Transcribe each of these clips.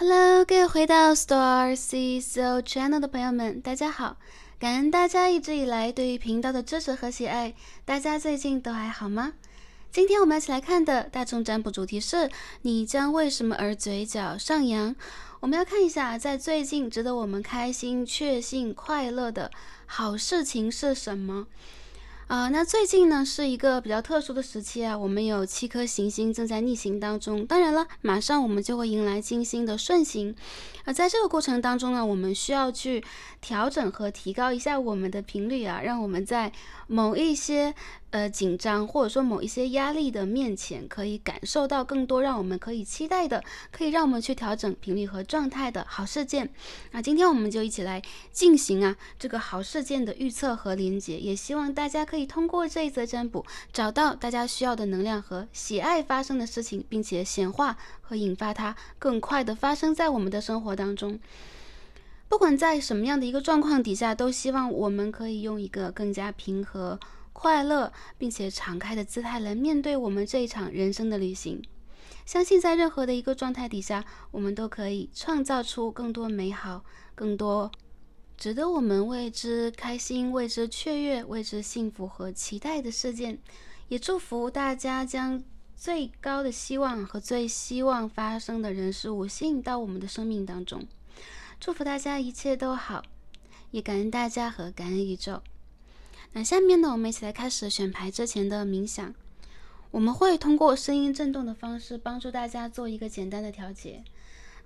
Hello，各位回到 Star c e c i O Channel 的朋友们，大家好！感恩大家一直以来对于频道的支持和喜爱。大家最近都还好吗？今天我们一起来看的大众占卜主题是：你将为什么而嘴角上扬？我们要看一下，在最近值得我们开心、确信、快乐的好事情是什么。啊，那最近呢是一个比较特殊的时期啊，我们有七颗行星正在逆行当中。当然了，马上我们就会迎来金星的顺行，而在这个过程当中呢，我们需要去调整和提高一下我们的频率啊，让我们在某一些。呃，紧张或者说某一些压力的面前，可以感受到更多让我们可以期待的，可以让我们去调整频率和状态的好事件。那今天我们就一起来进行啊这个好事件的预测和连接，也希望大家可以通过这一则占卜，找到大家需要的能量和喜爱发生的事情，并且显化和引发它更快的发生在我们的生活当中。不管在什么样的一个状况底下，都希望我们可以用一个更加平和。快乐并且敞开的姿态来面对我们这一场人生的旅行。相信在任何的一个状态底下，我们都可以创造出更多美好、更多值得我们为之开心、为之雀跃、为之幸福和期待的事件。也祝福大家将最高的希望和最希望发生的人事物吸引到我们的生命当中。祝福大家一切都好，也感恩大家和感恩宇宙。那下面呢，我们一起来开始选牌之前的冥想。我们会通过声音震动的方式帮助大家做一个简单的调节。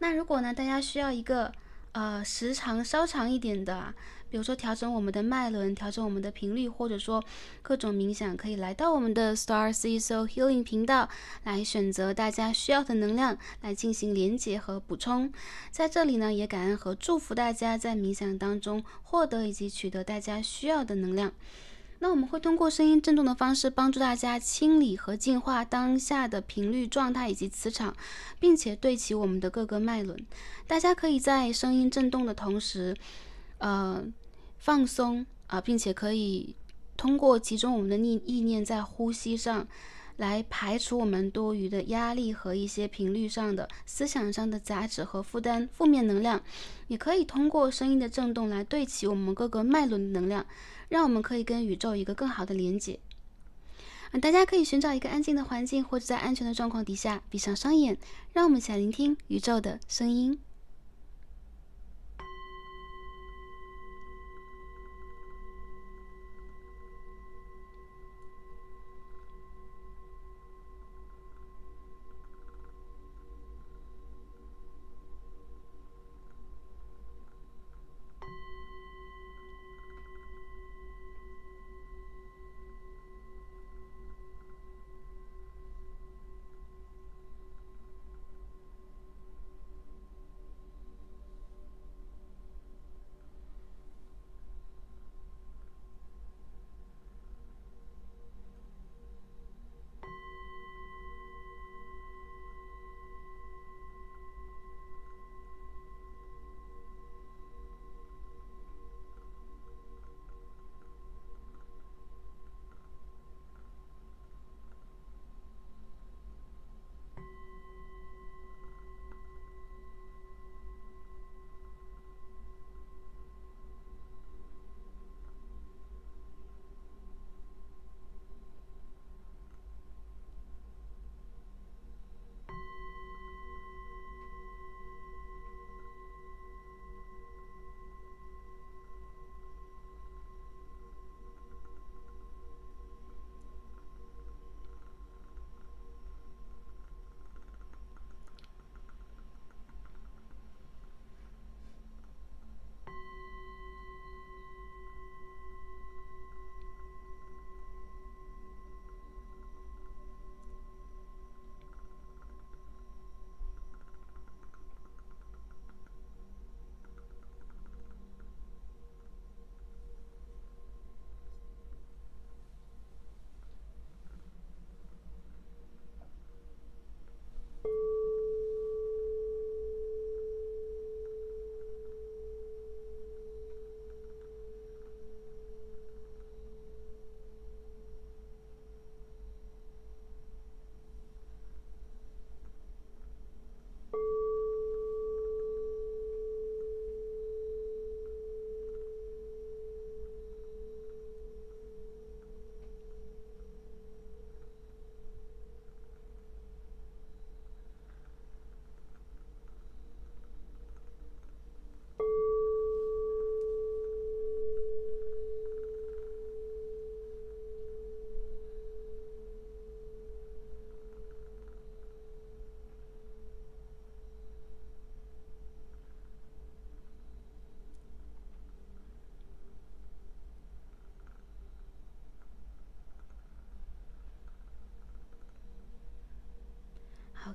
那如果呢，大家需要一个呃时长稍长一点的。比如说调整我们的脉轮，调整我们的频率，或者说各种冥想，可以来到我们的 Star c e e s o a l Healing 频道来选择大家需要的能量来进行连接和补充。在这里呢，也感恩和祝福大家在冥想当中获得以及取得大家需要的能量。那我们会通过声音振动的方式帮助大家清理和净化当下的频率状态以及磁场，并且对齐我们的各个脉轮。大家可以在声音振动的同时，呃。放松啊，并且可以通过集中我们的意意念在呼吸上，来排除我们多余的压力和一些频率上的、思想上的杂质和负担、负面能量。也可以通过声音的震动来对齐我们各个脉轮的能量，让我们可以跟宇宙一个更好的连接。啊，大家可以寻找一个安静的环境，或者在安全的状况底下，闭上双眼，让我们一起来聆听宇宙的声音。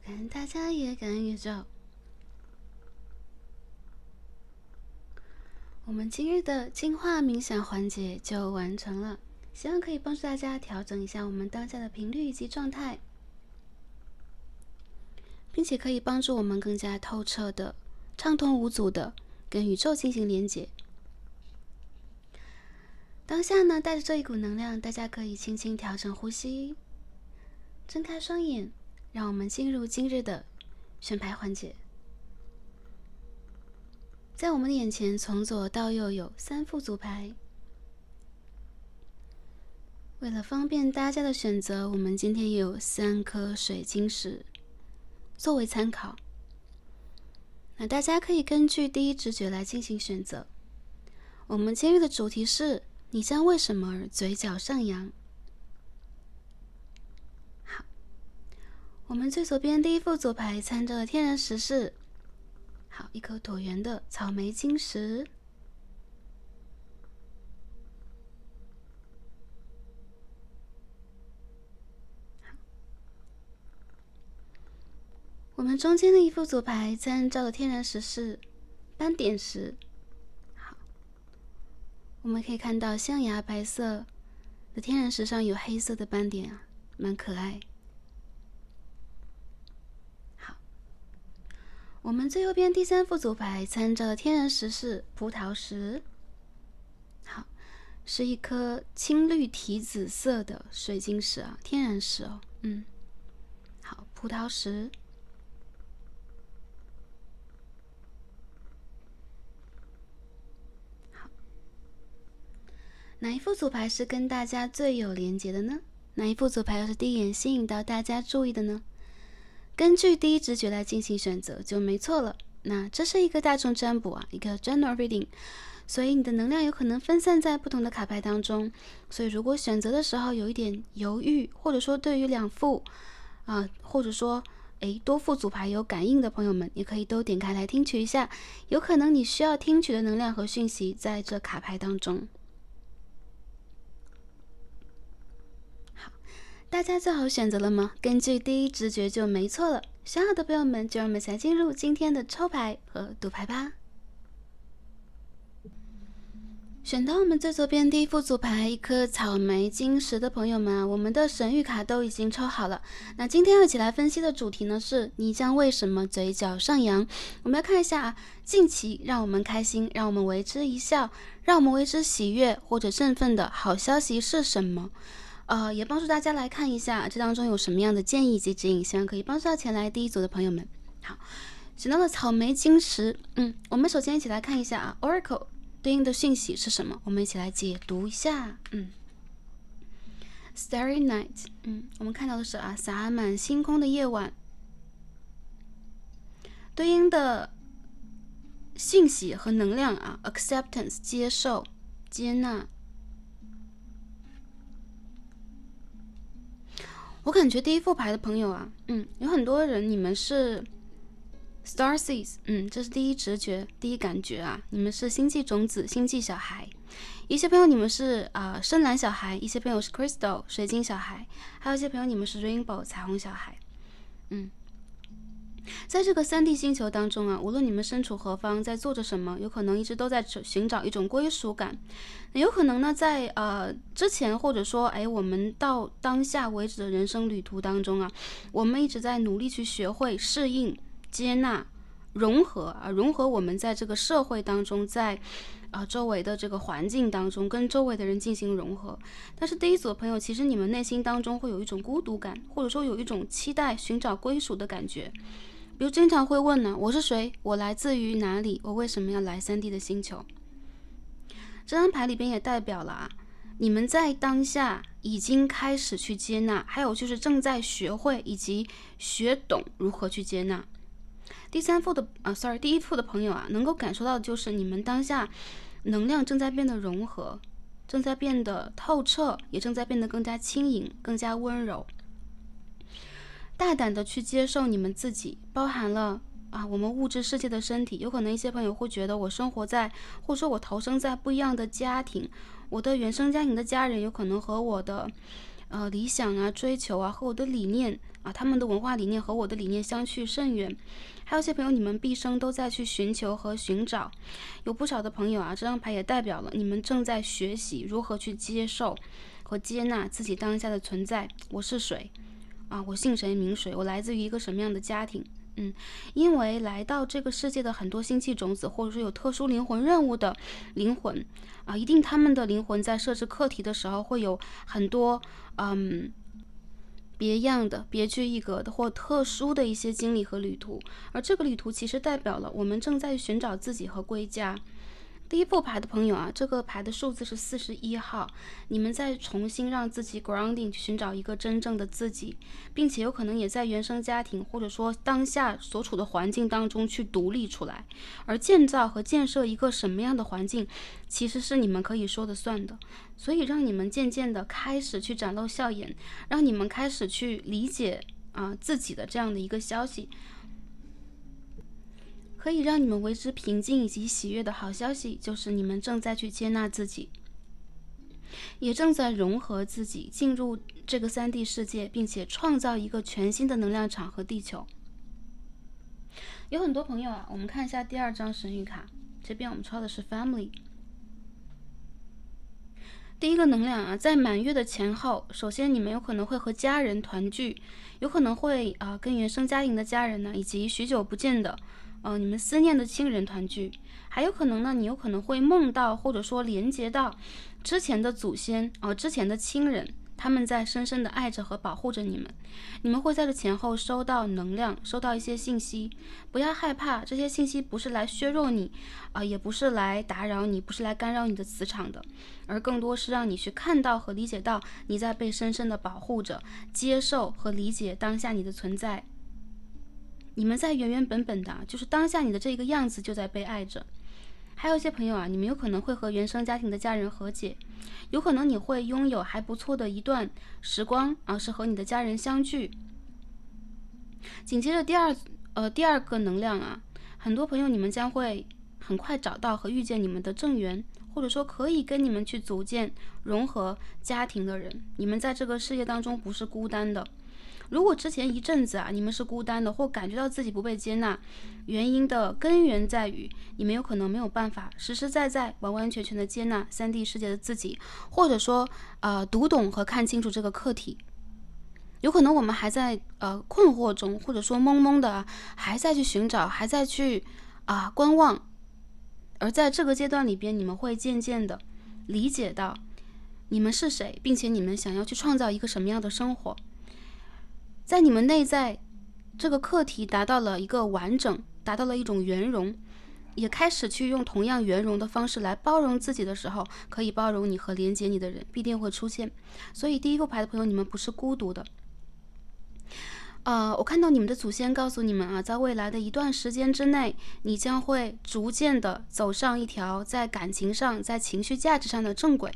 感恩大家，也感恩宇宙。我们今日的净化冥想环节就完成了，希望可以帮助大家调整一下我们当下的频率以及状态，并且可以帮助我们更加透彻的、畅通无阻的跟宇宙进行连接。当下呢，带着这一股能量，大家可以轻轻调整呼吸，睁开双眼。让我们进入今日的选牌环节。在我们的眼前，从左到右有三副组牌。为了方便大家的选择，我们今天也有三颗水晶石作为参考。那大家可以根据第一直觉来进行选择。我们今日的主题是：你将为什么而嘴角上扬？我们最左边第一副左牌参照的天然石是，好一颗椭圆的草莓晶石。我们中间的一副左牌参照的天然石是斑点石，好，我们可以看到象牙白色的天然石上有黑色的斑点啊，蛮可爱。我们最右边第三副组牌参照的天然石是葡萄石，好，是一颗青绿提紫色的水晶石啊，天然石哦，嗯，好，葡萄石。好，哪一副组牌是跟大家最有连接的呢？哪一副组牌又是第一眼吸引到大家注意的呢？根据第一直觉来进行选择就没错了。那这是一个大众占卜啊，一个 general reading，所以你的能量有可能分散在不同的卡牌当中。所以如果选择的时候有一点犹豫，或者说对于两副，啊，或者说哎多副组牌有感应的朋友们，也可以都点开来听取一下。有可能你需要听取的能量和讯息在这卡牌当中。大家做好选择了吗？根据第一直觉就没错了。选好的朋友们，就让我们先进入今天的抽牌和赌牌吧。选到我们最左边第一副组牌，一颗草莓晶石的朋友们啊，我们的神谕卡都已经抽好了。那今天一起来分析的主题呢，是你将为什么嘴角上扬？我们要看一下啊，近期让我们开心、让我们为之一笑、让我们为之喜悦或者振奋的好消息是什么。呃，也帮助大家来看一下这当中有什么样的建议及指引，希望可以帮助到前来第一组的朋友们。好，选到了草莓晶石，嗯，我们首先一起来看一下啊，Oracle 对应的讯息是什么？我们一起来解读一下，嗯，Starry Night，嗯，我们看到的是啊，洒满星空的夜晚，对应的信息和能量啊，Acceptance，接受，接纳。我感觉第一副牌的朋友啊，嗯，有很多人，你们是 Star Seeds，嗯，这是第一直觉、第一感觉啊，你们是星际种子、星际小孩。一些朋友你们是啊深蓝小孩，一些朋友是 Crystal 水晶小孩，还有一些朋友你们是 Rainbow 彩虹小孩，嗯。在这个三 D 星球当中啊，无论你们身处何方，在做着什么，有可能一直都在寻找一种归属感。有可能呢，在呃之前，或者说哎，我们到当下为止的人生旅途当中啊，我们一直在努力去学会适应、接纳、融合啊，融合我们在这个社会当中，在啊周围的这个环境当中，跟周围的人进行融合。但是第一组的朋友，其实你们内心当中会有一种孤独感，或者说有一种期待寻找归属的感觉。比如经常会问呢，我是谁？我来自于哪里？我为什么要来三 D 的星球？这张牌里边也代表了啊，你们在当下已经开始去接纳，还有就是正在学会以及学懂如何去接纳。第三副的啊，sorry，第一副的朋友啊，能够感受到的就是你们当下能量正在变得融合，正在变得透彻，也正在变得更加轻盈，更加温柔。大胆的去接受你们自己，包含了啊，我们物质世界的身体。有可能一些朋友会觉得我生活在，或者说我逃生在不一样的家庭，我的原生家庭的家人有可能和我的，呃，理想啊、追求啊和我的理念啊，他们的文化理念和我的理念相去甚远。还有些朋友，你们毕生都在去寻求和寻找。有不少的朋友啊，这张牌也代表了你们正在学习如何去接受和接纳自己当下的存在。我是谁？啊，我姓谁名谁，我来自于一个什么样的家庭？嗯，因为来到这个世界的很多星系种子，或者说有特殊灵魂任务的灵魂，啊，一定他们的灵魂在设置课题的时候会有很多嗯，别样的、别具一格的或特殊的一些经历和旅途，而这个旅途其实代表了我们正在寻找自己和归家。第一步牌的朋友啊，这个牌的数字是四十一号，你们在重新让自己 grounding 寻找一个真正的自己，并且有可能也在原生家庭或者说当下所处的环境当中去独立出来，而建造和建设一个什么样的环境，其实是你们可以说的算的，所以让你们渐渐的开始去展露笑颜，让你们开始去理解啊自己的这样的一个消息。可以让你们为之平静以及喜悦的好消息，就是你们正在去接纳自己，也正在融合自己，进入这个三 D 世界，并且创造一个全新的能量场和地球。有很多朋友啊，我们看一下第二张神谕卡，这边我们抽的是 Family。第一个能量啊，在满月的前后，首先你们有可能会和家人团聚，有可能会啊跟原生家庭的家人呢，以及许久不见的。嗯，你们思念的亲人团聚，还有可能呢，你有可能会梦到，或者说连接到之前的祖先，哦，之前的亲人，他们在深深的爱着和保护着你们，你们会在这前后收到能量，收到一些信息，不要害怕，这些信息不是来削弱你，啊，也不是来打扰你，不是来干扰你的磁场的，而更多是让你去看到和理解到你在被深深的保护着，接受和理解当下你的存在。你们在原原本本的，就是当下你的这个样子就在被爱着。还有一些朋友啊，你们有可能会和原生家庭的家人和解，有可能你会拥有还不错的一段时光啊，是和你的家人相聚。紧接着第二呃第二个能量啊，很多朋友你们将会很快找到和遇见你们的正缘，或者说可以跟你们去组建融合家庭的人。你们在这个世界当中不是孤单的。如果之前一阵子啊，你们是孤单的，或感觉到自己不被接纳，原因的根源在于你们有可能没有办法实实在在、完完全全的接纳三 D 世界的自己，或者说，呃，读懂和看清楚这个课题，有可能我们还在呃困惑中，或者说懵懵的，还在去寻找，还在去啊观望，而在这个阶段里边，你们会渐渐的理解到你们是谁，并且你们想要去创造一个什么样的生活。在你们内在，这个课题达到了一个完整，达到了一种圆融，也开始去用同样圆融的方式来包容自己的时候，可以包容你和连接你的人必定会出现。所以第一副牌的朋友，你们不是孤独的。呃，我看到你们的祖先告诉你们啊，在未来的一段时间之内，你将会逐渐的走上一条在感情上、在情绪价值上的正轨，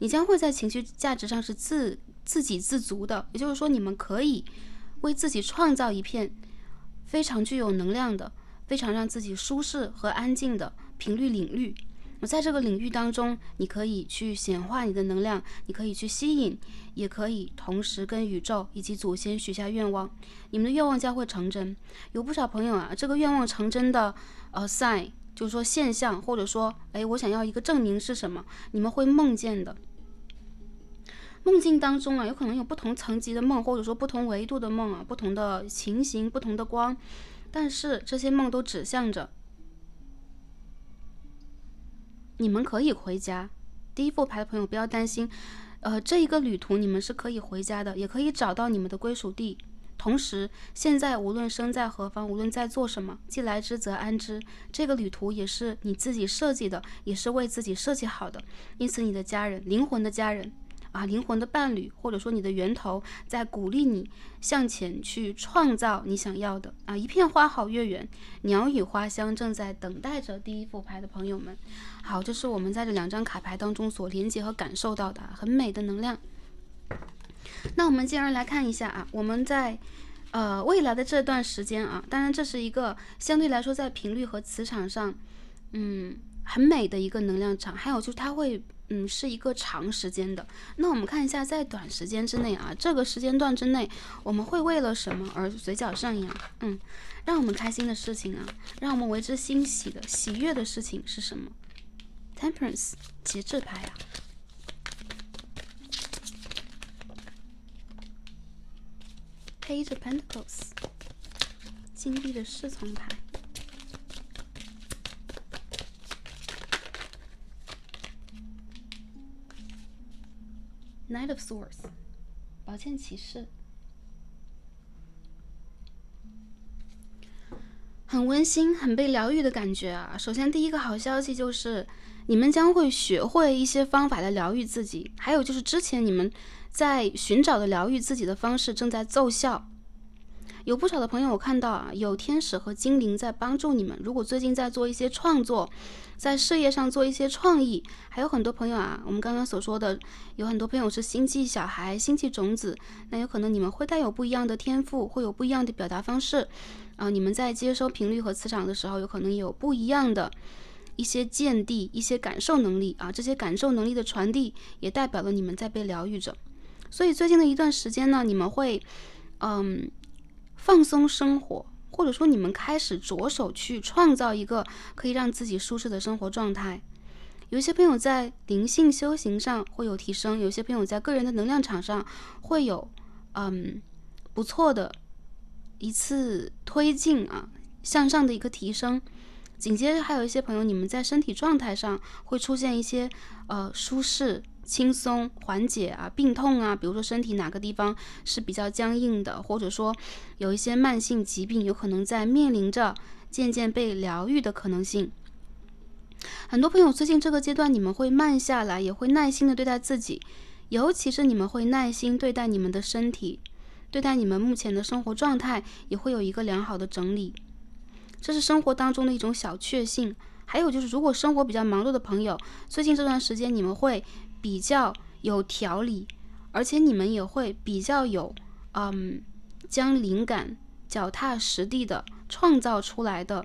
你将会在情绪价值上是自。自给自足的，也就是说，你们可以为自己创造一片非常具有能量的、非常让自己舒适和安静的频率领域。我在这个领域当中，你可以去显化你的能量，你可以去吸引，也可以同时跟宇宙以及祖先许下愿望。你们的愿望将会成真。有不少朋友啊，这个愿望成真的呃 sign，就是说现象，或者说哎，我想要一个证明是什么？你们会梦见的。梦境当中啊，有可能有不同层级的梦，或者说不同维度的梦啊，不同的情形、不同的光，但是这些梦都指向着你们可以回家。第一副牌的朋友不要担心，呃，这一个旅途你们是可以回家的，也可以找到你们的归属地。同时，现在无论身在何方，无论在做什么，既来之则安之。这个旅途也是你自己设计的，也是为自己设计好的。因此，你的家人，灵魂的家人。啊，灵魂的伴侣，或者说你的源头，在鼓励你向前去创造你想要的啊！一片花好月圆，鸟语花香，正在等待着第一副牌的朋友们。好，这是我们在这两张卡牌当中所连接和感受到的很美的能量。那我们进而来看一下啊，我们在呃未来的这段时间啊，当然这是一个相对来说在频率和磁场上，嗯。很美的一个能量场，还有就是它会，嗯，是一个长时间的。那我们看一下，在短时间之内啊，这个时间段之内，我们会为了什么而嘴角上扬？嗯，让我们开心的事情啊，让我们为之欣喜的、喜悦的事情是什么？Temperance，节制牌啊。Page of Pentacles，金币的侍从牌。Knight of Swords，宝剑骑士，很温馨、很被疗愈的感觉啊！首先，第一个好消息就是，你们将会学会一些方法来疗愈自己；还有就是，之前你们在寻找的疗愈自己的方式正在奏效。有不少的朋友，我看到啊，有天使和精灵在帮助你们。如果最近在做一些创作，在事业上做一些创意，还有很多朋友啊，我们刚刚所说的，有很多朋友是星际小孩、星际种子，那有可能你们会带有不一样的天赋，会有不一样的表达方式啊。你们在接收频率和磁场的时候，有可能有不一样的一些见地、一些感受能力啊。这些感受能力的传递，也代表了你们在被疗愈着。所以最近的一段时间呢，你们会，嗯。放松生活，或者说你们开始着手去创造一个可以让自己舒适的生活状态。有些朋友在灵性修行上会有提升，有些朋友在个人的能量场上会有嗯不错的一次推进啊，向上的一个提升。紧接着还有一些朋友，你们在身体状态上会出现一些呃舒适。轻松缓解啊，病痛啊，比如说身体哪个地方是比较僵硬的，或者说有一些慢性疾病，有可能在面临着渐渐被疗愈的可能性。很多朋友最近这个阶段，你们会慢下来，也会耐心的对待自己，尤其是你们会耐心对待你们的身体，对待你们目前的生活状态，也会有一个良好的整理。这是生活当中的一种小确幸。还有就是，如果生活比较忙碌的朋友，最近这段时间你们会。比较有条理，而且你们也会比较有，嗯，将灵感脚踏实地的创造出来的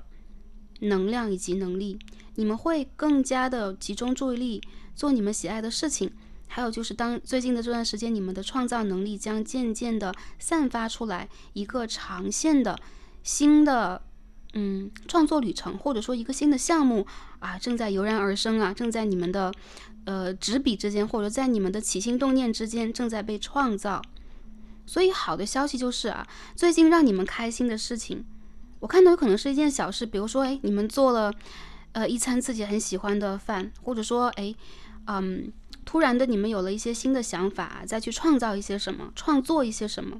能量以及能力，你们会更加的集中注意力做你们喜爱的事情。还有就是，当最近的这段时间，你们的创造能力将渐渐的散发出来，一个长线的新的，嗯，创作旅程或者说一个新的项目啊，正在油然而生啊，正在你们的。呃，纸笔之间，或者在你们的起心动念之间，正在被创造。所以，好的消息就是啊，最近让你们开心的事情，我看到有可能是一件小事，比如说，哎，你们做了，呃，一餐自己很喜欢的饭，或者说，哎，嗯，突然的你们有了一些新的想法，再去创造一些什么，创作一些什么。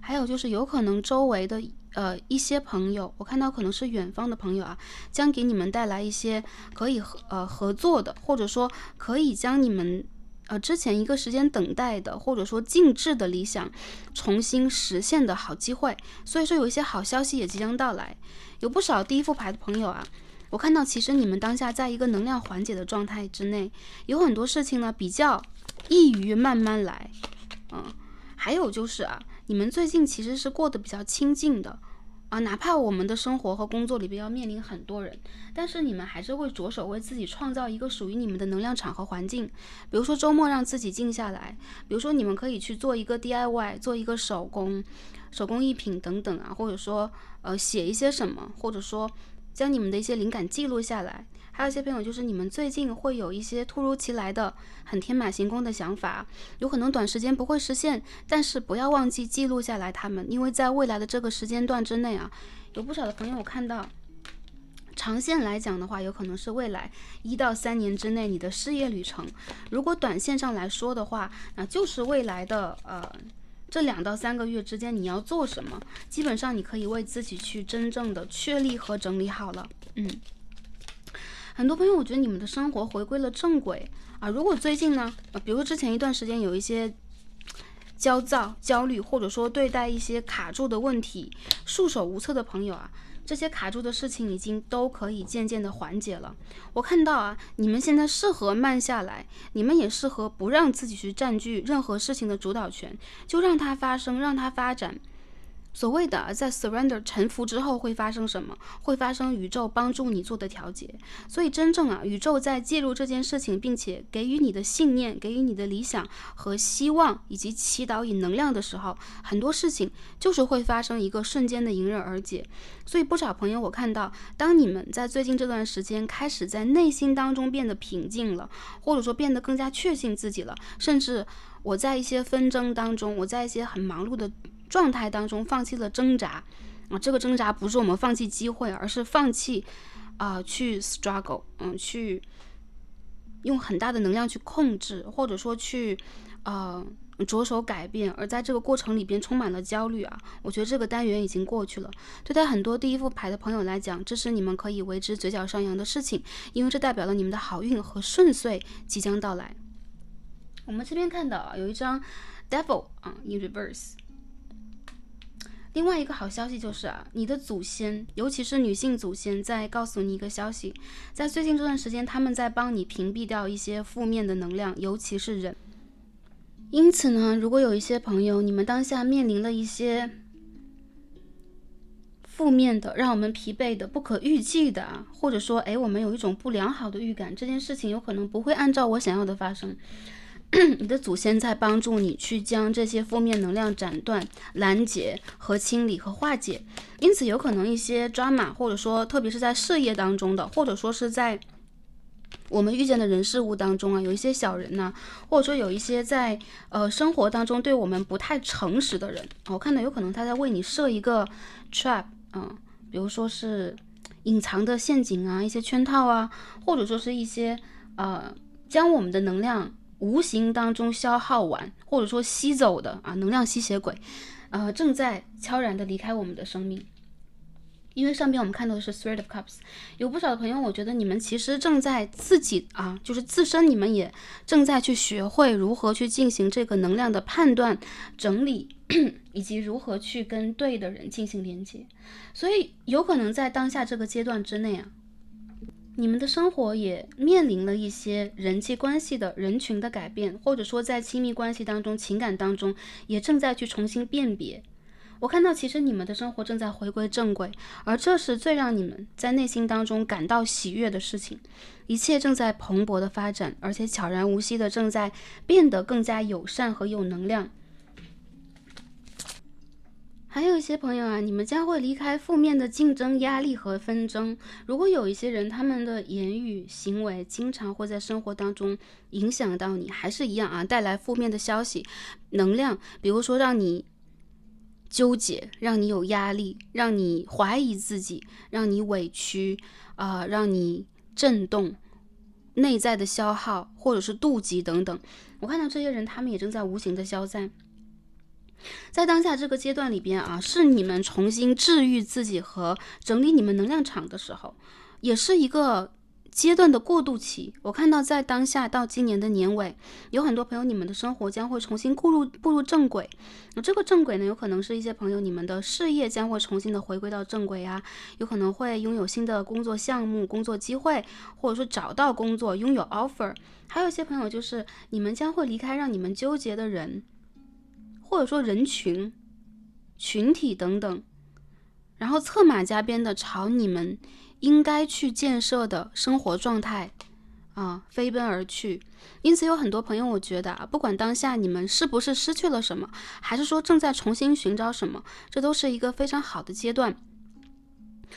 还有就是，有可能周围的。呃，一些朋友，我看到可能是远方的朋友啊，将给你们带来一些可以合呃合作的，或者说可以将你们呃之前一个时间等待的，或者说静置的理想重新实现的好机会。所以说有一些好消息也即将到来，有不少第一副牌的朋友啊，我看到其实你们当下在一个能量缓解的状态之内，有很多事情呢比较易于慢慢来，嗯，还有就是啊。你们最近其实是过得比较清静的，啊，哪怕我们的生活和工作里边要面临很多人，但是你们还是会着手为自己创造一个属于你们的能量场和环境。比如说周末让自己静下来，比如说你们可以去做一个 DIY，做一个手工、手工艺品等等啊，或者说呃写一些什么，或者说将你们的一些灵感记录下来。还有一些朋友，就是你们最近会有一些突如其来的、很天马行空的想法，有可能短时间不会实现，但是不要忘记记录下来他们，因为在未来的这个时间段之内啊，有不少的朋友我看到，长线来讲的话，有可能是未来一到三年之内你的事业旅程；如果短线上来说的话，那就是未来的呃这两到三个月之间你要做什么，基本上你可以为自己去真正的确立和整理好了，嗯。很多朋友，我觉得你们的生活回归了正轨啊！如果最近呢，比如之前一段时间有一些焦躁、焦虑，或者说对待一些卡住的问题束手无策的朋友啊，这些卡住的事情已经都可以渐渐的缓解了。我看到啊，你们现在适合慢下来，你们也适合不让自己去占据任何事情的主导权，就让它发生，让它发展。所谓的在 surrender 臣服之后会发生什么？会发生宇宙帮助你做的调节。所以真正啊，宇宙在介入这件事情，并且给予你的信念、给予你的理想和希望，以及祈祷与能量的时候，很多事情就是会发生一个瞬间的迎刃而解。所以不少朋友，我看到当你们在最近这段时间开始在内心当中变得平静了，或者说变得更加确信自己了，甚至我在一些纷争当中，我在一些很忙碌的。状态当中放弃了挣扎，啊，这个挣扎不是我们放弃机会，而是放弃，啊，去 struggle，嗯，去用很大的能量去控制，或者说去，啊，着手改变，而在这个过程里边充满了焦虑啊。我觉得这个单元已经过去了。对待很多第一副牌的朋友来讲，这是你们可以为之嘴角上扬的事情，因为这代表了你们的好运和顺遂即将到来。我们这边看到啊，有一张 devil 啊 in reverse。另外一个好消息就是啊，你的祖先，尤其是女性祖先，在告诉你一个消息，在最近这段时间，他们在帮你屏蔽掉一些负面的能量，尤其是人。因此呢，如果有一些朋友，你们当下面临了一些负面的、让我们疲惫的、不可预计的啊，或者说，哎，我们有一种不良好的预感，这件事情有可能不会按照我想要的发生。你的祖先在帮助你去将这些负面能量斩断、拦截和清理和化解，因此有可能一些抓马，或者说特别是在事业当中的，或者说是在我们遇见的人事物当中啊，有一些小人呢，或者说有一些在呃生活当中对我们不太诚实的人，我看到有可能他在为你设一个 trap 啊，比如说是隐藏的陷阱啊，一些圈套啊，或者说是一些呃将我们的能量。无形当中消耗完，或者说吸走的啊，能量吸血鬼，呃，正在悄然的离开我们的生命。因为上边我们看到的是 Three of Cups，有不少的朋友，我觉得你们其实正在自己啊，就是自身，你们也正在去学会如何去进行这个能量的判断、整理，以及如何去跟对的人进行连接。所以，有可能在当下这个阶段之内啊。你们的生活也面临了一些人际关系的人群的改变，或者说在亲密关系当中、情感当中，也正在去重新辨别。我看到，其实你们的生活正在回归正轨，而这是最让你们在内心当中感到喜悦的事情。一切正在蓬勃的发展，而且悄然无息的正在变得更加友善和有能量。还有一些朋友啊，你们将会离开负面的竞争压力和纷争。如果有一些人，他们的言语行为经常会在生活当中影响到你，还是一样啊，带来负面的消息、能量，比如说让你纠结、让你有压力、让你怀疑自己、让你委屈啊、让你震动、内在的消耗或者是妒忌等等。我看到这些人，他们也正在无形的消散。在当下这个阶段里边啊，是你们重新治愈自己和整理你们能量场的时候，也是一个阶段的过渡期。我看到在当下到今年的年尾，有很多朋友，你们的生活将会重新步入步入正轨。那这个正轨呢，有可能是一些朋友，你们的事业将会重新的回归到正轨啊，有可能会拥有新的工作项目、工作机会，或者说找到工作，拥有 offer。还有一些朋友，就是你们将会离开让你们纠结的人。或者说人群、群体等等，然后策马加鞭的朝你们应该去建设的生活状态啊飞奔而去。因此，有很多朋友，我觉得啊，不管当下你们是不是失去了什么，还是说正在重新寻找什么，这都是一个非常好的阶段。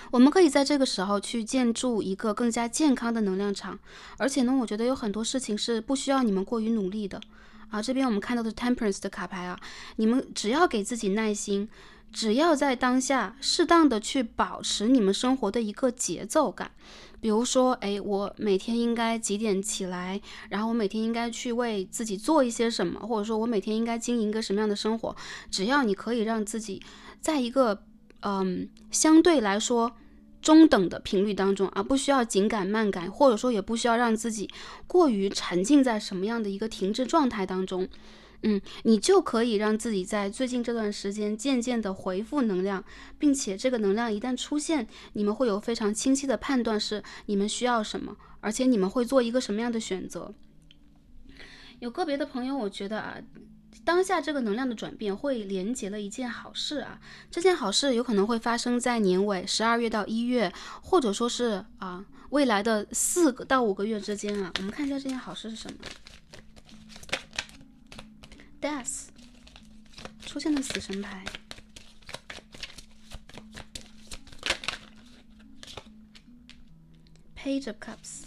我们可以在这个时候去建筑一个更加健康的能量场，而且呢，我觉得有很多事情是不需要你们过于努力的。啊，这边我们看到的 Temperance 的卡牌啊，你们只要给自己耐心，只要在当下适当的去保持你们生活的一个节奏感，比如说，哎，我每天应该几点起来，然后我每天应该去为自己做一些什么，或者说我每天应该经营一个什么样的生活，只要你可以让自己在一个，嗯，相对来说。中等的频率当中，而不需要紧赶慢赶，或者说也不需要让自己过于沉浸在什么样的一个停滞状态当中，嗯，你就可以让自己在最近这段时间渐渐的回复能量，并且这个能量一旦出现，你们会有非常清晰的判断是你们需要什么，而且你们会做一个什么样的选择。有个别的朋友，我觉得啊。当下这个能量的转变会连接了一件好事啊！这件好事有可能会发生在年尾十二月到一月，或者说是啊未来的四到五个月之间啊！我们看一下这件好事是什么。Death，出现的死神牌。Page of Cups。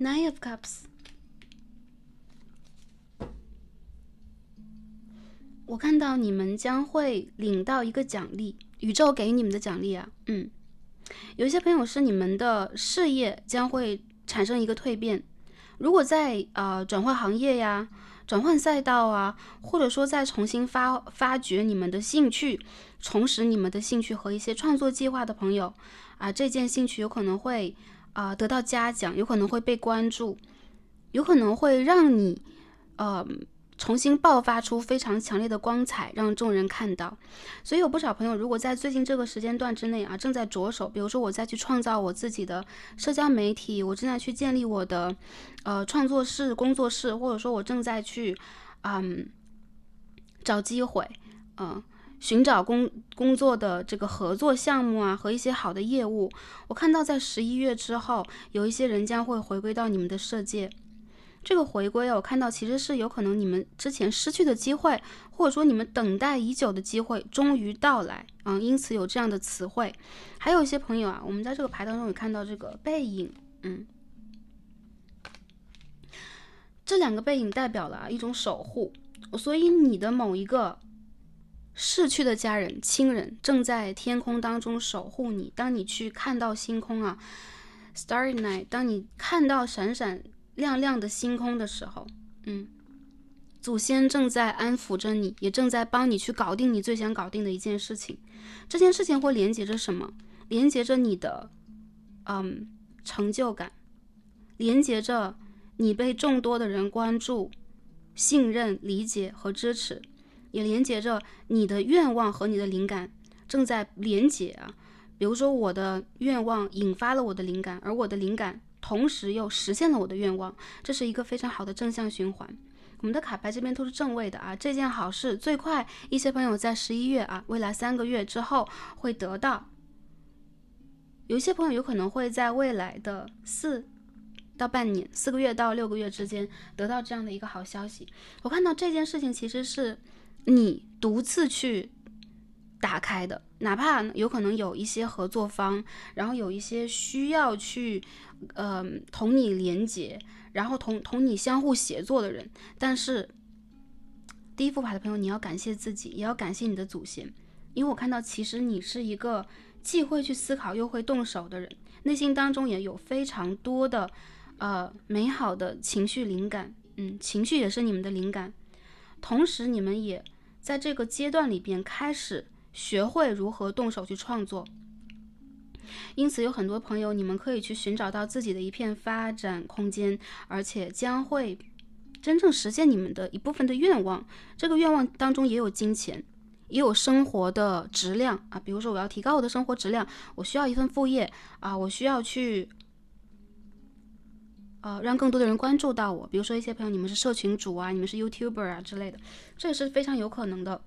Nine of Cups。我看到你们将会领到一个奖励，宇宙给你们的奖励啊。嗯，有一些朋友是你们的事业将会产生一个蜕变。如果在呃转换行业呀、转换赛道啊，或者说在重新发发掘你们的兴趣，重拾你们的兴趣和一些创作计划的朋友啊，这件兴趣有可能会。啊，得到嘉奖，有可能会被关注，有可能会让你，呃，重新爆发出非常强烈的光彩，让众人看到。所以，有不少朋友，如果在最近这个时间段之内啊，正在着手，比如说，我在去创造我自己的社交媒体，我正在去建立我的，呃，创作室、工作室，或者说我正在去，嗯，找机会，嗯。寻找工工作的这个合作项目啊，和一些好的业务，我看到在十一月之后，有一些人将会回归到你们的世界。这个回归啊，我看到其实是有可能你们之前失去的机会，或者说你们等待已久的机会终于到来。嗯，因此有这样的词汇。还有一些朋友啊，我们在这个牌当中也看到这个背影，嗯，这两个背影代表了一种守护。所以你的某一个。逝去的家人、亲人正在天空当中守护你。当你去看到星空啊，Starry Night，当你看到闪闪亮亮的星空的时候，嗯，祖先正在安抚着你，也正在帮你去搞定你最想搞定的一件事情。这件事情会连接着什么？连接着你的嗯成就感，连接着你被众多的人关注、信任、理解和支持。也连接着你的愿望和你的灵感，正在连接啊。比如说，我的愿望引发了我的灵感，而我的灵感同时又实现了我的愿望，这是一个非常好的正向循环。我们的卡牌这边都是正位的啊。这件好事最快，一些朋友在十一月啊，未来三个月之后会得到；有些朋友有可能会在未来的四到半年、四个月到六个月之间得到这样的一个好消息。我看到这件事情其实是。你独自去打开的，哪怕有可能有一些合作方，然后有一些需要去，呃，同你连接，然后同同你相互协作的人。但是，第一副牌的朋友，你要感谢自己，也要感谢你的祖先，因为我看到其实你是一个既会去思考又会动手的人，内心当中也有非常多的，呃，美好的情绪灵感，嗯，情绪也是你们的灵感，同时你们也。在这个阶段里边，开始学会如何动手去创作。因此，有很多朋友，你们可以去寻找到自己的一片发展空间，而且将会真正实现你们的一部分的愿望。这个愿望当中也有金钱，也有生活的质量啊。比如说，我要提高我的生活质量，我需要一份副业啊，我需要去。呃，让更多的人关注到我，比如说一些朋友，你们是社群主啊，你们是 YouTuber 啊之类的，这也是非常有可能的。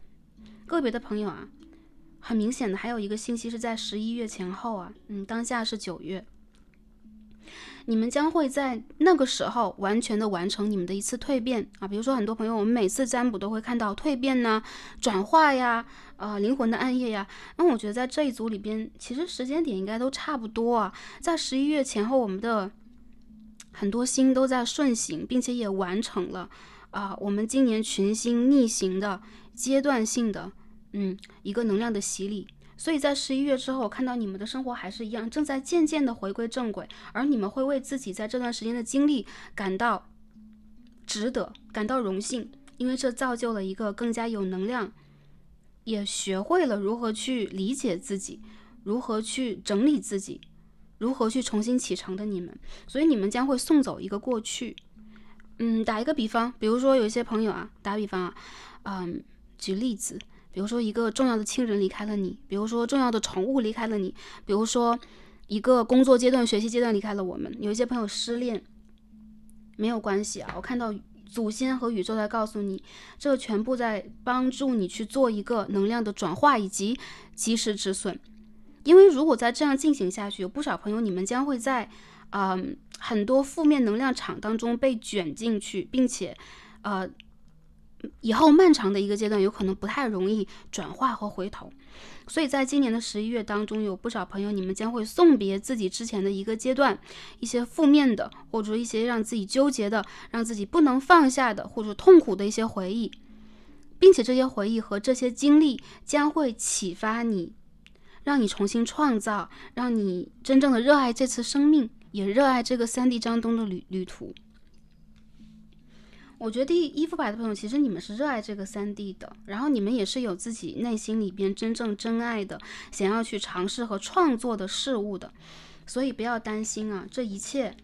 个别的朋友啊，很明显的，还有一个信息是在十一月前后啊，嗯，当下是九月，你们将会在那个时候完全的完成你们的一次蜕变啊。比如说，很多朋友，我们每次占卜都会看到蜕变呢、转化呀、呃，灵魂的暗夜呀。那我觉得在这一组里边，其实时间点应该都差不多啊，在十一月前后，我们的。很多星都在顺行，并且也完成了啊，我们今年群星逆行的阶段性的，嗯，一个能量的洗礼。所以在十一月之后，看到你们的生活还是一样，正在渐渐的回归正轨，而你们会为自己在这段时间的经历感到值得，感到荣幸，因为这造就了一个更加有能量，也学会了如何去理解自己，如何去整理自己。如何去重新启程的你们，所以你们将会送走一个过去。嗯，打一个比方，比如说有一些朋友啊，打比方啊，嗯，举例子，比如说一个重要的亲人离开了你，比如说重要的宠物离开了你，比如说一个工作阶段、学习阶段离开了我们。有一些朋友失恋，没有关系啊，我看到祖先和宇宙在告诉你，这全部在帮助你去做一个能量的转化以及及时止损。因为如果在这样进行下去，有不少朋友，你们将会在嗯很多负面能量场当中被卷进去，并且呃以后漫长的一个阶段有可能不太容易转化和回头。所以在今年的十一月当中，有不少朋友，你们将会送别自己之前的一个阶段，一些负面的或者一些让自己纠结的、让自己不能放下的或者痛苦的一些回忆，并且这些回忆和这些经历将会启发你。让你重新创造，让你真正的热爱这次生命，也热爱这个三 D 张东的旅旅途。我觉得第一副牌的朋友，其实你们是热爱这个三 D 的，然后你们也是有自己内心里边真正真爱的，想要去尝试和创作的事物的，所以不要担心啊，这一切。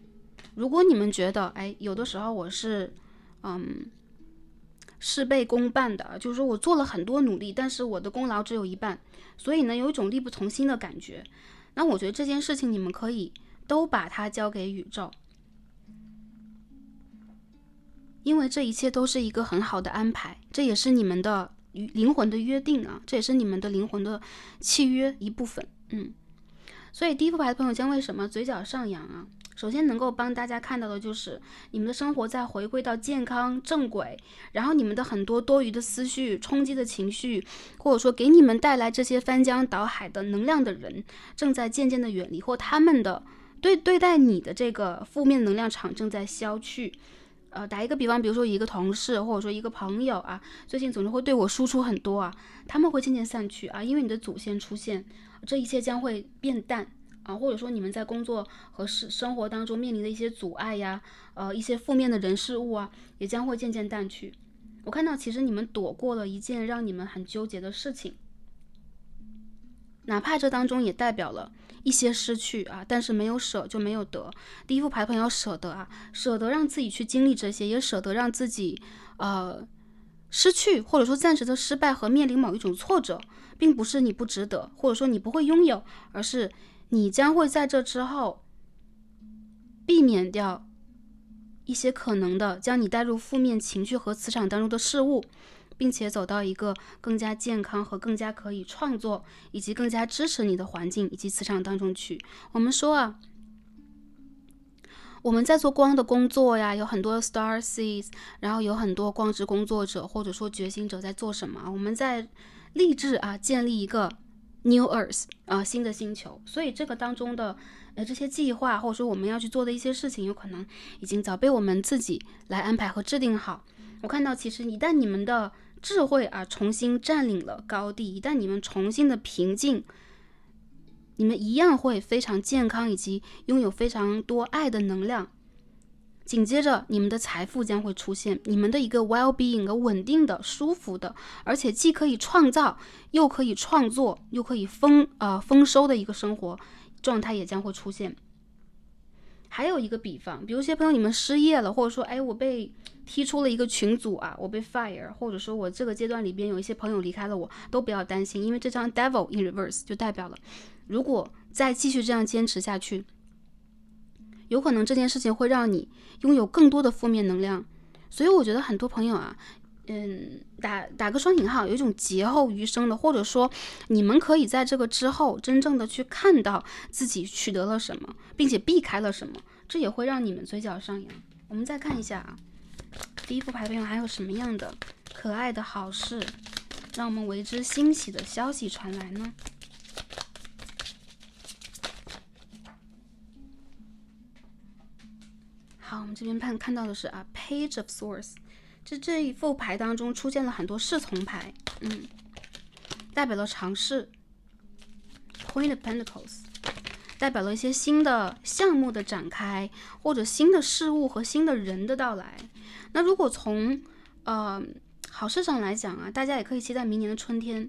如果你们觉得，哎，有的时候我是，嗯。事倍功半的，就是说我做了很多努力，但是我的功劳只有一半，所以呢，有一种力不从心的感觉。那我觉得这件事情，你们可以都把它交给宇宙，因为这一切都是一个很好的安排，这也是你们的与灵魂的约定啊，这也是你们的灵魂的契约一部分。嗯，所以第一副牌的朋友将为什么嘴角上扬啊？首先能够帮大家看到的就是，你们的生活在回归到健康正轨，然后你们的很多多余的思绪、冲击的情绪，或者说给你们带来这些翻江倒海的能量的人，正在渐渐的远离，或他们的对对待你的这个负面能量场正在消去。呃，打一个比方，比如说一个同事，或者说一个朋友啊，最近总是会对我输出很多啊，他们会渐渐散去啊，因为你的祖先出现，这一切将会变淡。啊，或者说你们在工作和生生活当中面临的一些阻碍呀，呃，一些负面的人事物啊，也将会渐渐淡去。我看到其实你们躲过了一件让你们很纠结的事情，哪怕这当中也代表了一些失去啊，但是没有舍就没有得。第一副牌朋友舍得啊，舍得让自己去经历这些，也舍得让自己呃失去，或者说暂时的失败和面临某一种挫折，并不是你不值得，或者说你不会拥有，而是。你将会在这之后避免掉一些可能的将你带入负面情绪和磁场当中的事物，并且走到一个更加健康和更加可以创作以及更加支持你的环境以及磁场当中去。我们说啊，我们在做光的工作呀，有很多 Star Seeds，然后有很多光之工作者或者说觉醒者在做什么？我们在立志啊，建立一个。New Earth 啊，新的星球，所以这个当中的呃这些计划，或者说我们要去做的一些事情，有可能已经早被我们自己来安排和制定好。我看到，其实一旦你们的智慧啊重新占领了高地，一旦你们重新的平静，你们一样会非常健康，以及拥有非常多爱的能量。紧接着，你们的财富将会出现，你们的一个 well being，一个稳定的、舒服的，而且既可以创造，又可以创作，又可以丰呃丰收的一个生活状态也将会出现。还有一个比方，比如些朋友你们失业了，或者说，哎，我被踢出了一个群组啊，我被 fire，或者说我这个阶段里边有一些朋友离开了，我都不要担心，因为这张 devil in reverse 就代表了，如果再继续这样坚持下去。有可能这件事情会让你拥有更多的负面能量，所以我觉得很多朋友啊，嗯，打打个双引号，有一种劫后余生的，或者说你们可以在这个之后真正的去看到自己取得了什么，并且避开了什么，这也会让你们嘴角上扬。我们再看一下啊，第一副牌朋友们还有什么样的可爱的好事，让我们为之欣喜的消息传来呢？好，我们这边判看到的是啊，Page of Swords，这这一副牌当中出现了很多侍从牌，嗯，代表了尝试。Queen of Pentacles，代表了一些新的项目的展开，或者新的事物和新的人的到来。那如果从呃好事上来讲啊，大家也可以期待明年的春天，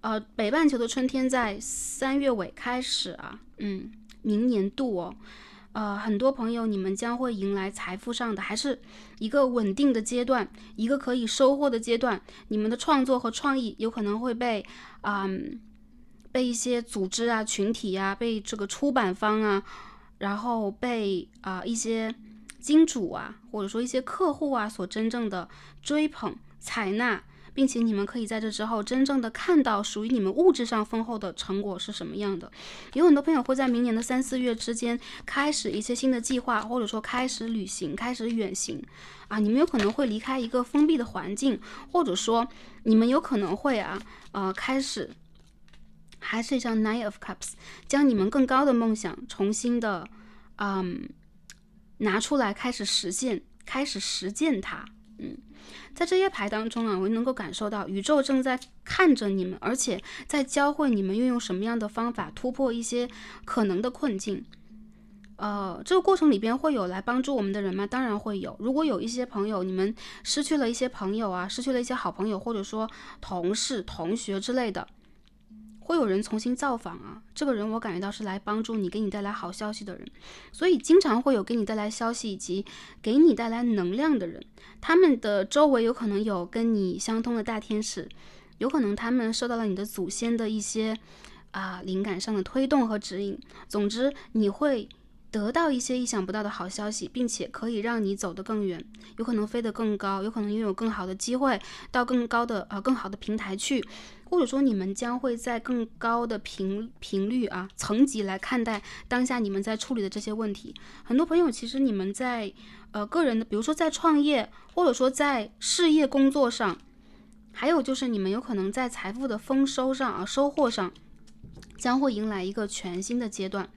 呃，北半球的春天在三月尾开始啊，嗯，明年度哦。呃，很多朋友，你们将会迎来财富上的还是一个稳定的阶段，一个可以收获的阶段。你们的创作和创意有可能会被，嗯，被一些组织啊、群体呀，被这个出版方啊，然后被啊一些金主啊，或者说一些客户啊所真正的追捧、采纳。并且你们可以在这之后真正的看到属于你们物质上丰厚的成果是什么样的。有很多朋友会在明年的三四月之间开始一些新的计划，或者说开始旅行、开始远行啊。你们有可能会离开一个封闭的环境，或者说你们有可能会啊呃开始，还是一张 Nine of Cups，将你们更高的梦想重新的嗯拿出来，开始实现，开始实践它，嗯。在这些牌当中啊，我能够感受到宇宙正在看着你们，而且在教会你们运用什么样的方法突破一些可能的困境。呃，这个过程里边会有来帮助我们的人吗？当然会有。如果有一些朋友，你们失去了一些朋友啊，失去了一些好朋友，或者说同事、同学之类的。会有人重新造访啊！这个人我感觉到是来帮助你、给你带来好消息的人，所以经常会有给你带来消息以及给你带来能量的人。他们的周围有可能有跟你相通的大天使，有可能他们受到了你的祖先的一些啊灵感上的推动和指引。总之，你会得到一些意想不到的好消息，并且可以让你走得更远，有可能飞得更高，有可能拥有更好的机会到更高的呃更好的平台去。或者说，你们将会在更高的频频率啊层级来看待当下你们在处理的这些问题。很多朋友其实，你们在呃个人的，比如说在创业，或者说在事业工作上，还有就是你们有可能在财富的丰收上啊收获上，将会迎来一个全新的阶段。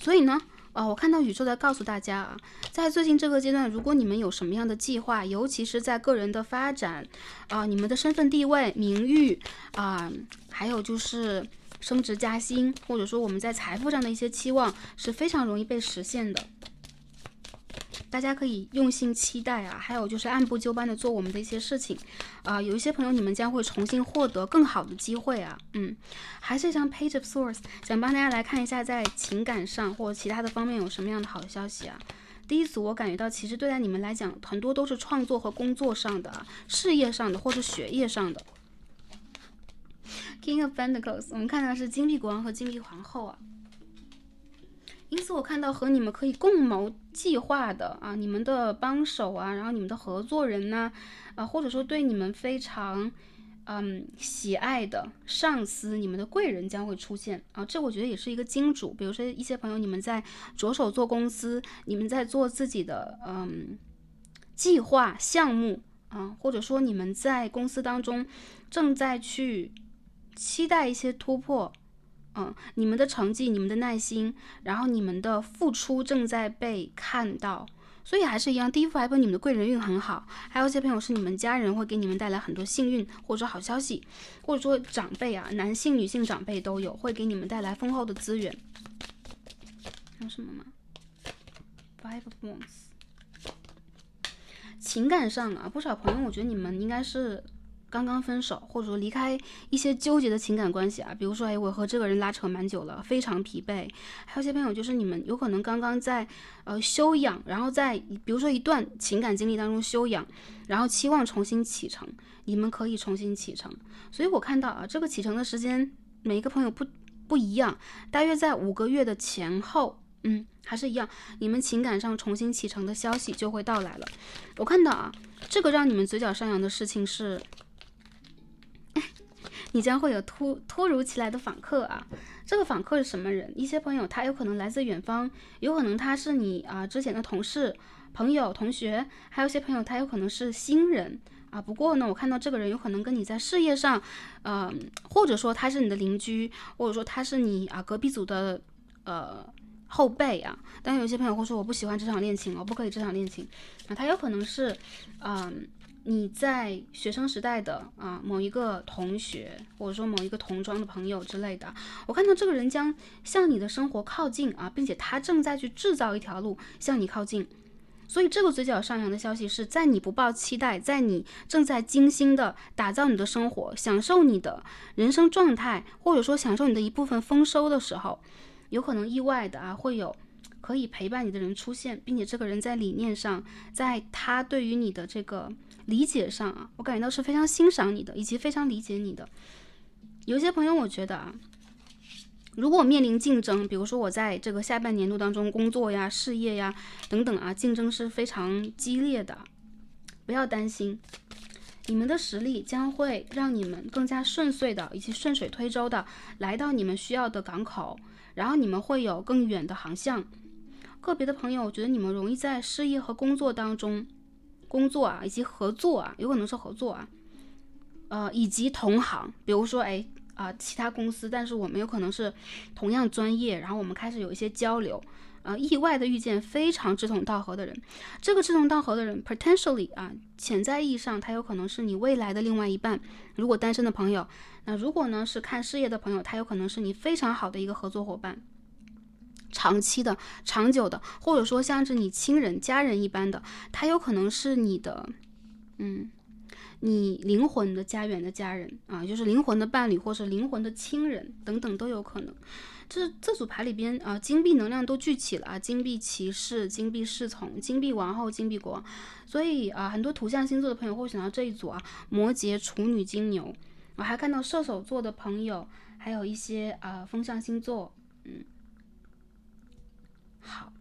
所以呢。啊，我看到宇宙在告诉大家啊，在最近这个阶段，如果你们有什么样的计划，尤其是在个人的发展，啊，你们的身份地位、名誉啊，还有就是升职加薪，或者说我们在财富上的一些期望，是非常容易被实现的。大家可以用心期待啊，还有就是按部就班的做我们的一些事情啊。有一些朋友，你们将会重新获得更好的机会啊。嗯，还是一张 Page of s o u r c e 想帮大家来看一下，在情感上或者其他的方面有什么样的好消息啊。第一组，我感觉到其实对待你们来讲，很多都是创作和工作上的啊，事业上的或是学业上的。King of Pentacles，我们看到是金币国王和金币皇后啊。因此，我看到和你们可以共谋计划的啊，你们的帮手啊，然后你们的合作人呐，啊，或者说对你们非常嗯喜爱的上司，你们的贵人将会出现啊。这我觉得也是一个金主，比如说一些朋友，你们在着手做公司，你们在做自己的嗯计划项目啊，或者说你们在公司当中正在去期待一些突破。嗯，你们的成绩、你们的耐心，然后你们的付出正在被看到，所以还是一样。第一副牌，你们的贵人运很好。还有一些朋友是你们家人，会给你们带来很多幸运，或者说好消息，或者说长辈啊，男性、女性长辈都有，会给你们带来丰厚的资源。还有什么吗？Five of Wands。情感上啊，不少朋友，我觉得你们应该是。刚刚分手，或者说离开一些纠结的情感关系啊，比如说，哎，我和这个人拉扯蛮久了，非常疲惫。还有一些朋友，就是你们有可能刚刚在呃休养，然后在比如说一段情感经历当中休养，然后期望重新启程，你们可以重新启程。所以我看到啊，这个启程的时间，每一个朋友不不一样，大约在五个月的前后，嗯，还是一样，你们情感上重新启程的消息就会到来了。我看到啊，这个让你们嘴角上扬的事情是。你将会有突突如其来的访客啊，这个访客是什么人？一些朋友他有可能来自远方，有可能他是你啊之前的同事、朋友、同学，还有些朋友他有可能是新人啊。不过呢，我看到这个人有可能跟你在事业上，呃，或者说他是你的邻居，或者说他是你啊隔壁组的呃后辈啊。但有些朋友会说我不喜欢这场恋情我不可以这场恋情。那他有可能是，嗯。你在学生时代的啊某一个同学，或者说某一个同窗的朋友之类的，我看到这个人将向你的生活靠近啊，并且他正在去制造一条路向你靠近，所以这个嘴角上扬的消息是在你不抱期待，在你正在精心的打造你的生活，享受你的人生状态，或者说享受你的一部分丰收的时候，有可能意外的啊会有可以陪伴你的人出现，并且这个人在理念上，在他对于你的这个。理解上啊，我感觉到是非常欣赏你的，以及非常理解你的。有些朋友，我觉得啊，如果我面临竞争，比如说我在这个下半年度当中工作呀、事业呀等等啊，竞争是非常激烈的。不要担心，你们的实力将会让你们更加顺遂的，以及顺水推舟的来到你们需要的港口，然后你们会有更远的航向。个别的朋友，我觉得你们容易在事业和工作当中。工作啊，以及合作啊，有可能是合作啊，呃，以及同行，比如说，哎，啊，其他公司，但是我们有可能是同样专业，然后我们开始有一些交流，呃，意外的遇见非常志同道合的人，这个志同道合的人，potentially 啊，潜在意义上他有可能是你未来的另外一半，如果单身的朋友，那如果呢是看事业的朋友，他有可能是你非常好的一个合作伙伴。长期的、长久的，或者说像是你亲人、家人一般的，它有可能是你的，嗯，你灵魂的家园的家人啊，就是灵魂的伴侣或是灵魂的亲人等等都有可能。这这组牌里边啊，金币能量都聚起了啊，金币骑士、金币侍从、金币王后、金币国，王，所以啊，很多土象星座的朋友会选到这一组啊，摩羯、处女、金牛，我还看到射手座的朋友，还有一些啊风象星座，嗯。好，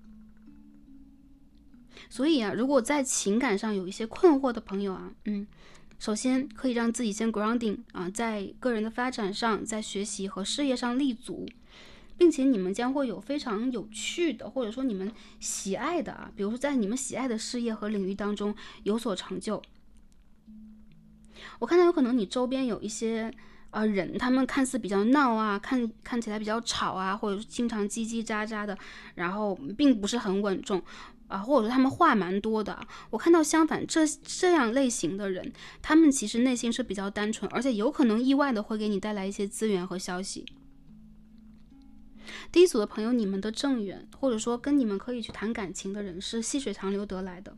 所以啊，如果在情感上有一些困惑的朋友啊，嗯，首先可以让自己先 grounding 啊，在个人的发展上，在学习和事业上立足，并且你们将会有非常有趣的，或者说你们喜爱的啊，比如说在你们喜爱的事业和领域当中有所成就。我看到有可能你周边有一些。啊，人他们看似比较闹啊，看看起来比较吵啊，或者经常叽叽喳喳的，然后并不是很稳重啊，或者说他们话蛮多的。我看到相反这这样类型的人，他们其实内心是比较单纯，而且有可能意外的会给你带来一些资源和消息。第一组的朋友，你们的正缘或者说跟你们可以去谈感情的人，是细水长流得来的。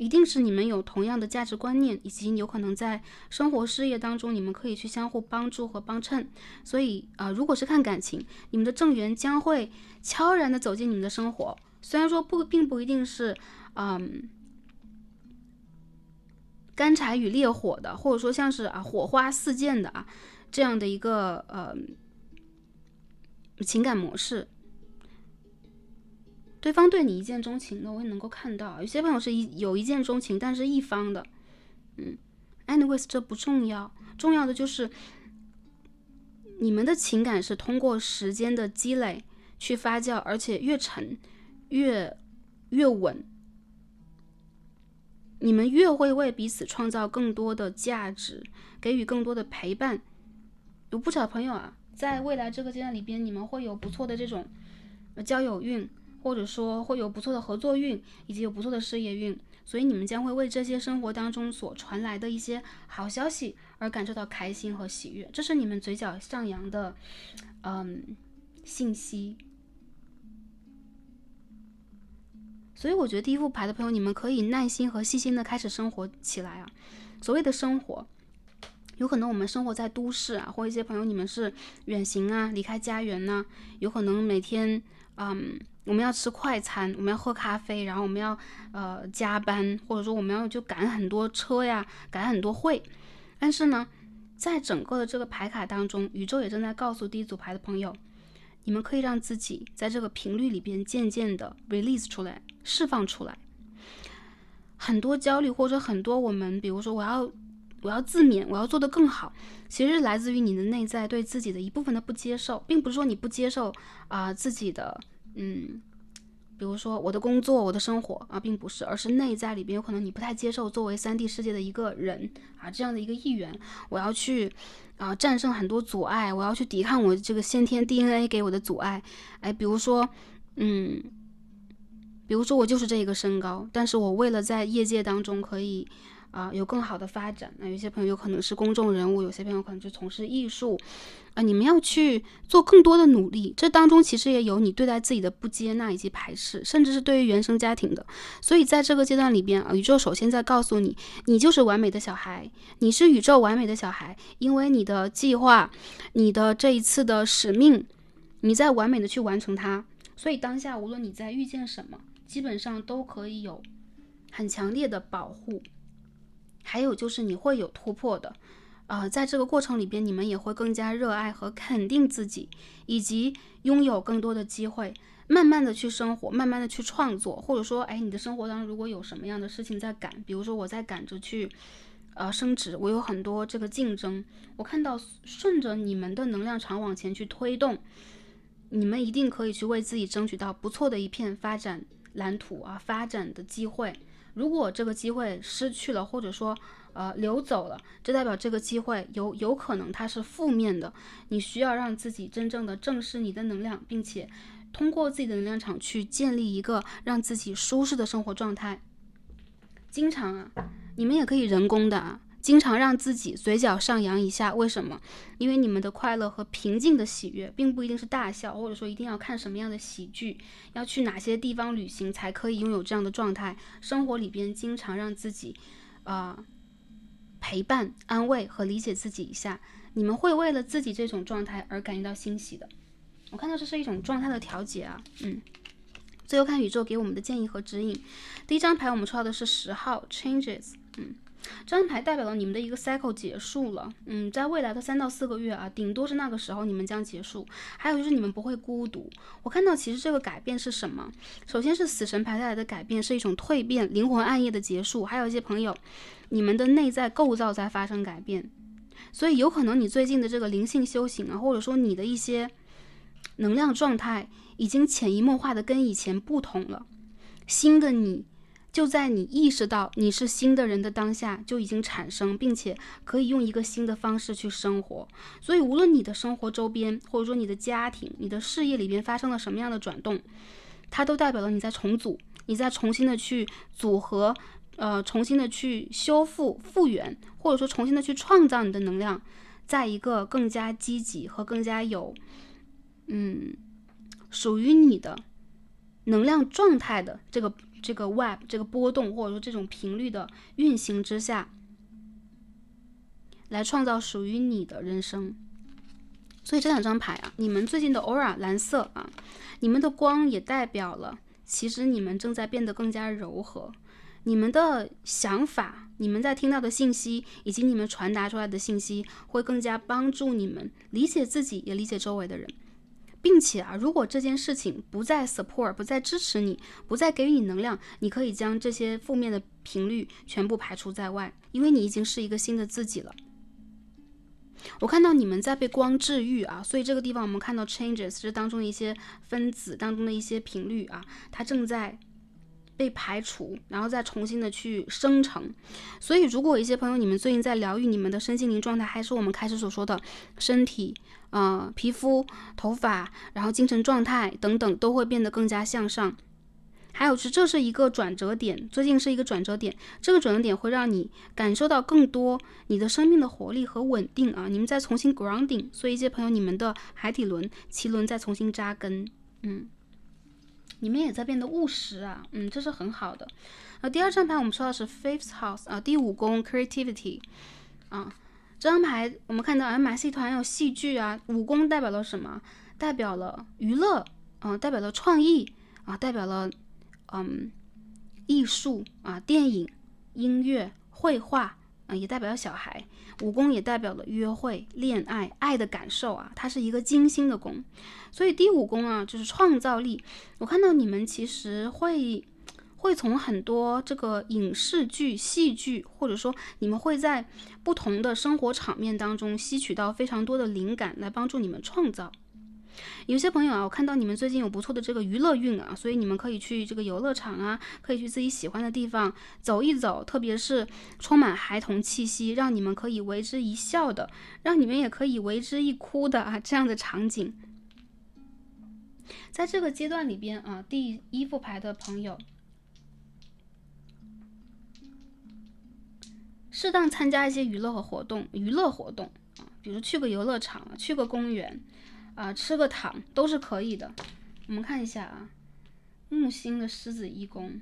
一定是你们有同样的价值观念，以及有可能在生活、事业当中，你们可以去相互帮助和帮衬。所以，呃，如果是看感情，你们的正缘将会悄然的走进你们的生活。虽然说不，并不一定是，嗯，干柴与烈火的，或者说像是啊火花四溅的啊这样的一个呃情感模式。对方对你一见钟情的，我也能够看到。有些朋友是一有一见钟情，但是一方的，嗯，anyways，这不重要，重要的就是你们的情感是通过时间的积累去发酵，而且越沉越越稳，你们越会为彼此创造更多的价值，给予更多的陪伴。有不少朋友啊，在未来这个阶段里边，你们会有不错的这种交友运。或者说会有不错的合作运，以及有不错的事业运，所以你们将会为这些生活当中所传来的一些好消息而感受到开心和喜悦，这是你们嘴角上扬的，嗯，信息。所以我觉得第一副牌的朋友，你们可以耐心和细心的开始生活起来啊。所谓的生活，有可能我们生活在都市啊，或一些朋友你们是远行啊，离开家园呐，有可能每天嗯。我们要吃快餐，我们要喝咖啡，然后我们要呃加班，或者说我们要就赶很多车呀，赶很多会。但是呢，在整个的这个牌卡当中，宇宙也正在告诉第一组牌的朋友，你们可以让自己在这个频率里边渐渐的 release 出来，释放出来很多焦虑，或者很多我们比如说我要我要自勉，我要做得更好，其实是来自于你的内在对自己的一部分的不接受，并不是说你不接受啊自己的。嗯，比如说我的工作、我的生活啊，并不是，而是内在里边有可能你不太接受作为三 D 世界的一个人啊，这样的一个意愿，我要去啊战胜很多阻碍，我要去抵抗我这个先天 DNA 给我的阻碍。哎，比如说，嗯，比如说我就是这一个身高，但是我为了在业界当中可以啊有更好的发展，那有些朋友有可能是公众人物，有些朋友可能就从事艺术。啊，你们要去做更多的努力，这当中其实也有你对待自己的不接纳以及排斥，甚至是对于原生家庭的。所以在这个阶段里边，啊，宇宙首先在告诉你，你就是完美的小孩，你是宇宙完美的小孩，因为你的计划，你的这一次的使命，你在完美的去完成它。所以当下无论你在遇见什么，基本上都可以有很强烈的保护，还有就是你会有突破的。啊，在这个过程里边，你们也会更加热爱和肯定自己，以及拥有更多的机会，慢慢的去生活，慢慢的去创作，或者说，哎，你的生活当中如果有什么样的事情在赶，比如说我在赶着去，呃，升职，我有很多这个竞争，我看到顺着你们的能量场往前去推动，你们一定可以去为自己争取到不错的一片发展蓝图啊，发展的机会。如果这个机会失去了，或者说。呃，流走了，就代表这个机会有有可能它是负面的。你需要让自己真正的正视你的能量，并且通过自己的能量场去建立一个让自己舒适的生活状态。经常啊，你们也可以人工的，啊，经常让自己嘴角上扬一下。为什么？因为你们的快乐和平静的喜悦，并不一定是大笑，或者说一定要看什么样的喜剧，要去哪些地方旅行才可以拥有这样的状态。生活里边经常让自己，啊。陪伴、安慰和理解自己一下，你们会为了自己这种状态而感觉到欣喜的。我看到这是一种状态的调节啊，嗯。最后看宇宙给我们的建议和指引。第一张牌我们抽到的是十号 Changes，嗯，这张牌代表了你们的一个 cycle 结束了，嗯，在未来的三到四个月啊，顶多是那个时候你们将结束。还有就是你们不会孤独。我看到其实这个改变是什么？首先是死神牌带来的改变是一种蜕变，灵魂暗夜的结束，还有一些朋友。你们的内在构造在发生改变，所以有可能你最近的这个灵性修行啊，或者说你的一些能量状态，已经潜移默化的跟以前不同了。新的你就在你意识到你是新的人的当下就已经产生，并且可以用一个新的方式去生活。所以无论你的生活周边，或者说你的家庭、你的事业里边发生了什么样的转动，它都代表了你在重组，你在重新的去组合。呃，重新的去修复、复原，或者说重新的去创造你的能量，在一个更加积极和更加有，嗯，属于你的能量状态的这个这个 w e b 这个波动，或者说这种频率的运行之下，来创造属于你的人生。所以这两张牌啊，你们最近的 Aura 蓝色啊，你们的光也代表了，其实你们正在变得更加柔和。你们的想法，你们在听到的信息，以及你们传达出来的信息，会更加帮助你们理解自己，也理解周围的人，并且啊，如果这件事情不再 support，不再支持你，不再给予你能量，你可以将这些负面的频率全部排除在外，因为你已经是一个新的自己了。我看到你们在被光治愈啊，所以这个地方我们看到 changes，这当中的一些分子当中的一些频率啊，它正在。被排除，然后再重新的去生成。所以，如果一些朋友你们最近在疗愈你们的身心灵状态，还是我们开始所说的身体、呃皮肤、头发，然后精神状态等等，都会变得更加向上。还有是，这是一个转折点，最近是一个转折点，这个转折点会让你感受到更多你的生命的活力和稳定啊！你们在重新 grounding，所以一些朋友你们的海底轮、脐轮在重新扎根，嗯。你们也在变得务实啊，嗯，这是很好的。呃，第二张牌我们说到是 fifth house 啊，第五宫 creativity 啊，这张牌我们看到啊，马戏团有戏剧啊，武功代表了什么？代表了娱乐嗯，代表了创意啊，代表了嗯，艺术啊，电影、音乐、绘画。也代表小孩，五宫也代表了约会、恋爱、爱的感受啊，它是一个金星的宫，所以第五宫啊就是创造力。我看到你们其实会，会从很多这个影视剧、戏剧，或者说你们会在不同的生活场面当中吸取到非常多的灵感，来帮助你们创造。有些朋友啊，我看到你们最近有不错的这个娱乐运啊，所以你们可以去这个游乐场啊，可以去自己喜欢的地方走一走，特别是充满孩童气息，让你们可以为之一笑的，让你们也可以为之一哭的啊，这样的场景。在这个阶段里边啊，第一副牌的朋友，适当参加一些娱乐和活动，娱乐活动啊，比如去个游乐场，去个公园。啊，吃个糖都是可以的。我们看一下啊，木星的狮子一宫，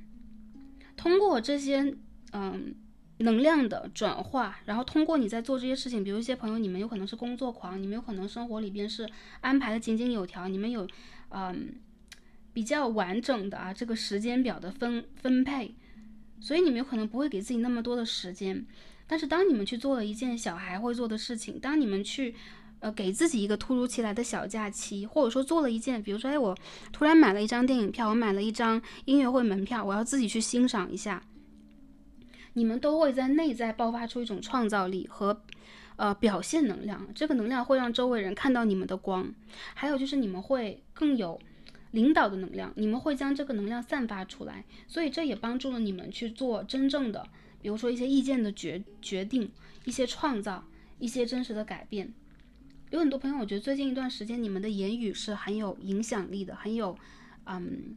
通过这些嗯能量的转化，然后通过你在做这些事情，比如一些朋友，你们有可能是工作狂，你们有可能生活里边是安排的井井有条，你们有嗯比较完整的啊这个时间表的分分配，所以你们有可能不会给自己那么多的时间。但是当你们去做了一件小孩会做的事情，当你们去。呃，给自己一个突如其来的小假期，或者说做了一件，比如说，哎，我突然买了一张电影票，我买了一张音乐会门票，我要自己去欣赏一下。你们都会在内在爆发出一种创造力和呃表现能量，这个能量会让周围人看到你们的光。还有就是你们会更有领导的能量，你们会将这个能量散发出来，所以这也帮助了你们去做真正的，比如说一些意见的决决定，一些创造，一些真实的改变。有很多朋友，我觉得最近一段时间你们的言语是很有影响力的，很有，嗯，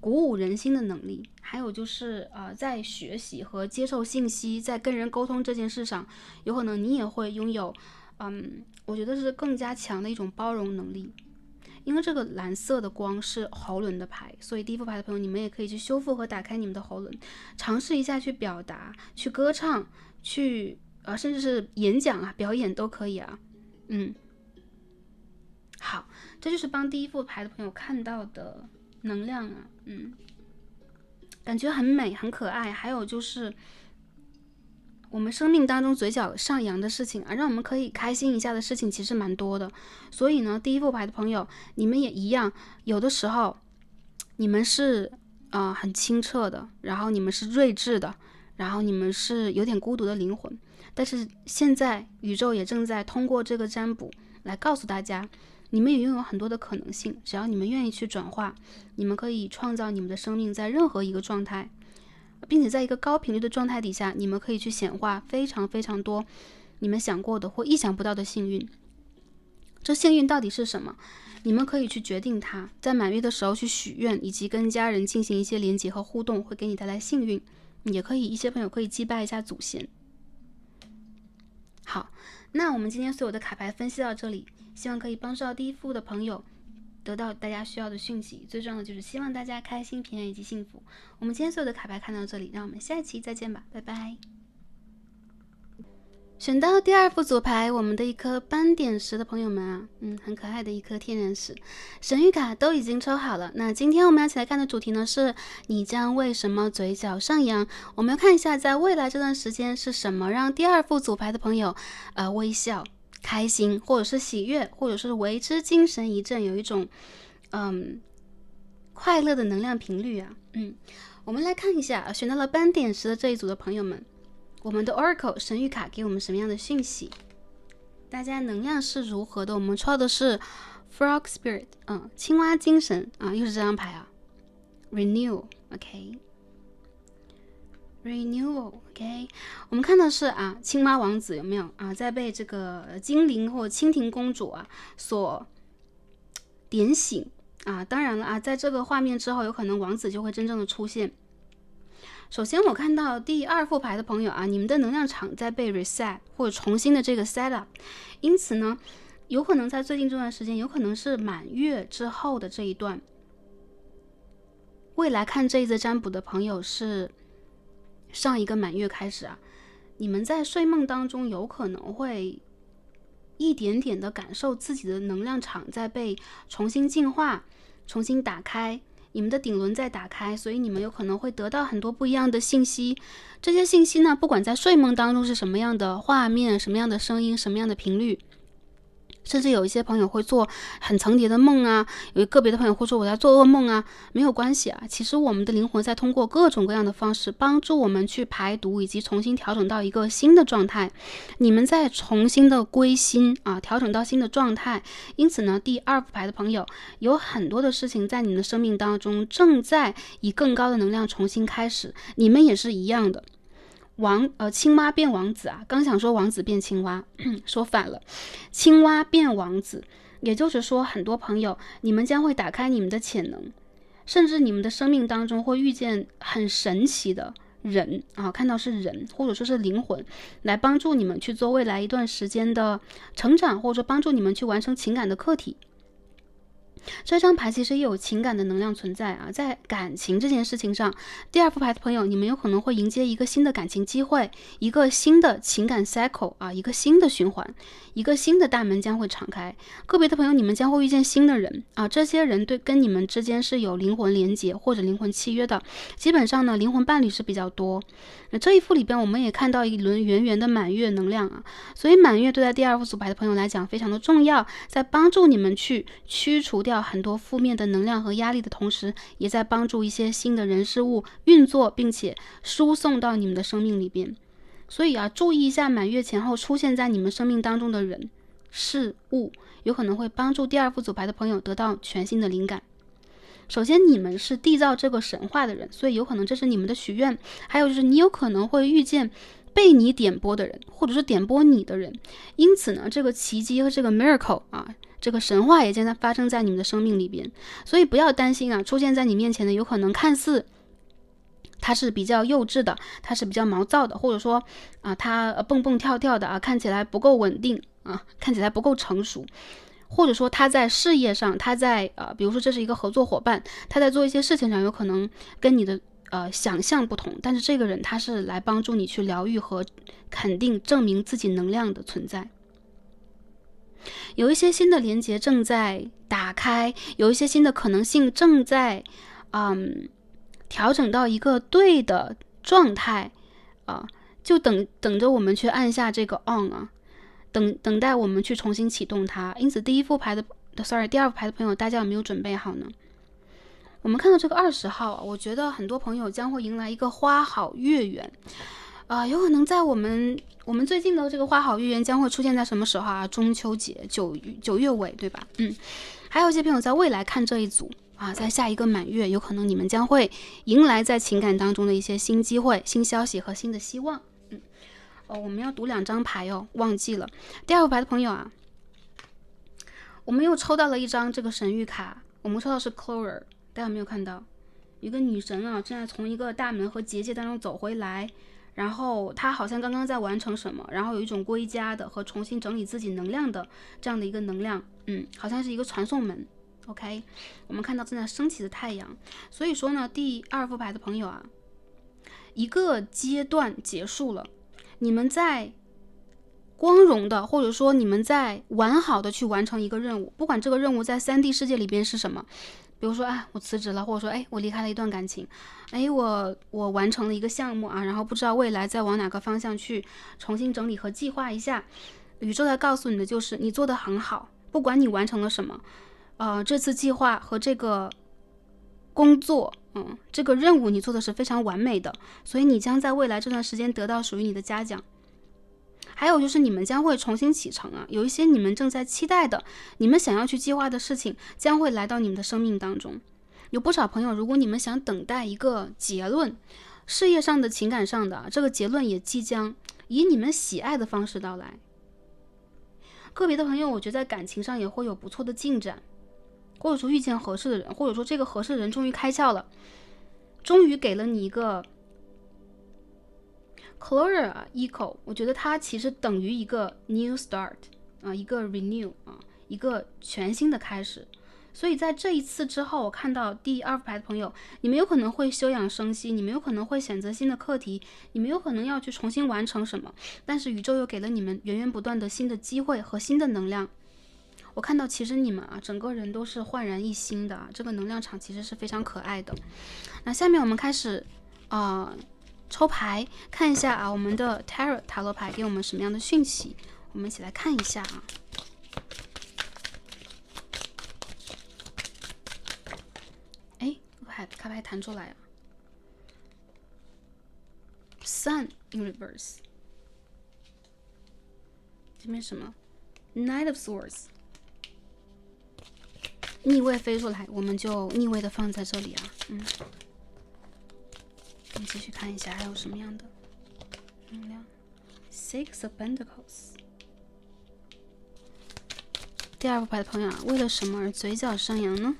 鼓舞人心的能力。还有就是，呃，在学习和接受信息，在跟人沟通这件事上，有可能你也会拥有，嗯，我觉得是更加强的一种包容能力。因为这个蓝色的光是喉轮的牌，所以第一副牌的朋友，你们也可以去修复和打开你们的喉轮，尝试一下去表达、去歌唱、去，呃，甚至是演讲啊、表演都可以啊，嗯。好，这就是帮第一副牌的朋友看到的能量啊，嗯，感觉很美很可爱。还有就是我们生命当中嘴角上扬的事情啊，让我们可以开心一下的事情其实蛮多的。所以呢，第一副牌的朋友，你们也一样。有的时候你们是啊很清澈的，然后你们是睿智的，然后你们是有点孤独的灵魂。但是现在宇宙也正在通过这个占卜来告诉大家。你们也拥有很多的可能性，只要你们愿意去转化，你们可以创造你们的生命在任何一个状态，并且在一个高频率的状态底下，你们可以去显化非常非常多你们想过的或意想不到的幸运。这幸运到底是什么？你们可以去决定它。在满月的时候去许愿，以及跟家人进行一些连接和互动，会给你带来幸运。也可以一些朋友可以祭拜一下祖先。好，那我们今天所有的卡牌分析到这里。希望可以帮助到第一副的朋友得到大家需要的讯息，最重要的就是希望大家开心、平安以及幸福。我们今天所有的卡牌看到这里，让我们下一期再见吧，拜拜。选到第二副组牌，我们的一颗斑点石的朋友们啊，嗯，很可爱的一颗天然石。神谕卡都已经抽好了，那今天我们要起来看的主题呢是：你将为什么嘴角上扬？我们要看一下，在未来这段时间是什么让第二副组牌的朋友呃微笑。开心，或者是喜悦，或者是为之精神一振，有一种，嗯，快乐的能量频率啊，嗯，我们来看一下选到了斑点石的这一组的朋友们，我们的 Oracle 神谕卡给我们什么样的讯息？大家能量是如何的？我们抽到的是 Frog Spirit，嗯，青蛙精神啊，又是这张牌啊，Renew，OK。Renewal，OK，我们看的是啊，青蛙王子有没有啊，在被这个精灵或蜻蜓公主啊所点醒啊？当然了啊，在这个画面之后，有可能王子就会真正的出现。首先，我看到第二副牌的朋友啊，你们的能量场在被 reset 或者重新的这个 set up，因此呢，有可能在最近这段时间，有可能是满月之后的这一段。未来看这一则占卜的朋友是。上一个满月开始啊，你们在睡梦当中有可能会一点点的感受自己的能量场在被重新进化、重新打开，你们的顶轮在打开，所以你们有可能会得到很多不一样的信息。这些信息呢，不管在睡梦当中是什么样的画面、什么样的声音、什么样的频率。甚至有一些朋友会做很层叠的梦啊，有个别的朋友会说我在做噩梦啊，没有关系啊，其实我们的灵魂在通过各种各样的方式帮助我们去排毒以及重新调整到一个新的状态，你们在重新的归心啊，调整到新的状态。因此呢，第二副牌的朋友有很多的事情在你们的生命当中正在以更高的能量重新开始，你们也是一样的。王呃，青蛙变王子啊！刚想说王子变青蛙，说反了。青蛙变王子，也就是说，很多朋友，你们将会打开你们的潜能，甚至你们的生命当中会遇见很神奇的人啊，看到是人或者说是灵魂，来帮助你们去做未来一段时间的成长，或者说帮助你们去完成情感的课题。这张牌其实也有情感的能量存在啊，在感情这件事情上，第二副牌的朋友，你们有可能会迎接一个新的感情机会，一个新的情感 cycle 啊，一个新的循环，一个新的大门将会敞开。个别的朋友，你们将会遇见新的人啊，这些人对跟你们之间是有灵魂连接或者灵魂契约的。基本上呢，灵魂伴侣是比较多。那这一副里边，我们也看到一轮圆圆的满月能量啊，所以满月对待第二副组牌的朋友来讲非常的重要，在帮助你们去驱除掉。到很多负面的能量和压力的同时，也在帮助一些新的人事物运作，并且输送到你们的生命里边。所以啊，注意一下满月前后出现在你们生命当中的人、事物，有可能会帮助第二副组牌的朋友得到全新的灵感。首先，你们是缔造这个神话的人，所以有可能这是你们的许愿。还有就是，你有可能会遇见被你点拨的人，或者是点拨你的人。因此呢，这个奇迹和这个 miracle 啊。这个神话也将它发生在你们的生命里边，所以不要担心啊！出现在你面前的有可能看似，他是比较幼稚的，他是比较毛躁的，或者说啊，他蹦蹦跳跳的啊，看起来不够稳定啊，看起来不够成熟，或者说他在事业上，他在呃，比如说这是一个合作伙伴，他在做一些事情上有可能跟你的呃想象不同，但是这个人他是来帮助你去疗愈和肯定证明自己能量的存在。有一些新的连接正在打开，有一些新的可能性正在，嗯，调整到一个对的状态，啊，就等等着我们去按下这个 on 啊，等等待我们去重新启动它。因此，第一副牌的，sorry，第二副牌的朋友，大家有没有准备好呢？我们看到这个二十号，我觉得很多朋友将会迎来一个花好月圆。啊，有可能在我们我们最近的这个花好月圆将会出现在什么时候啊？中秋节九九月尾，对吧？嗯，还有一些朋友在未来看这一组啊，在下一个满月，有可能你们将会迎来在情感当中的一些新机会、新消息和新的希望。嗯，哦，我们要读两张牌哟，忘记了第二副牌的朋友啊，我们又抽到了一张这个神谕卡，我们抽到是 c l o v e r 大家有没有看到？一个女神啊，正在从一个大门和结界当中走回来。然后他好像刚刚在完成什么，然后有一种归家的和重新整理自己能量的这样的一个能量，嗯，好像是一个传送门。OK，我们看到正在升起的太阳，所以说呢，第二副牌的朋友啊，一个阶段结束了，你们在。光荣的，或者说你们在完好的去完成一个任务，不管这个任务在三 D 世界里边是什么，比如说，哎，我辞职了，或者说，哎，我离开了一段感情，哎，我我完成了一个项目啊，然后不知道未来再往哪个方向去重新整理和计划一下，宇宙在告诉你的就是你做的很好，不管你完成了什么，呃，这次计划和这个工作，嗯，这个任务你做的是非常完美的，所以你将在未来这段时间得到属于你的嘉奖。还有就是你们将会重新启程啊，有一些你们正在期待的、你们想要去计划的事情将会来到你们的生命当中。有不少朋友，如果你们想等待一个结论，事业上的、情感上的，这个结论也即将以你们喜爱的方式到来。个别的朋友，我觉得在感情上也会有不错的进展，或者说遇见合适的人，或者说这个合适的人终于开窍了，终于给了你一个。Clara e c o 我觉得它其实等于一个 new start 啊，一个 renew 啊，一个全新的开始。所以在这一次之后，我看到第二副牌的朋友，你们有可能会休养生息，你们有可能会选择新的课题，你们有可能要去重新完成什么。但是宇宙又给了你们源源不断的新的机会和新的能量。我看到其实你们啊，整个人都是焕然一新的，啊，这个能量场其实是非常可爱的。那下面我们开始啊。抽牌，看一下啊，我们的 t r a 塔罗牌给我们什么样的讯息？我们一起来看一下啊。哎，牌卡牌弹出来了，Sun in Reverse，这边什么，Knight of Swords，逆位飞出来，我们就逆位的放在这里啊，嗯。继续看一下，还有什么样的能量？Six Bendicos，第二副牌的朋友，为了什么而嘴角上扬呢？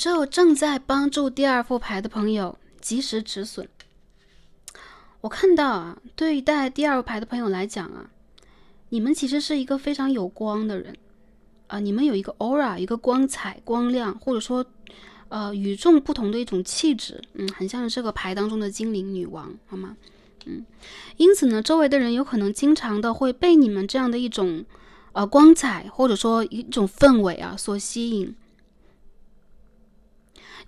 就正在帮助第二副牌的朋友及时止损。我看到啊，对待第二副牌的朋友来讲啊，你们其实是一个非常有光的人啊，你们有一个 aura，一个光彩、光亮，或者说呃与众不同的一种气质，嗯，很像是这个牌当中的精灵女王，好吗？嗯，因此呢，周围的人有可能经常的会被你们这样的一种呃光彩，或者说一种氛围啊所吸引。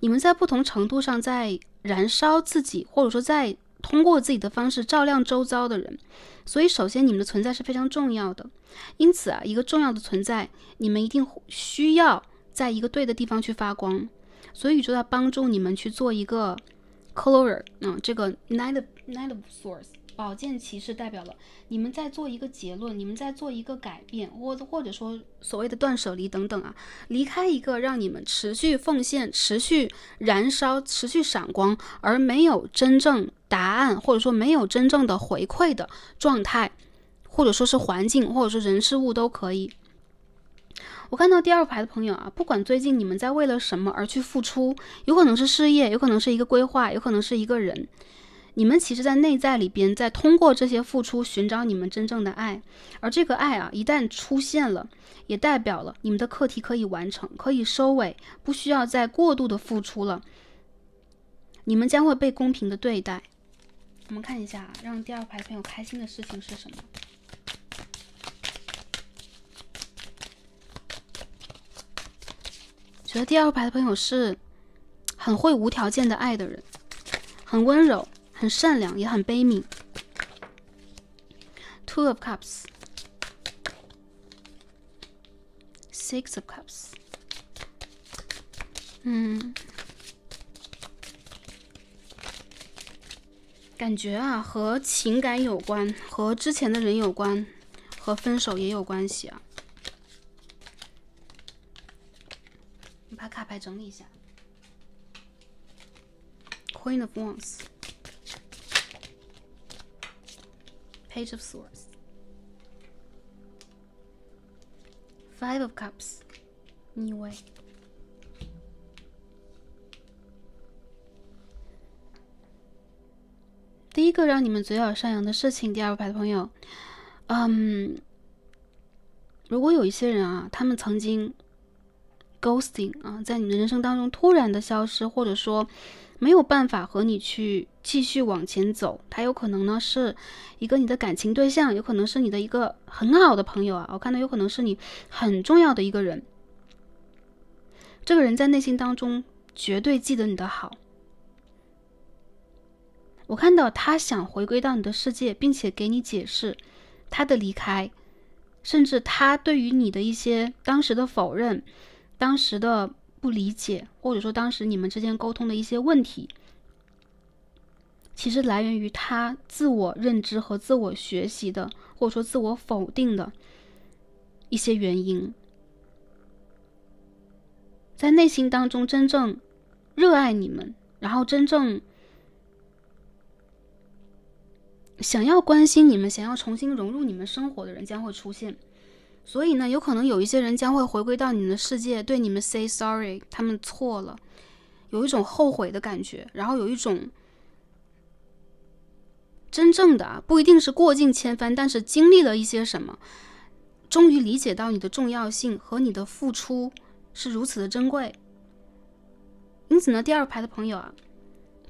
你们在不同程度上在燃烧自己，或者说在通过自己的方式照亮周遭的人，所以首先你们的存在是非常重要的。因此啊，一个重要的存在，你们一定需要在一个对的地方去发光，所以宇宙要帮助你们去做一个 color，嗯，这个 e i g h t e i g h t source。宝剑骑士代表了你们在做一个结论，你们在做一个改变，或或者说所谓的断舍离等等啊，离开一个让你们持续奉献、持续燃烧、持续闪光而没有真正答案，或者说没有真正的回馈的状态，或者说是环境，或者说人事物都可以。我看到第二排的朋友啊，不管最近你们在为了什么而去付出，有可能是事业，有可能是一个规划，有可能是一个人。你们其实，在内在里边，在通过这些付出寻找你们真正的爱，而这个爱啊，一旦出现了，也代表了你们的课题可以完成，可以收尾，不需要再过度的付出了。你们将会被公平的对待。我们看一下，让第二排朋友开心的事情是什么？觉得第二排的朋友是很会无条件的爱的人，很温柔。很善良，也很悲悯。Two of Cups, Six of Cups。嗯，感觉啊，和情感有关，和之前的人有关，和分手也有关系啊。你把卡牌整理一下。Queen of Wands。Page of Swords, Five of Cups。你以为第一个让你们嘴角上扬的事情？第二排牌的朋友，嗯，如果有一些人啊，他们曾经 ghosting 啊，在你的人生当中突然的消失，或者说。没有办法和你去继续往前走，他有可能呢是一个你的感情对象，有可能是你的一个很好的朋友啊，我看到有可能是你很重要的一个人。这个人在内心当中绝对记得你的好。我看到他想回归到你的世界，并且给你解释他的离开，甚至他对于你的一些当时的否认，当时的。不理解，或者说当时你们之间沟通的一些问题，其实来源于他自我认知和自我学习的，或者说自我否定的一些原因，在内心当中真正热爱你们，然后真正想要关心你们，想要重新融入你们生活的人将会出现。所以呢，有可能有一些人将会回归到你们的世界，对你们 say sorry，他们错了，有一种后悔的感觉，然后有一种真正的不一定是过尽千帆，但是经历了一些什么，终于理解到你的重要性和你的付出是如此的珍贵。因此呢，第二排的朋友啊，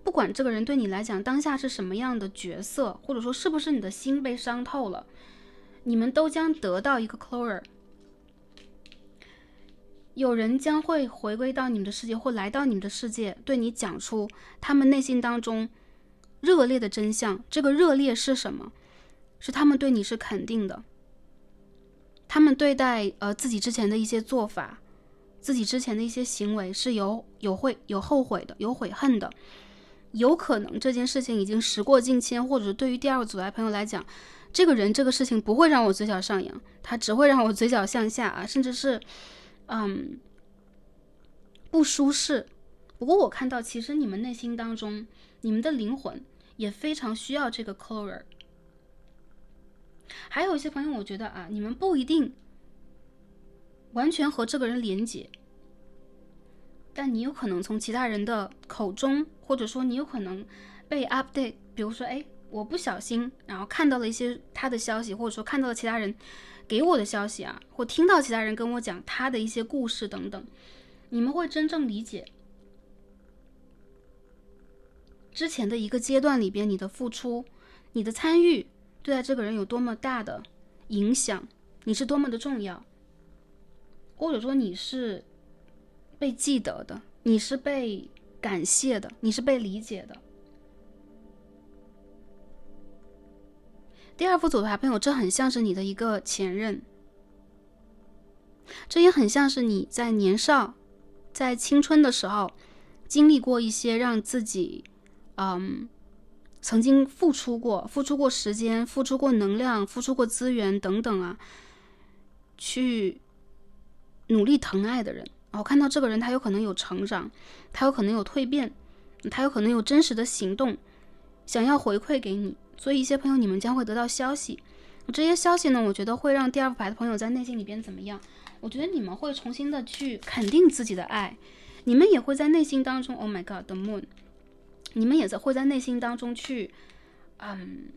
不管这个人对你来讲当下是什么样的角色，或者说是不是你的心被伤透了。你们都将得到一个 clover，有人将会回归到你们的世界，或来到你们的世界，对你讲出他们内心当中热烈的真相。这个热烈是什么？是他们对你是肯定的。他们对待呃自己之前的一些做法，自己之前的一些行为是有有会有后悔的，有悔恨的。有可能这件事情已经时过境迁，或者对于第二个阻碍朋友来讲。这个人这个事情不会让我嘴角上扬，他只会让我嘴角向下啊，甚至是，嗯，不舒适。不过我看到，其实你们内心当中，你们的灵魂也非常需要这个 color。还有一些朋友，我觉得啊，你们不一定完全和这个人连接，但你有可能从其他人的口中，或者说你有可能被 update，比如说，哎。我不小心，然后看到了一些他的消息，或者说看到了其他人给我的消息啊，或听到其他人跟我讲他的一些故事等等，你们会真正理解之前的一个阶段里边你的付出、你的参与，对待这个人有多么大的影响，你是多么的重要，或者说你是被记得的，你是被感谢的，你是被理解的。第二副组牌朋友，这很像是你的一个前任，这也很像是你在年少、在青春的时候，经历过一些让自己，嗯，曾经付出过、付出过时间、付出过能量、付出过资源等等啊，去努力疼爱的人。我看到这个人，他有可能有成长，他有可能有蜕变，他有可能有真实的行动，想要回馈给你。所以一些朋友，你们将会得到消息。这些消息呢，我觉得会让第二副牌的朋友在内心里边怎么样？我觉得你们会重新的去肯定自己的爱，你们也会在内心当中，Oh my God，the moon，你们也在会在内心当中去，嗯，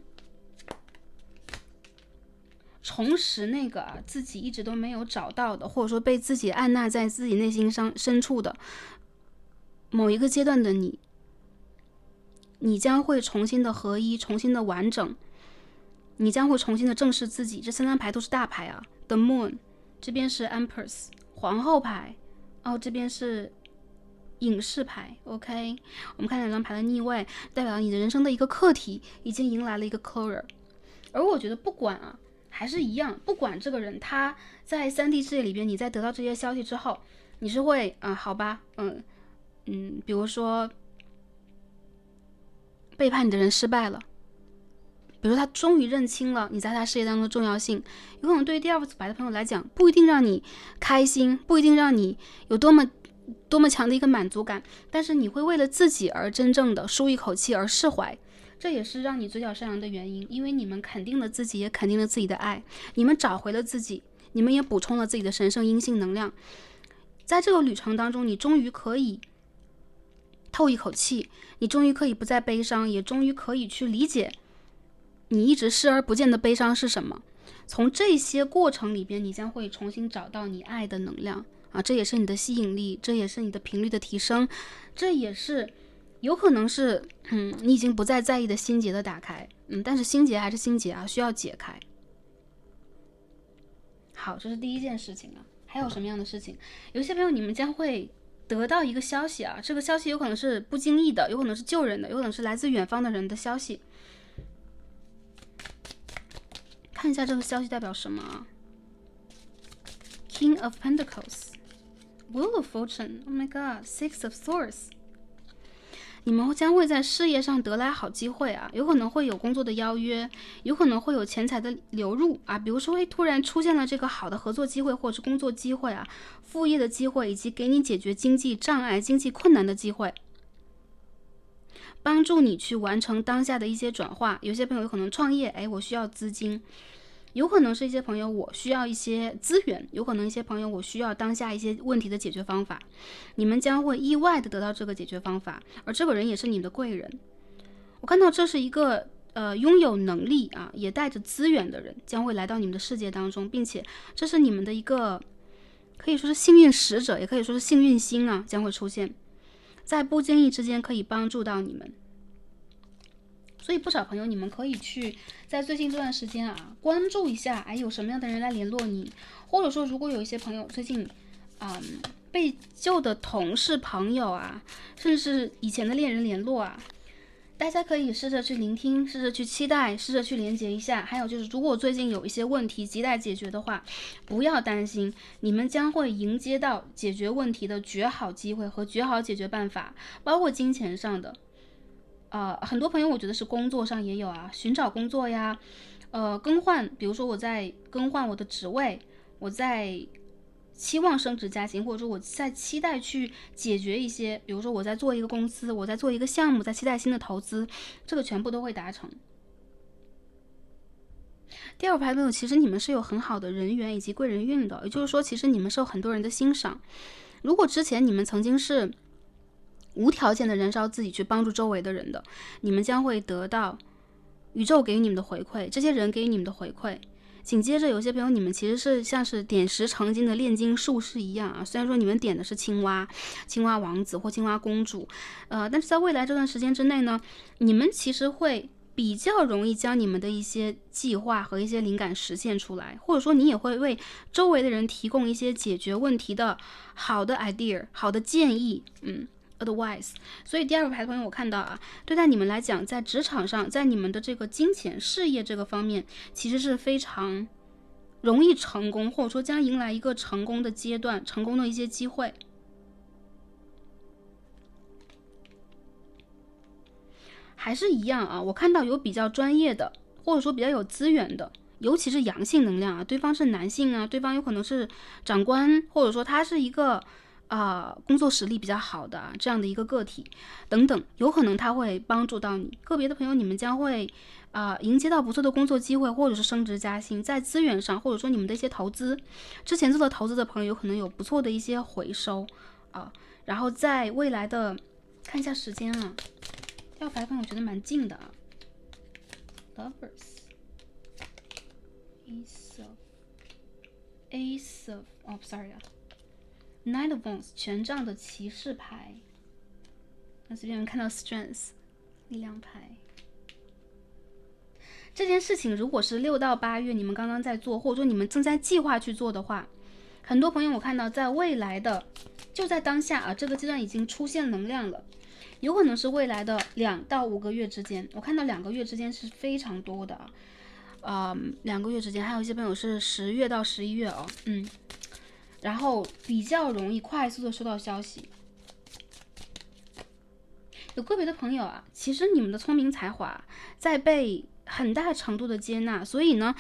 重拾那个自己一直都没有找到的，或者说被自己按捺在自己内心上深处的某一个阶段的你。你将会重新的合一，重新的完整，你将会重新的正视自己。这三张牌都是大牌啊。The Moon，这边是 Empress，皇后牌，哦，这边是影视牌。OK，我们看两张牌的逆位，代表你的人生的一个课题已经迎来了一个 c o r r 而我觉得不管啊，还是一样，不管这个人他在三 D 世界里边，你在得到这些消息之后，你是会嗯好吧，嗯嗯，比如说。背叛你的人失败了，比如说他终于认清了你在他事业当中的重要性。有可能对于第二副牌的朋友来讲，不一定让你开心，不一定让你有多么多么强的一个满足感，但是你会为了自己而真正的舒一口气而释怀。这也是让你嘴角上扬的原因，因为你们肯定了自己，也肯定了自己的爱，你们找回了自己，你们也补充了自己的神圣阴性能量。在这个旅程当中，你终于可以。透一口气，你终于可以不再悲伤，也终于可以去理解，你一直视而不见的悲伤是什么。从这些过程里边，你将会重新找到你爱的能量啊，这也是你的吸引力，这也是你的频率的提升，这也是有可能是嗯，你已经不再在意的心结的打开，嗯，但是心结还是心结啊，需要解开。好，这是第一件事情啊，还有什么样的事情？有些朋友，你们将会。得到一个消息啊，这个消息有可能是不经意的，有可能是救人的，有可能是来自远方的人的消息。看一下这个消息代表什么？King of Pentacles, Wheel of Fortune, Oh my God, Six of Swords。你们将会在事业上得来好机会啊，有可能会有工作的邀约，有可能会有钱财的流入啊，比如说会突然出现了这个好的合作机会，或者是工作机会啊，副业的机会，以及给你解决经济障碍、经济困难的机会，帮助你去完成当下的一些转化。有些朋友有可能创业，哎，我需要资金。有可能是一些朋友，我需要一些资源；有可能一些朋友，我需要当下一些问题的解决方法。你们将会意外的得到这个解决方法，而这个人也是你们的贵人。我看到这是一个呃，拥有能力啊，也带着资源的人将会来到你们的世界当中，并且这是你们的一个可以说是幸运使者，也可以说是幸运星啊，将会出现在不经意之间可以帮助到你们。所以，不少朋友，你们可以去在最近这段时间啊，关注一下，哎，有什么样的人来联络你？或者说，如果有一些朋友最近，嗯，被救的同事、朋友啊，甚至以前的恋人联络啊，大家可以试着去聆听，试着去期待，试着去连接一下。还有就是，如果最近有一些问题亟待解决的话，不要担心，你们将会迎接到解决问题的绝好机会和绝好解决办法，包括金钱上的。呃，很多朋友我觉得是工作上也有啊，寻找工作呀，呃，更换，比如说我在更换我的职位，我在期望升职加薪，或者说我在期待去解决一些，比如说我在做一个公司，我在做一个项目，在期待新的投资，这个全部都会达成。第二排朋友，其实你们是有很好的人缘以及贵人运的，也就是说，其实你们是有很多人的欣赏。如果之前你们曾经是。无条件的燃烧自己去帮助周围的人的，你们将会得到宇宙给予你们的回馈，这些人给予你们的回馈。紧接着，有些朋友，你们其实是像是点石成金的炼金术士一样啊。虽然说你们点的是青蛙、青蛙王子或青蛙公主，呃，但是在未来这段时间之内呢，你们其实会比较容易将你们的一些计划和一些灵感实现出来，或者说你也会为周围的人提供一些解决问题的好的 idea、好的建议。嗯。advice，所以第二个牌朋友，我看到啊，对待你们来讲，在职场上，在你们的这个金钱、事业这个方面，其实是非常容易成功，或者说将迎来一个成功的阶段，成功的一些机会，还是一样啊。我看到有比较专业的，或者说比较有资源的，尤其是阳性能量啊，对方是男性啊，对方有可能是长官，或者说他是一个。啊，工作实力比较好的这样的一个个体，等等，有可能他会帮助到你。个别的朋友，你们将会啊，迎接到不错的工作机会，或者是升职加薪，在资源上，或者说你们的一些投资，之前做的投资的朋友，可能有不错的一些回收啊。然后在未来的，看一下时间啊，要牌牌，我觉得蛮近的啊。Lovers，Ace，Ace，哦，sorry 啊。Nine of Wands，权杖的骑士牌。那这边能看到 Strength，力量牌。这件事情如果是六到八月你们刚刚在做，或者说你们正在计划去做的话，很多朋友我看到在未来的，就在当下啊这个阶段已经出现能量了，有可能是未来的两到五个月之间。我看到两个月之间是非常多的啊，啊两个月之间，还有一些朋友是十月到十一月哦，嗯。然后比较容易快速的收到消息。有个别的朋友啊，其实你们的聪明才华在被很大程度的接纳，所以呢，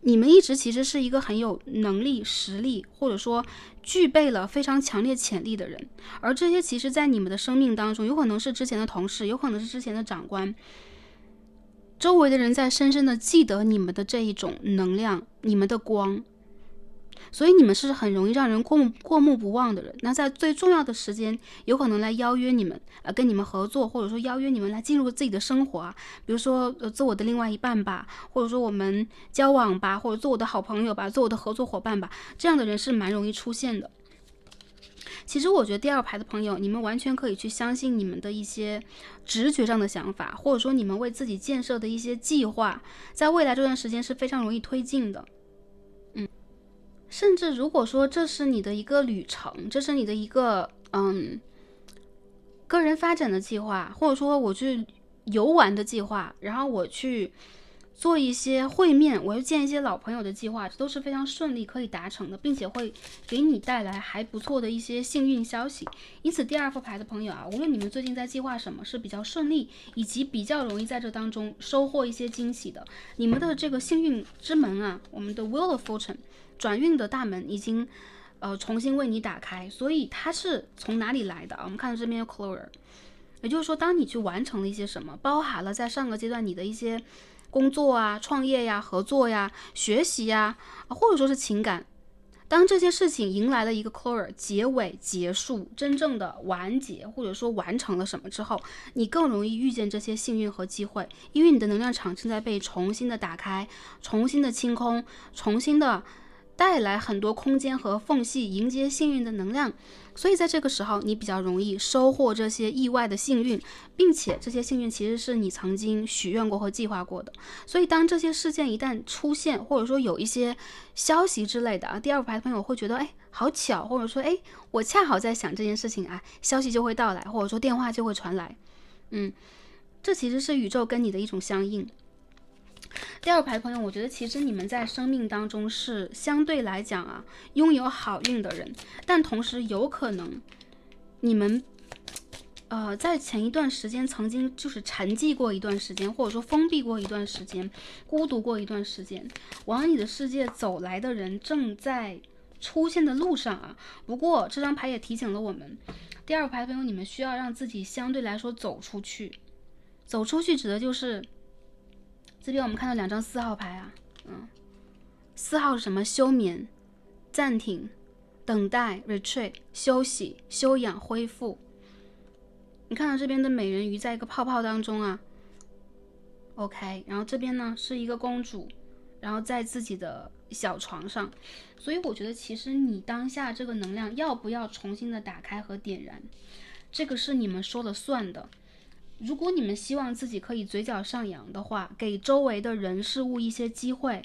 你们一直其实是一个很有能力、实力，或者说具备了非常强烈潜力的人。而这些其实，在你们的生命当中，有可能是之前的同事，有可能是之前的长官，周围的人在深深的记得你们的这一种能量，你们的光。所以你们是很容易让人过过目不忘的人。那在最重要的时间，有可能来邀约你们呃，跟你们合作，或者说邀约你们来进入自己的生活啊。比如说，呃，做我的另外一半吧，或者说我们交往吧，或者做我的好朋友吧，做我的合作伙伴吧。这样的人是蛮容易出现的。其实我觉得第二排的朋友，你们完全可以去相信你们的一些直觉上的想法，或者说你们为自己建设的一些计划，在未来这段时间是非常容易推进的。甚至如果说这是你的一个旅程，这是你的一个嗯，个人发展的计划，或者说我去游玩的计划，然后我去做一些会面，我去见一些老朋友的计划，这都是非常顺利可以达成的，并且会给你带来还不错的一些幸运消息。因此，第二副牌的朋友啊，无论你们最近在计划什么，是比较顺利，以及比较容易在这当中收获一些惊喜的，你们的这个幸运之门啊，我们的 Wheel of Fortune。转运的大门已经，呃，重新为你打开，所以它是从哪里来的？我们看到这边有 c l o v e r 也就是说，当你去完成了一些什么，包含了在上个阶段你的一些工作啊、创业呀、合作呀、学习呀，或者说是情感，当这些事情迎来了一个 c l o v e r 结尾、结束、真正的完结，或者说完成了什么之后，你更容易遇见这些幸运和机会，因为你的能量场正在被重新的打开、重新的清空、重新的。带来很多空间和缝隙，迎接幸运的能量，所以在这个时候，你比较容易收获这些意外的幸运，并且这些幸运其实是你曾经许愿过和计划过的。所以当这些事件一旦出现，或者说有一些消息之类的啊，第二排的朋友会觉得，哎，好巧，或者说，哎，我恰好在想这件事情啊，消息就会到来，或者说电话就会传来。嗯，这其实是宇宙跟你的一种相应。第二排朋友，我觉得其实你们在生命当中是相对来讲啊，拥有好运的人，但同时有可能你们，呃，在前一段时间曾经就是沉寂过一段时间，或者说封闭过一段时间，孤独过一段时间。往你的世界走来的人正在出现的路上啊。不过这张牌也提醒了我们，第二排朋友，你们需要让自己相对来说走出去。走出去指的就是。这边我们看到两张四号牌啊，嗯，四号是什么？休眠、暂停、等待、retreat、休息、休养、恢复。你看到这边的美人鱼在一个泡泡当中啊，OK。然后这边呢是一个公主，然后在自己的小床上。所以我觉得其实你当下这个能量要不要重新的打开和点燃，这个是你们说了算的。如果你们希望自己可以嘴角上扬的话，给周围的人事物一些机会，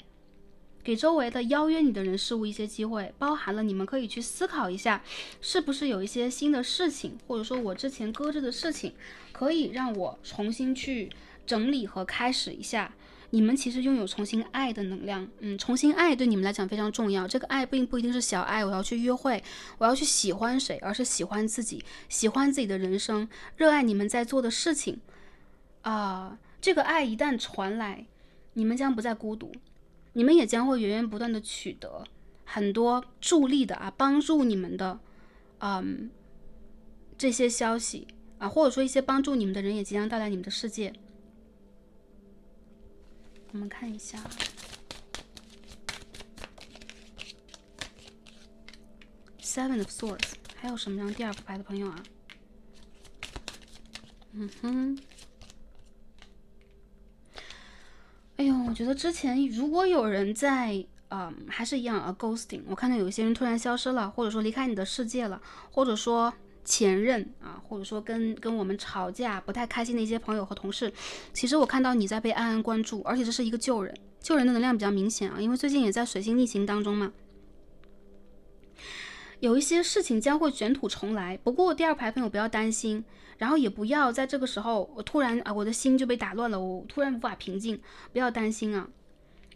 给周围的邀约你的人事物一些机会，包含了你们可以去思考一下，是不是有一些新的事情，或者说我之前搁置的事情，可以让我重新去整理和开始一下。你们其实拥有重新爱的能量，嗯，重新爱对你们来讲非常重要。这个爱并不一定是小爱，我要去约会，我要去喜欢谁，而是喜欢自己，喜欢自己的人生，热爱你们在做的事情。啊，这个爱一旦传来，你们将不再孤独，你们也将会源源不断的取得很多助力的啊，帮助你们的，嗯，这些消息啊，或者说一些帮助你们的人也即将到来你们的世界。我们看一下 Seven of Swords，还有什么样第二副牌的朋友啊？嗯哼，哎呦，我觉得之前如果有人在啊，还是一样 Ghosting，我看到有些人突然消失了，或者说离开你的世界了，或者说。前任啊，或者说跟跟我们吵架不太开心的一些朋友和同事，其实我看到你在被暗暗关注，而且这是一个旧人、旧人的能量比较明显啊，因为最近也在水星逆行当中嘛，有一些事情将会卷土重来。不过第二排朋友不要担心，然后也不要在这个时候我突然啊我的心就被打乱了，我突然无法平静，不要担心啊。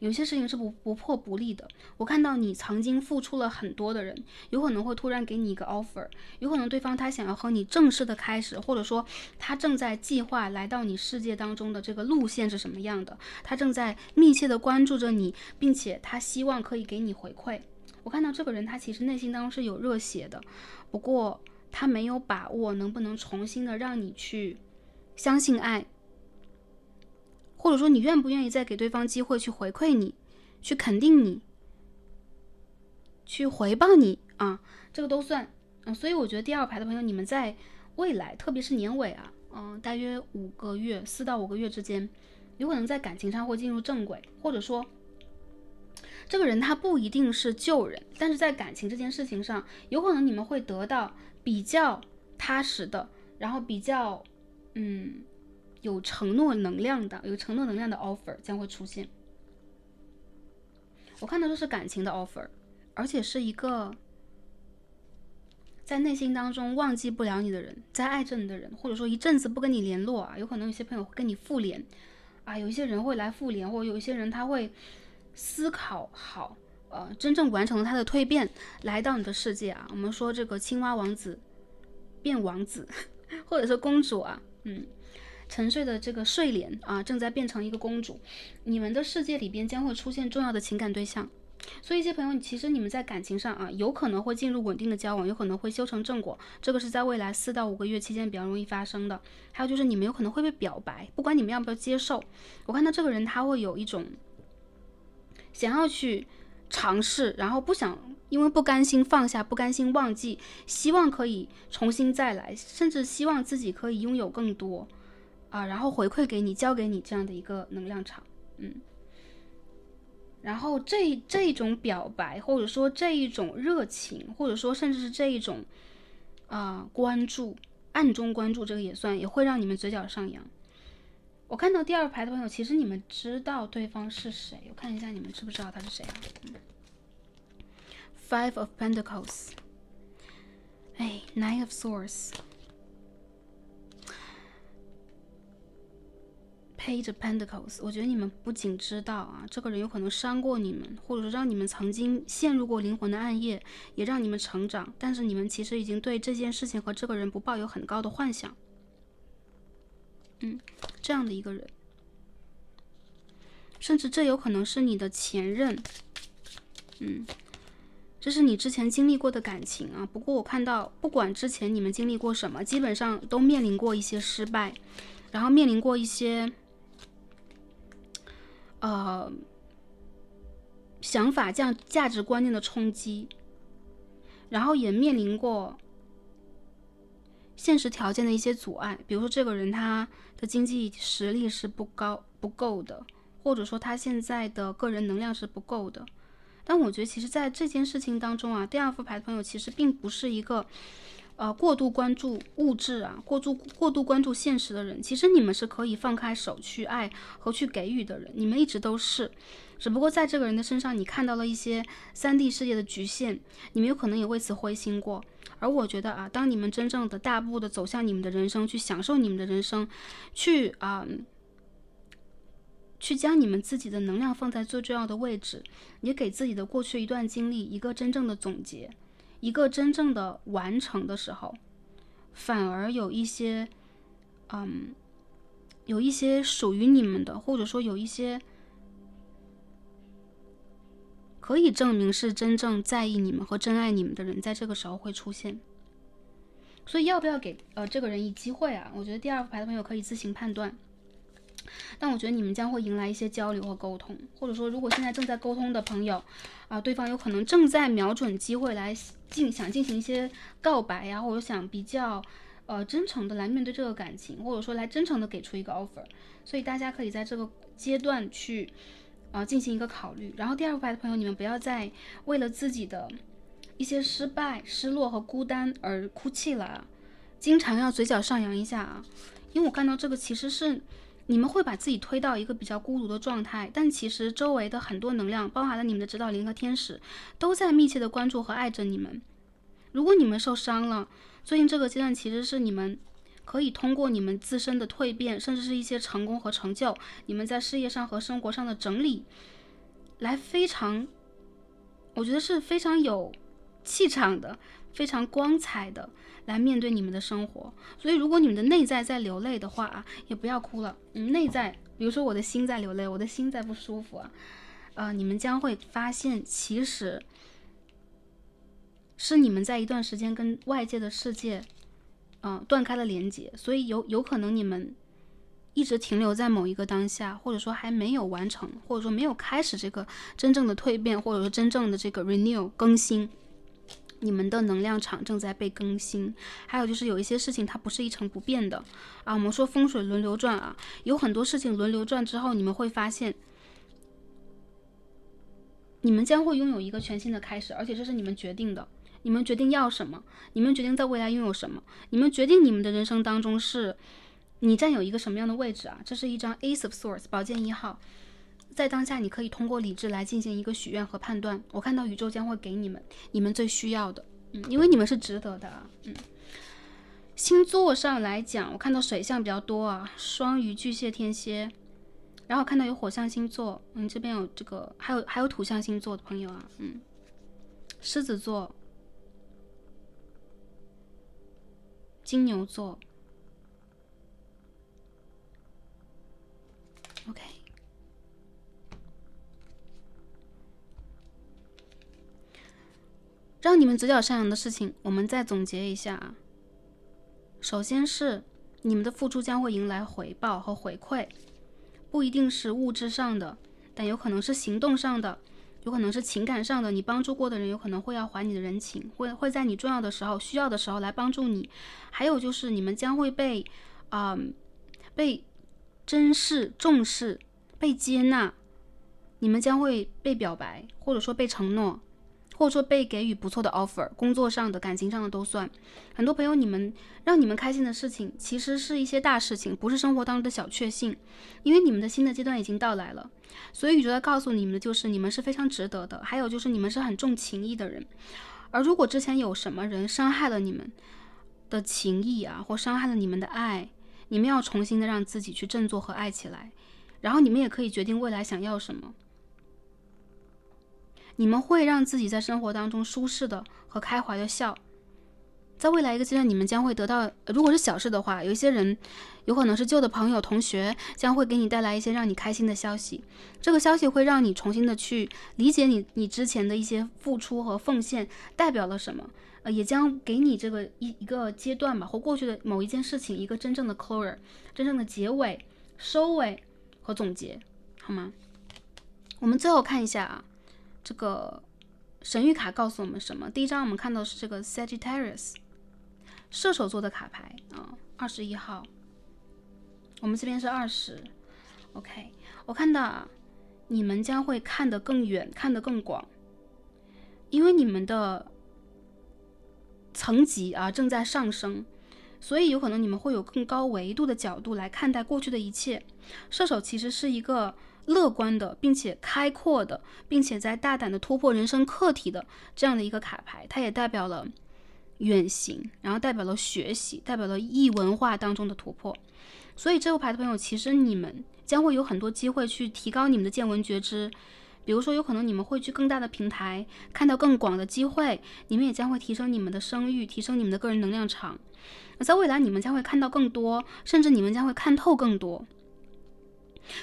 有些事情是不不破不立的。我看到你曾经付出了很多的人，有可能会突然给你一个 offer，有可能对方他想要和你正式的开始，或者说他正在计划来到你世界当中的这个路线是什么样的，他正在密切的关注着你，并且他希望可以给你回馈。我看到这个人，他其实内心当中是有热血的，不过他没有把握能不能重新的让你去相信爱。或者说你愿不愿意再给对方机会去回馈你，去肯定你，去回报你啊？这个都算。嗯，所以我觉得第二排的朋友，你们在未来，特别是年尾啊，嗯，大约五个月，四到五个月之间，有可能在感情上会进入正轨，或者说，这个人他不一定是旧人，但是在感情这件事情上，有可能你们会得到比较踏实的，然后比较嗯。有承诺能量的，有承诺能量的 offer 将会出现。我看到的是感情的 offer，而且是一个在内心当中忘记不了你的人，在爱着你的人，或者说一阵子不跟你联络啊，有可能有些朋友会跟你复联，啊，有一些人会来复联，或者有一些人他会思考好，呃，真正完成了他的蜕变，来到你的世界啊。我们说这个青蛙王子变王子，或者是公主啊，嗯。沉睡的这个睡莲啊，正在变成一个公主。你们的世界里边将会出现重要的情感对象，所以一些朋友，其实你们在感情上啊，有可能会进入稳定的交往，有可能会修成正果。这个是在未来四到五个月期间比较容易发生的。还有就是你们有可能会被表白，不管你们要不要接受。我看到这个人，他会有一种想要去尝试，然后不想，因为不甘心放下，不甘心忘记，希望可以重新再来，甚至希望自己可以拥有更多。啊，然后回馈给你，交给你这样的一个能量场，嗯。然后这这一种表白，或者说这一种热情，或者说甚至是这一种，啊，关注，暗中关注，这个也算，也会让你们嘴角上扬。我看到第二排的朋友，其实你们知道对方是谁。我看一下你们知不知道他是谁啊？Five of Pentacles。哎，Nine of Swords。配着 Pentacles，我觉得你们不仅知道啊，这个人有可能伤过你们，或者说让你们曾经陷入过灵魂的暗夜，也让你们成长，但是你们其实已经对这件事情和这个人不抱有很高的幻想。嗯，这样的一个人，甚至这有可能是你的前任。嗯，这是你之前经历过的感情啊。不过我看到，不管之前你们经历过什么，基本上都面临过一些失败，然后面临过一些。呃，想法这样价值观念的冲击，然后也面临过现实条件的一些阻碍，比如说这个人他的经济实力是不高不够的，或者说他现在的个人能量是不够的。但我觉得，其实，在这件事情当中啊，第二副牌的朋友其实并不是一个。呃，过度关注物质啊，过度过度关注现实的人，其实你们是可以放开手去爱和去给予的人，你们一直都是，只不过在这个人的身上，你看到了一些三 D 世界的局限，你们有可能也为此灰心过。而我觉得啊，当你们真正的大步的走向你们的人生，去享受你们的人生，去啊，去将你们自己的能量放在最重要的位置，也给自己的过去一段经历一个真正的总结。一个真正的完成的时候，反而有一些，嗯，有一些属于你们的，或者说有一些可以证明是真正在意你们和真爱你们的人，在这个时候会出现。所以，要不要给呃这个人一机会啊？我觉得第二副牌的朋友可以自行判断。但我觉得你们将会迎来一些交流和沟通，或者说，如果现在正在沟通的朋友，啊，对方有可能正在瞄准机会来进想进行一些告白呀，或者想比较，呃，真诚的来面对这个感情，或者说来真诚的给出一个 offer，所以大家可以在这个阶段去，呃，进行一个考虑。然后第二排的朋友，你们不要再为了自己的一些失败、失落和孤单而哭泣了，经常要嘴角上扬一下啊，因为我看到这个其实是。你们会把自己推到一个比较孤独的状态，但其实周围的很多能量，包含了你们的指导灵和天使，都在密切的关注和爱着你们。如果你们受伤了，最近这个阶段其实是你们可以通过你们自身的蜕变，甚至是一些成功和成就，你们在事业上和生活上的整理，来非常，我觉得是非常有气场的，非常光彩的。来面对你们的生活，所以如果你们的内在在流泪的话啊，也不要哭了。嗯，内在，比如说我的心在流泪，我的心在不舒服啊，呃，你们将会发现，其实是你们在一段时间跟外界的世界，呃，断开了连接，所以有有可能你们一直停留在某一个当下，或者说还没有完成，或者说没有开始这个真正的蜕变，或者说真正的这个 renew 更新。你们的能量场正在被更新，还有就是有一些事情它不是一成不变的啊。我们说风水轮流转啊，有很多事情轮流转之后，你们会发现，你们将会拥有一个全新的开始，而且这是你们决定的。你们决定要什么，你们决定在未来拥有什么，你们决定你们的人生当中是你占有一个什么样的位置啊。这是一张 Ace of Swords，宝剑一号。在当下，你可以通过理智来进行一个许愿和判断。我看到宇宙将会给你们你们最需要的，嗯，因为你们是值得的，嗯。星座上来讲，我看到水象比较多啊，双鱼、巨蟹、天蝎，然后看到有火象星座，嗯，这边有这个，还有还有土象星座的朋友啊，嗯，狮子座、金牛座，OK。让你们嘴角上扬的事情，我们再总结一下啊。首先是你们的付出将会迎来回报和回馈，不一定是物质上的，但有可能是行动上的，有可能是情感上的。你帮助过的人有可能会要还你的人情，会会在你重要的时候、需要的时候来帮助你。还有就是你们将会被，嗯，被珍视、重视、被接纳，你们将会被表白，或者说被承诺。或者说被给予不错的 offer，工作上的、感情上的都算。很多朋友，你们让你们开心的事情，其实是一些大事情，不是生活当中的小确幸。因为你们的新的阶段已经到来了，所以宇宙在告诉你们的就是，你们是非常值得的。还有就是你们是很重情义的人。而如果之前有什么人伤害了你们的情谊啊，或伤害了你们的爱，你们要重新的让自己去振作和爱起来。然后你们也可以决定未来想要什么。你们会让自己在生活当中舒适的和开怀的笑，在未来一个阶段，你们将会得到，如果是小事的话，有一些人，有可能是旧的朋友、同学，将会给你带来一些让你开心的消息。这个消息会让你重新的去理解你你之前的一些付出和奉献代表了什么，呃，也将给你这个一一个阶段吧，或过去的某一件事情一个真正的 closure，真正的结尾、收尾和总结，好吗？我们最后看一下啊。这个神谕卡告诉我们什么？第一张我们看到是这个 Sagittarius，射手座的卡牌啊，二十一号。我们这边是二十，OK。我看到你们将会看得更远，看得更广，因为你们的层级啊正在上升，所以有可能你们会有更高维度的角度来看待过去的一切。射手其实是一个。乐观的，并且开阔的，并且在大胆的突破人生课题的这样的一个卡牌，它也代表了远行，然后代表了学习，代表了异文化当中的突破。所以这副牌的朋友，其实你们将会有很多机会去提高你们的见闻觉知，比如说有可能你们会去更大的平台看到更广的机会，你们也将会提升你们的声誉，提升你们的个人能量场。那在未来，你们将会看到更多，甚至你们将会看透更多。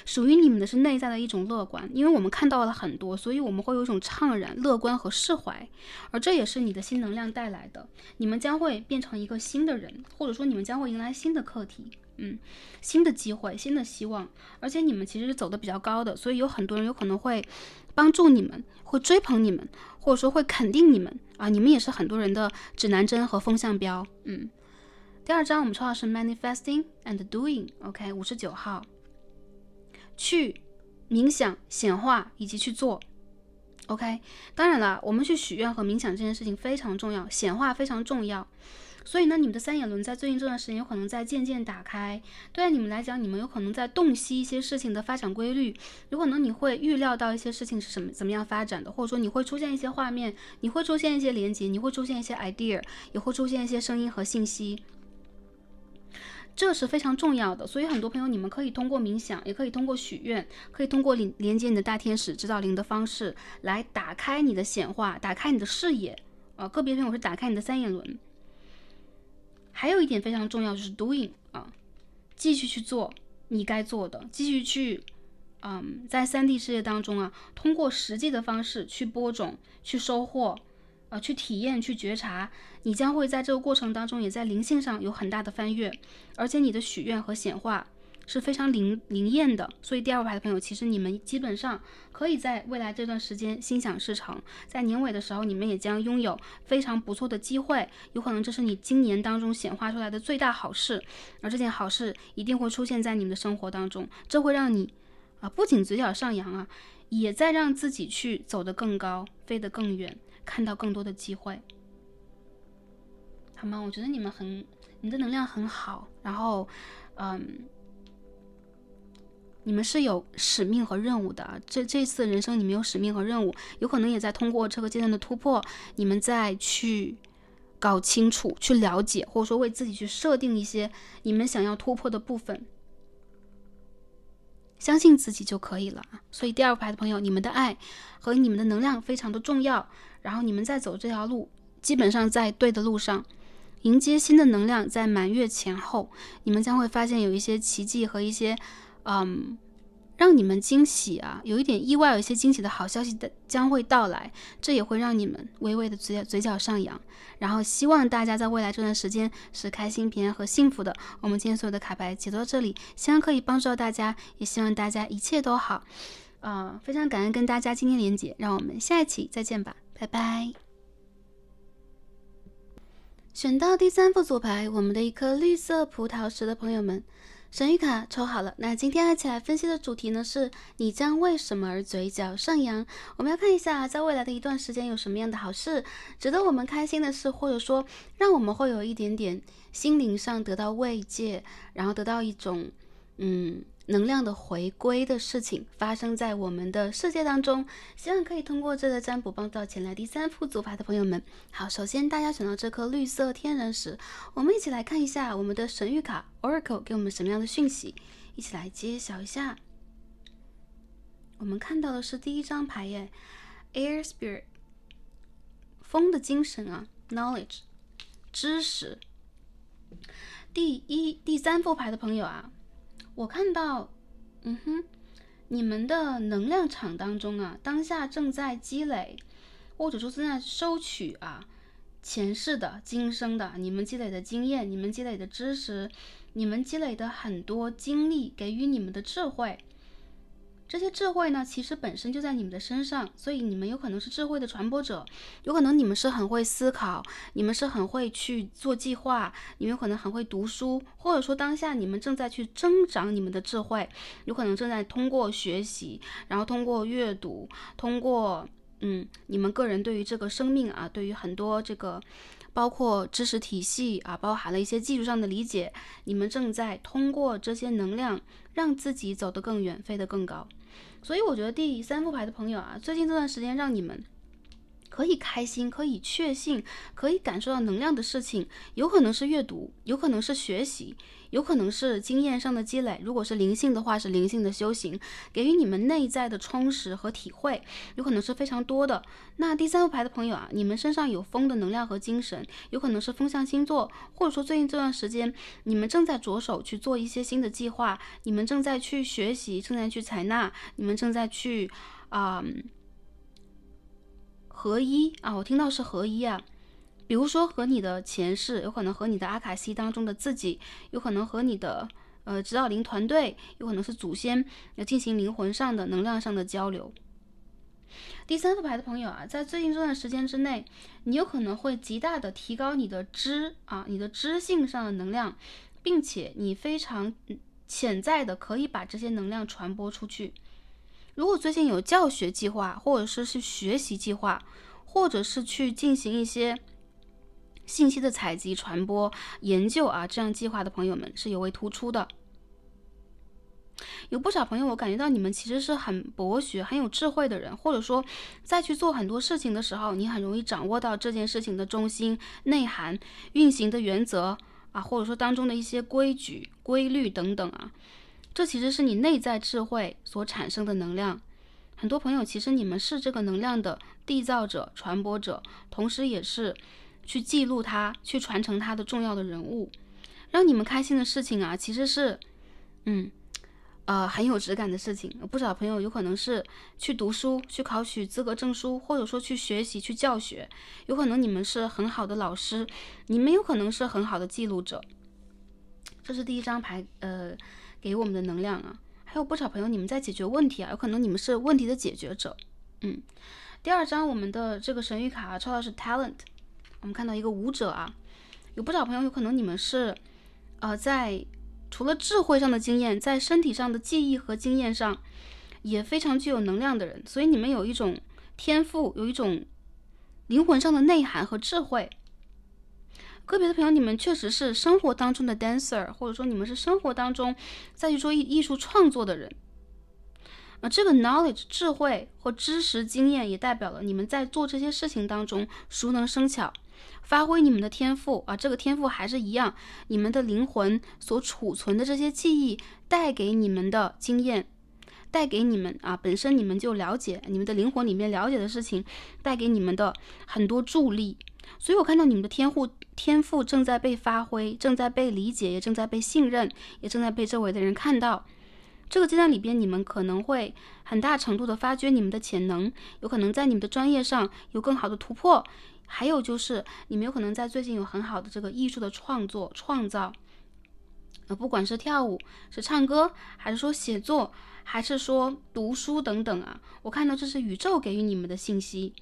属于你们的是内在的一种乐观，因为我们看到了很多，所以我们会有一种怅然、乐观和释怀，而这也是你的新能量带来的。你们将会变成一个新的人，或者说你们将会迎来新的课题，嗯，新的机会、新的希望。而且你们其实是走的比较高的，所以有很多人有可能会帮助你们，会追捧你们，或者说会肯定你们啊。你们也是很多人的指南针和风向标。嗯，第二张我们抽到是 manifesting and doing，OK，五十九号。去冥想、显化以及去做，OK。当然了，我们去许愿和冥想这件事情非常重要，显化非常重要。所以呢，你们的三眼轮在最近这段时间有可能在渐渐打开。对你们来讲，你们有可能在洞悉一些事情的发展规律，有可能你会预料到一些事情是什么、怎么样发展的，或者说你会出现一些画面，你会出现一些连接，你会出现一些 idea，也会出现一些声音和信息。这是非常重要的，所以很多朋友，你们可以通过冥想，也可以通过许愿，可以通过连连接你的大天使指导灵的方式来打开你的显化，打开你的视野，啊，个别朋友是打开你的三眼轮。还有一点非常重要，就是 doing 啊，继续去做你该做的，继续去，嗯，在三 D 世界当中啊，通过实际的方式去播种，去收获。去体验，去觉察，你将会在这个过程当中，也在灵性上有很大的翻越，而且你的许愿和显化是非常灵灵验的。所以第二排的朋友，其实你们基本上可以在未来这段时间心想事成。在年尾的时候，你们也将拥有非常不错的机会，有可能这是你今年当中显化出来的最大好事。而这件好事一定会出现在你们的生活当中，这会让你啊不仅嘴角上扬啊，也在让自己去走得更高，飞得更远。看到更多的机会，好吗？我觉得你们很，你的能量很好。然后，嗯，你们是有使命和任务的。这这次人生，你们有使命和任务，有可能也在通过这个阶段的突破，你们再去搞清楚、去了解，或者说为自己去设定一些你们想要突破的部分。相信自己就可以了。所以，第二排的朋友，你们的爱和你们的能量非常的重要。然后你们在走这条路，基本上在对的路上，迎接新的能量。在满月前后，你们将会发现有一些奇迹和一些，嗯，让你们惊喜啊，有一点意外，有一些惊喜的好消息的将会到来。这也会让你们微微的嘴嘴角上扬。然后希望大家在未来这段时间是开心、平安和幸福的。我们今天所有的卡牌解读这里，希望可以帮助到大家，也希望大家一切都好。啊，非常感恩跟大家今天连接，让我们下一期再见吧，拜拜。选到第三副组牌，我们的一颗绿色葡萄石的朋友们，神谕卡抽好了。那今天一起来分析的主题呢，是你将为什么而嘴角上扬？我们要看一下，在未来的一段时间有什么样的好事，值得我们开心的事，或者说让我们会有一点点心灵上得到慰藉，然后得到一种，嗯。能量的回归的事情发生在我们的世界当中，希望可以通过这个占卜帮助到前来第三副组牌的朋友们。好，首先大家选到这颗绿色天然石，我们一起来看一下我们的神谕卡 Oracle 给我们什么样的讯息，一起来揭晓一下。我们看到的是第一张牌耶，Air Spirit，风的精神啊，Knowledge，知识。第一第三副牌的朋友啊。我看到，嗯哼，你们的能量场当中啊，当下正在积累，或者说正在收取啊，前世的、今生的，你们积累的经验，你们积累的知识，你们积累的很多经历，给予你们的智慧。这些智慧呢，其实本身就在你们的身上，所以你们有可能是智慧的传播者，有可能你们是很会思考，你们是很会去做计划，你们有可能很会读书，或者说当下你们正在去增长你们的智慧，有可能正在通过学习，然后通过阅读，通过。嗯，你们个人对于这个生命啊，对于很多这个，包括知识体系啊，包含了一些技术上的理解，你们正在通过这些能量让自己走得更远，飞得更高。所以我觉得第三副牌的朋友啊，最近这段时间让你们可以开心、可以确信、可以感受到能量的事情，有可能是阅读，有可能是学习。有可能是经验上的积累，如果是灵性的话，是灵性的修行，给予你们内在的充实和体会，有可能是非常多的。那第三副牌的朋友啊，你们身上有风的能量和精神，有可能是风象星座，或者说最近这段时间你们正在着手去做一些新的计划，你们正在去学习，正在去采纳，你们正在去，啊，合一啊，我听到是合一啊。比如说和你的前世，有可能和你的阿卡西当中的自己，有可能和你的呃指导灵团队，有可能是祖先要进行灵魂上的能量上的交流。第三副牌的朋友啊，在最近这段时间之内，你有可能会极大的提高你的知啊，你的知性上的能量，并且你非常潜在的可以把这些能量传播出去。如果最近有教学计划，或者说是学习计划，或者是去进行一些。信息的采集、传播、研究啊，这样计划的朋友们是尤为突出的。有不少朋友，我感觉到你们其实是很博学、很有智慧的人，或者说，在去做很多事情的时候，你很容易掌握到这件事情的中心、内涵、运行的原则啊，或者说当中的一些规矩、规律等等啊。这其实是你内在智慧所产生的能量。很多朋友，其实你们是这个能量的缔造者、传播者，同时也是。去记录他，去传承他的重要的人物，让你们开心的事情啊，其实是，嗯，呃，很有质感的事情。不少朋友有可能是去读书，去考取资格证书，或者说去学习去教学，有可能你们是很好的老师，你们有可能是很好的记录者。这是第一张牌，呃，给我们的能量啊。还有不少朋友，你们在解决问题啊，有可能你们是问题的解决者。嗯，第二张我们的这个神谕卡抽到是 talent。我们看到一个舞者啊，有不少朋友，有可能你们是，呃，在除了智慧上的经验，在身体上的记忆和经验上也非常具有能量的人，所以你们有一种天赋，有一种灵魂上的内涵和智慧。个别的朋友，你们确实是生活当中的 dancer，或者说你们是生活当中在去做艺艺术创作的人啊，这个 knowledge 智慧和知识经验也代表了你们在做这些事情当中，熟能生巧。发挥你们的天赋啊！这个天赋还是一样，你们的灵魂所储存的这些记忆带给你们的经验，带给你们啊，本身你们就了解你们的灵魂里面了解的事情，带给你们的很多助力。所以我看到你们的天赋，天赋正在被发挥，正在被理解，也正在被信任，也正在被周围的人看到。这个阶段里边，你们可能会很大程度的发掘你们的潜能，有可能在你们的专业上有更好的突破。还有就是，你们有可能在最近有很好的这个艺术的创作、创造，呃，不管是跳舞、是唱歌，还是说写作，还是说读书等等啊，我看到这是宇宙给予你们的信息。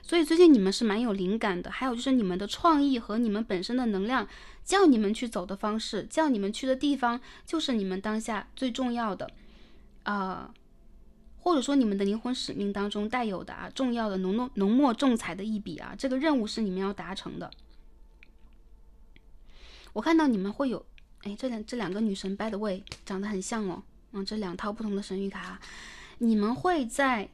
所以最近你们是蛮有灵感的。还有就是你们的创意和你们本身的能量，叫你们去走的方式，叫你们去的地方，就是你们当下最重要的啊。或者说你们的灵魂使命当中带有的啊重要的浓浓浓墨重彩的一笔啊，这个任务是你们要达成的。我看到你们会有，哎，这两这两个女神 b y the Way 长得很像哦，嗯，这两套不同的神谕卡，你们会在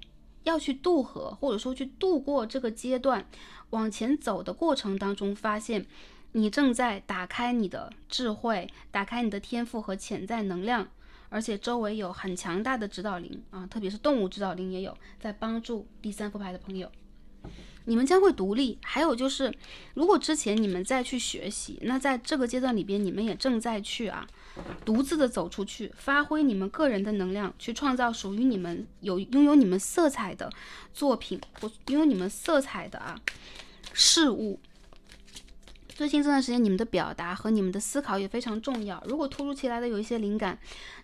要去渡河或者说去度过这个阶段往前走的过程当中，发现你正在打开你的智慧，打开你的天赋和潜在能量。而且周围有很强大的指导灵啊，特别是动物指导灵也有在帮助第三副牌的朋友。你们将会独立，还有就是，如果之前你们再去学习，那在这个阶段里边，你们也正在去啊，独自的走出去，发挥你们个人的能量，去创造属于你们有拥有你们色彩的作品或拥有你们色彩的啊事物。最近这段时间，你们的表达和你们的思考也非常重要。如果突如其来的有一些灵感，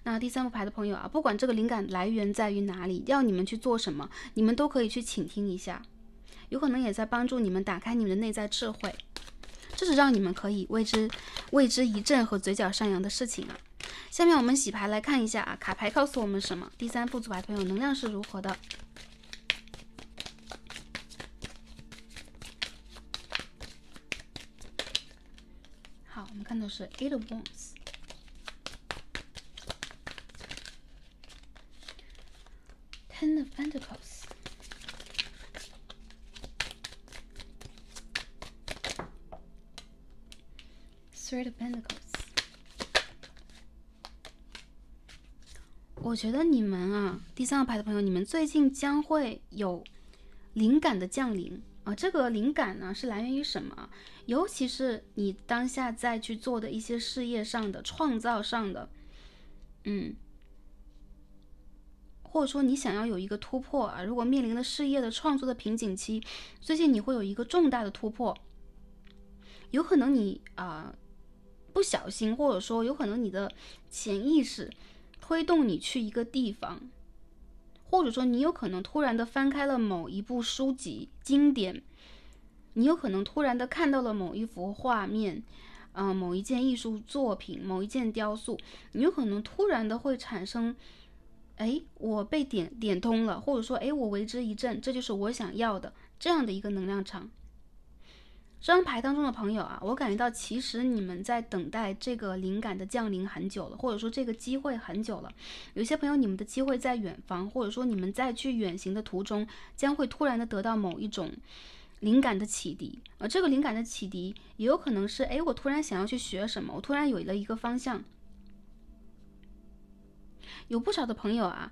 那第三副牌的朋友啊，不管这个灵感来源在于哪里，要你们去做什么，你们都可以去倾听一下，有可能也在帮助你们打开你们的内在智慧，这是让你们可以为之为之一振和嘴角上扬的事情啊。下面我们洗牌来看一下啊，卡牌告诉我们什么？第三副组牌朋友能量是如何的？看到是 eight w a n e s ten pentacles, three pentacles。我觉得你们啊，第三个牌的朋友，你们最近将会有灵感的降临啊。这个灵感呢，是来源于什么？尤其是你当下在去做的一些事业上的创造上的，嗯，或者说你想要有一个突破啊，如果面临的事业的创作的瓶颈期，最近你会有一个重大的突破，有可能你啊不小心，或者说有可能你的潜意识推动你去一个地方，或者说你有可能突然的翻开了某一部书籍经典。你有可能突然的看到了某一幅画面，嗯，某一件艺术作品，某一件雕塑，你有可能突然的会产生，哎，我被点点通了，或者说，哎，我为之一振，这就是我想要的这样的一个能量场。这张牌当中的朋友啊，我感觉到其实你们在等待这个灵感的降临很久了，或者说这个机会很久了。有些朋友，你们的机会在远方，或者说你们在去远行的途中，将会突然的得到某一种。灵感的启迪啊，这个灵感的启迪也有可能是，哎，我突然想要去学什么，我突然有了一个方向。有不少的朋友啊，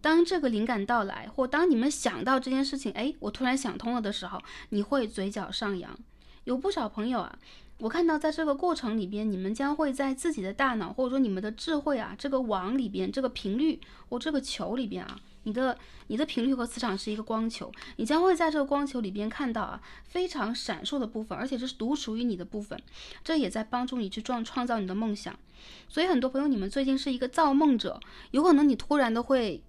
当这个灵感到来，或当你们想到这件事情，哎，我突然想通了的时候，你会嘴角上扬。有不少朋友啊，我看到在这个过程里边，你们将会在自己的大脑，或者说你们的智慧啊，这个网里边，这个频率，我这个球里边啊。你的你的频率和磁场是一个光球，你将会在这个光球里边看到啊非常闪烁的部分，而且这是独属于你的部分，这也在帮助你去创创造你的梦想。所以，很多朋友，你们最近是一个造梦者，有可能你突然的会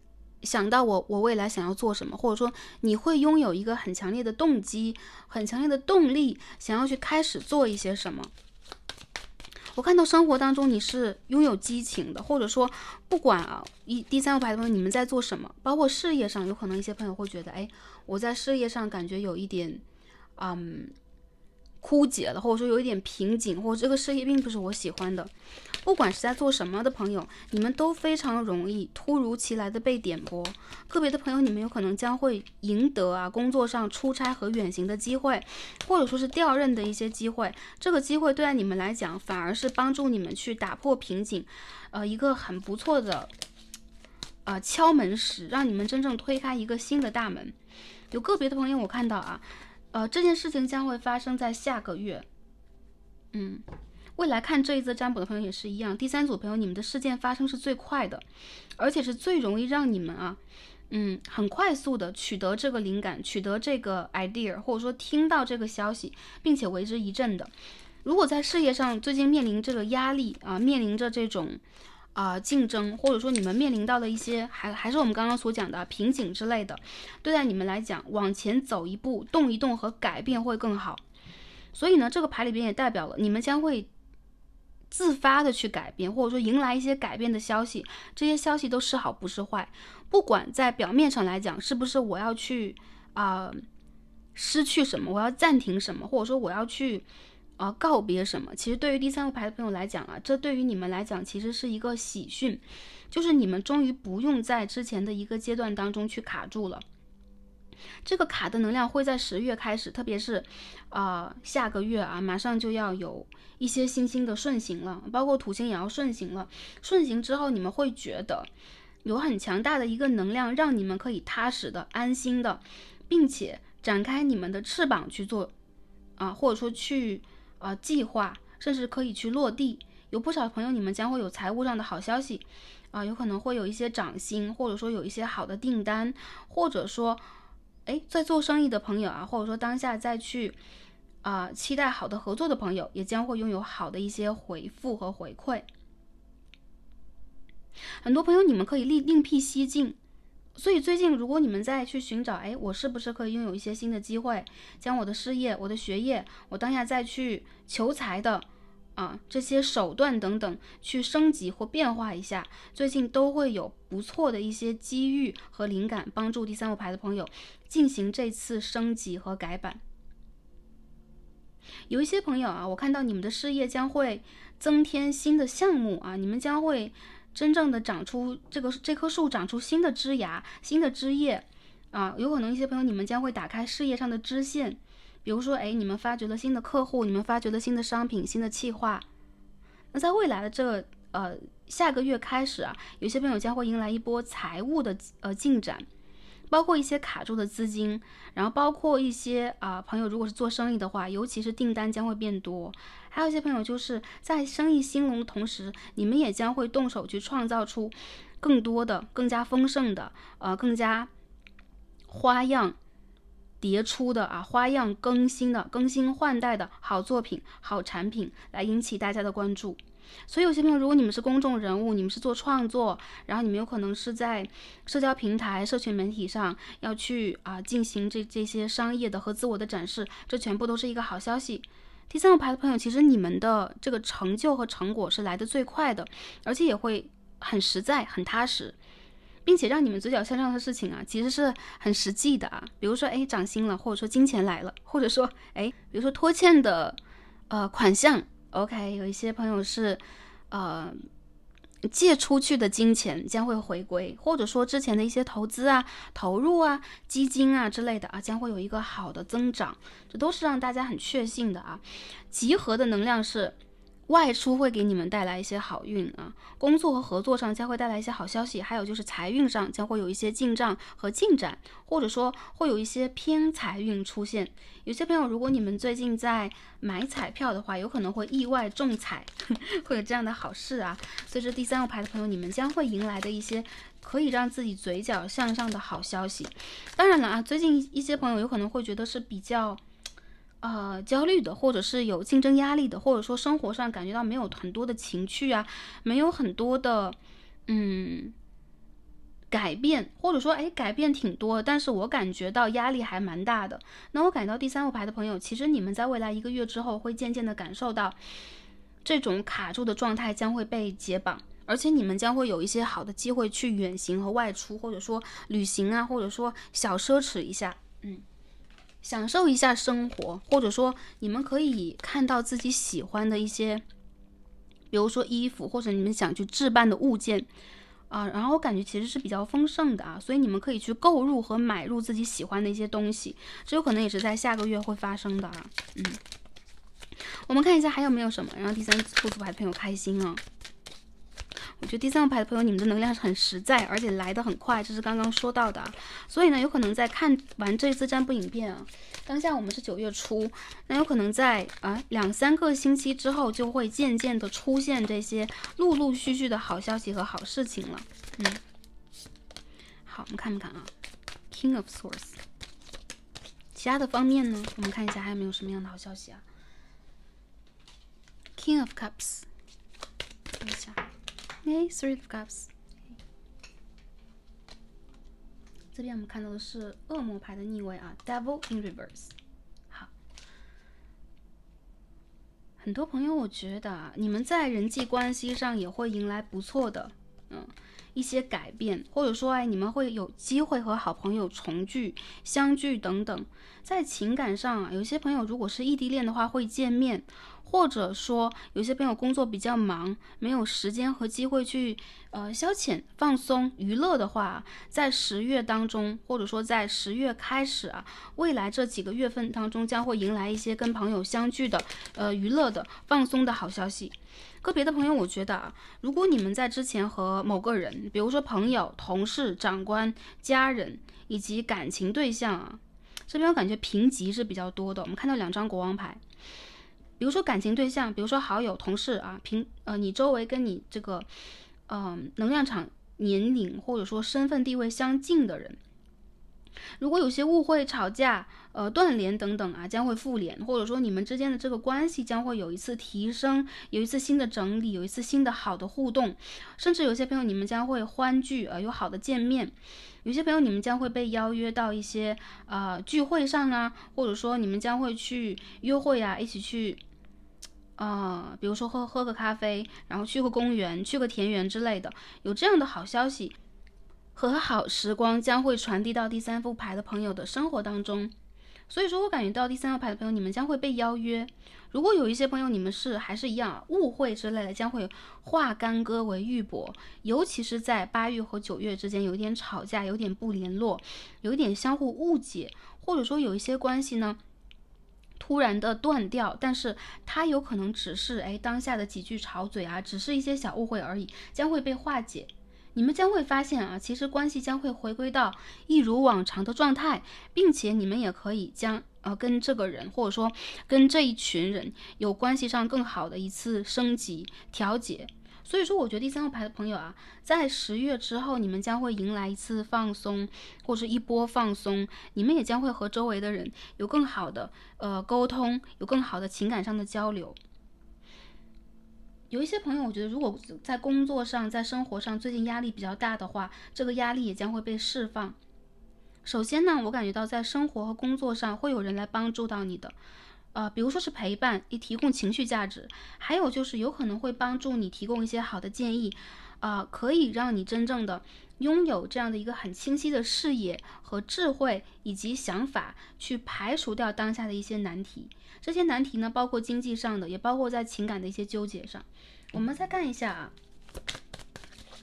想到我，我未来想要做什么，或者说你会拥有一个很强烈的动机、很强烈的动力，想要去开始做一些什么。我看到生活当中你是拥有激情的，或者说，不管啊，一第三个牌的朋友，你们在做什么，包括事业上，有可能一些朋友会觉得，哎，我在事业上感觉有一点，嗯。枯竭了，或者说有一点瓶颈，或者这个事业并不是我喜欢的，不管是在做什么的朋友，你们都非常容易突如其来的被点拨。个别的朋友，你们有可能将会赢得啊工作上出差和远行的机会，或者说是调任的一些机会。这个机会对你们来讲，反而是帮助你们去打破瓶颈，呃，一个很不错的呃敲门石，让你们真正推开一个新的大门。有个别的朋友，我看到啊。呃，这件事情将会发生在下个月。嗯，未来看这一则占卜的朋友也是一样。第三组朋友，你们的事件发生是最快的，而且是最容易让你们啊，嗯，很快速的取得这个灵感，取得这个 idea，或者说听到这个消息，并且为之一振的。如果在事业上最近面临这个压力啊，面临着这种。啊，竞争或者说你们面临到了一些，还还是我们刚刚所讲的瓶颈之类的，对待你们来讲，往前走一步，动一动和改变会更好。所以呢，这个牌里边也代表了你们将会自发的去改变，或者说迎来一些改变的消息。这些消息都是好不是坏，不管在表面上来讲是不是我要去啊失去什么，我要暂停什么，或者说我要去。啊，告别什么？其实对于第三副牌的朋友来讲啊，这对于你们来讲其实是一个喜讯，就是你们终于不用在之前的一个阶段当中去卡住了。这个卡的能量会在十月开始，特别是啊下个月啊，马上就要有一些星星的顺行了，包括土星也要顺行了。顺行之后，你们会觉得有很强大的一个能量，让你们可以踏实的、安心的，并且展开你们的翅膀去做啊，或者说去。啊，计划甚至可以去落地，有不少朋友，你们将会有财务上的好消息，啊，有可能会有一些涨薪，或者说有一些好的订单，或者说，哎，在做生意的朋友啊，或者说当下再去，啊，期待好的合作的朋友，也将会拥有好的一些回复和回馈。很多朋友，你们可以另另辟蹊径。所以最近，如果你们再去寻找，哎，我是不是可以拥有一些新的机会，将我的事业、我的学业、我当下再去求财的啊这些手段等等去升级或变化一下，最近都会有不错的一些机遇和灵感，帮助第三五排的朋友进行这次升级和改版。有一些朋友啊，我看到你们的事业将会增添新的项目啊，你们将会。真正的长出这个这棵树长出新的枝芽、新的枝叶，啊，有可能一些朋友你们将会打开事业上的支线，比如说，哎，你们发掘了新的客户，你们发掘了新的商品、新的计划。那在未来的这呃下个月开始啊，有些朋友将会迎来一波财务的呃进展，包括一些卡住的资金，然后包括一些啊朋友如果是做生意的话，尤其是订单将会变多。还有一些朋友就是在生意兴隆的同时，你们也将会动手去创造出更多的、更加丰盛的、呃，更加花样迭出的啊，花样更新的、更新换代的好作品、好产品，来引起大家的关注。所以，有些朋友，如果你们是公众人物，你们是做创作，然后你们有可能是在社交平台、社群媒体上要去啊进行这这些商业的和自我的展示，这全部都是一个好消息。第三个牌的朋友，其实你们的这个成就和成果是来的最快的，而且也会很实在、很踏实，并且让你们嘴角向上的事情啊，其实是很实际的啊。比如说，哎，涨薪了，或者说金钱来了，或者说，哎，比如说拖欠的，呃，款项。OK，有一些朋友是，呃。借出去的金钱将会回归，或者说之前的一些投资啊、投入啊、基金啊之类的啊，将会有一个好的增长，这都是让大家很确信的啊。集合的能量是。外出会给你们带来一些好运啊，工作和合作上将会带来一些好消息，还有就是财运上将会有一些进账和进展，或者说会有一些偏财运出现。有些朋友，如果你们最近在买彩票的话，有可能会意外中彩，会有这样的好事啊。所以这第三个牌的朋友，你们将会迎来的一些可以让自己嘴角向上的好消息。当然了啊，最近一些朋友有可能会觉得是比较。呃，焦虑的，或者是有竞争压力的，或者说生活上感觉到没有很多的情趣啊，没有很多的，嗯，改变，或者说哎，改变挺多，但是我感觉到压力还蛮大的。那我感到第三副牌的朋友，其实你们在未来一个月之后会渐渐的感受到这种卡住的状态将会被解绑，而且你们将会有一些好的机会去远行和外出，或者说旅行啊，或者说小奢侈一下，嗯。享受一下生活，或者说你们可以看到自己喜欢的一些，比如说衣服，或者你们想去置办的物件啊，然后我感觉其实是比较丰盛的啊，所以你们可以去购入和买入自己喜欢的一些东西，这有可能也是在下个月会发生的啊。嗯，我们看一下还有没有什么，然后第三副组牌朋友开心啊。我觉得第三个牌的朋友，你们的能量是很实在，而且来的很快，这是刚刚说到的。所以呢，有可能在看完这次占卜影片啊，当下我们是九月初，那有可能在啊两三个星期之后，就会渐渐的出现这些陆陆续续的好消息和好事情了。嗯，好，我们看不看啊？King of Swords。其他的方面呢，我们看一下还有没有什么样的好消息啊？King of Cups。等一下。Three of Cups。这边我们看到的是恶魔牌的逆位啊，Devil in Reverse。好，很多朋友，我觉得啊，你们在人际关系上也会迎来不错的嗯一些改变，或者说哎，你们会有机会和好朋友重聚、相聚等等。在情感上，啊，有些朋友如果是异地恋的话，会见面。或者说，有些朋友工作比较忙，没有时间和机会去呃消遣、放松、娱乐的话，在十月当中，或者说在十月开始啊，未来这几个月份当中将会迎来一些跟朋友相聚的、呃娱乐的、放松的好消息。个别的朋友，我觉得啊，如果你们在之前和某个人，比如说朋友、同事、长官、家人以及感情对象啊，这边我感觉评级是比较多的。我们看到两张国王牌。比如说感情对象，比如说好友、同事啊，平呃你周围跟你这个，嗯能量场年龄或者说身份地位相近的人，如果有些误会、吵架、呃断联等等啊，将会复联，或者说你们之间的这个关系将会有一次提升，有一次新的整理，有一次新的好的互动，甚至有些朋友你们将会欢聚，呃有好的见面，有些朋友你们将会被邀约到一些啊聚会上啊，或者说你们将会去约会啊，一起去。啊，比如说喝喝个咖啡，然后去个公园，去个田园之类的，有这样的好消息和好时光将会传递到第三副牌的朋友的生活当中。所以说我感觉到第三副牌的朋友，你们将会被邀约。如果有一些朋友，你们是还是一样误会之类的，将会化干戈为玉帛。尤其是在八月和九月之间，有点吵架，有点不联络，有点相互误解，或者说有一些关系呢。突然的断掉，但是它有可能只是哎当下的几句吵嘴啊，只是一些小误会而已，将会被化解。你们将会发现啊，其实关系将会回归到一如往常的状态，并且你们也可以将呃跟这个人或者说跟这一群人有关系上更好的一次升级调节，所以说，我觉得第三号牌的朋友啊，在十月之后，你们将会迎来一次放松，或者是一波放松。你们也将会和周围的人有更好的呃沟通，有更好的情感上的交流。有一些朋友，我觉得如果在工作上、在生活上最近压力比较大的话，这个压力也将会被释放。首先呢，我感觉到在生活和工作上会有人来帮助到你的。呃，比如说是陪伴，以提供情绪价值，还有就是有可能会帮助你提供一些好的建议，啊，可以让你真正的拥有这样的一个很清晰的视野和智慧，以及想法去排除掉当下的一些难题。这些难题呢，包括经济上的，也包括在情感的一些纠结上。我们再看一下啊，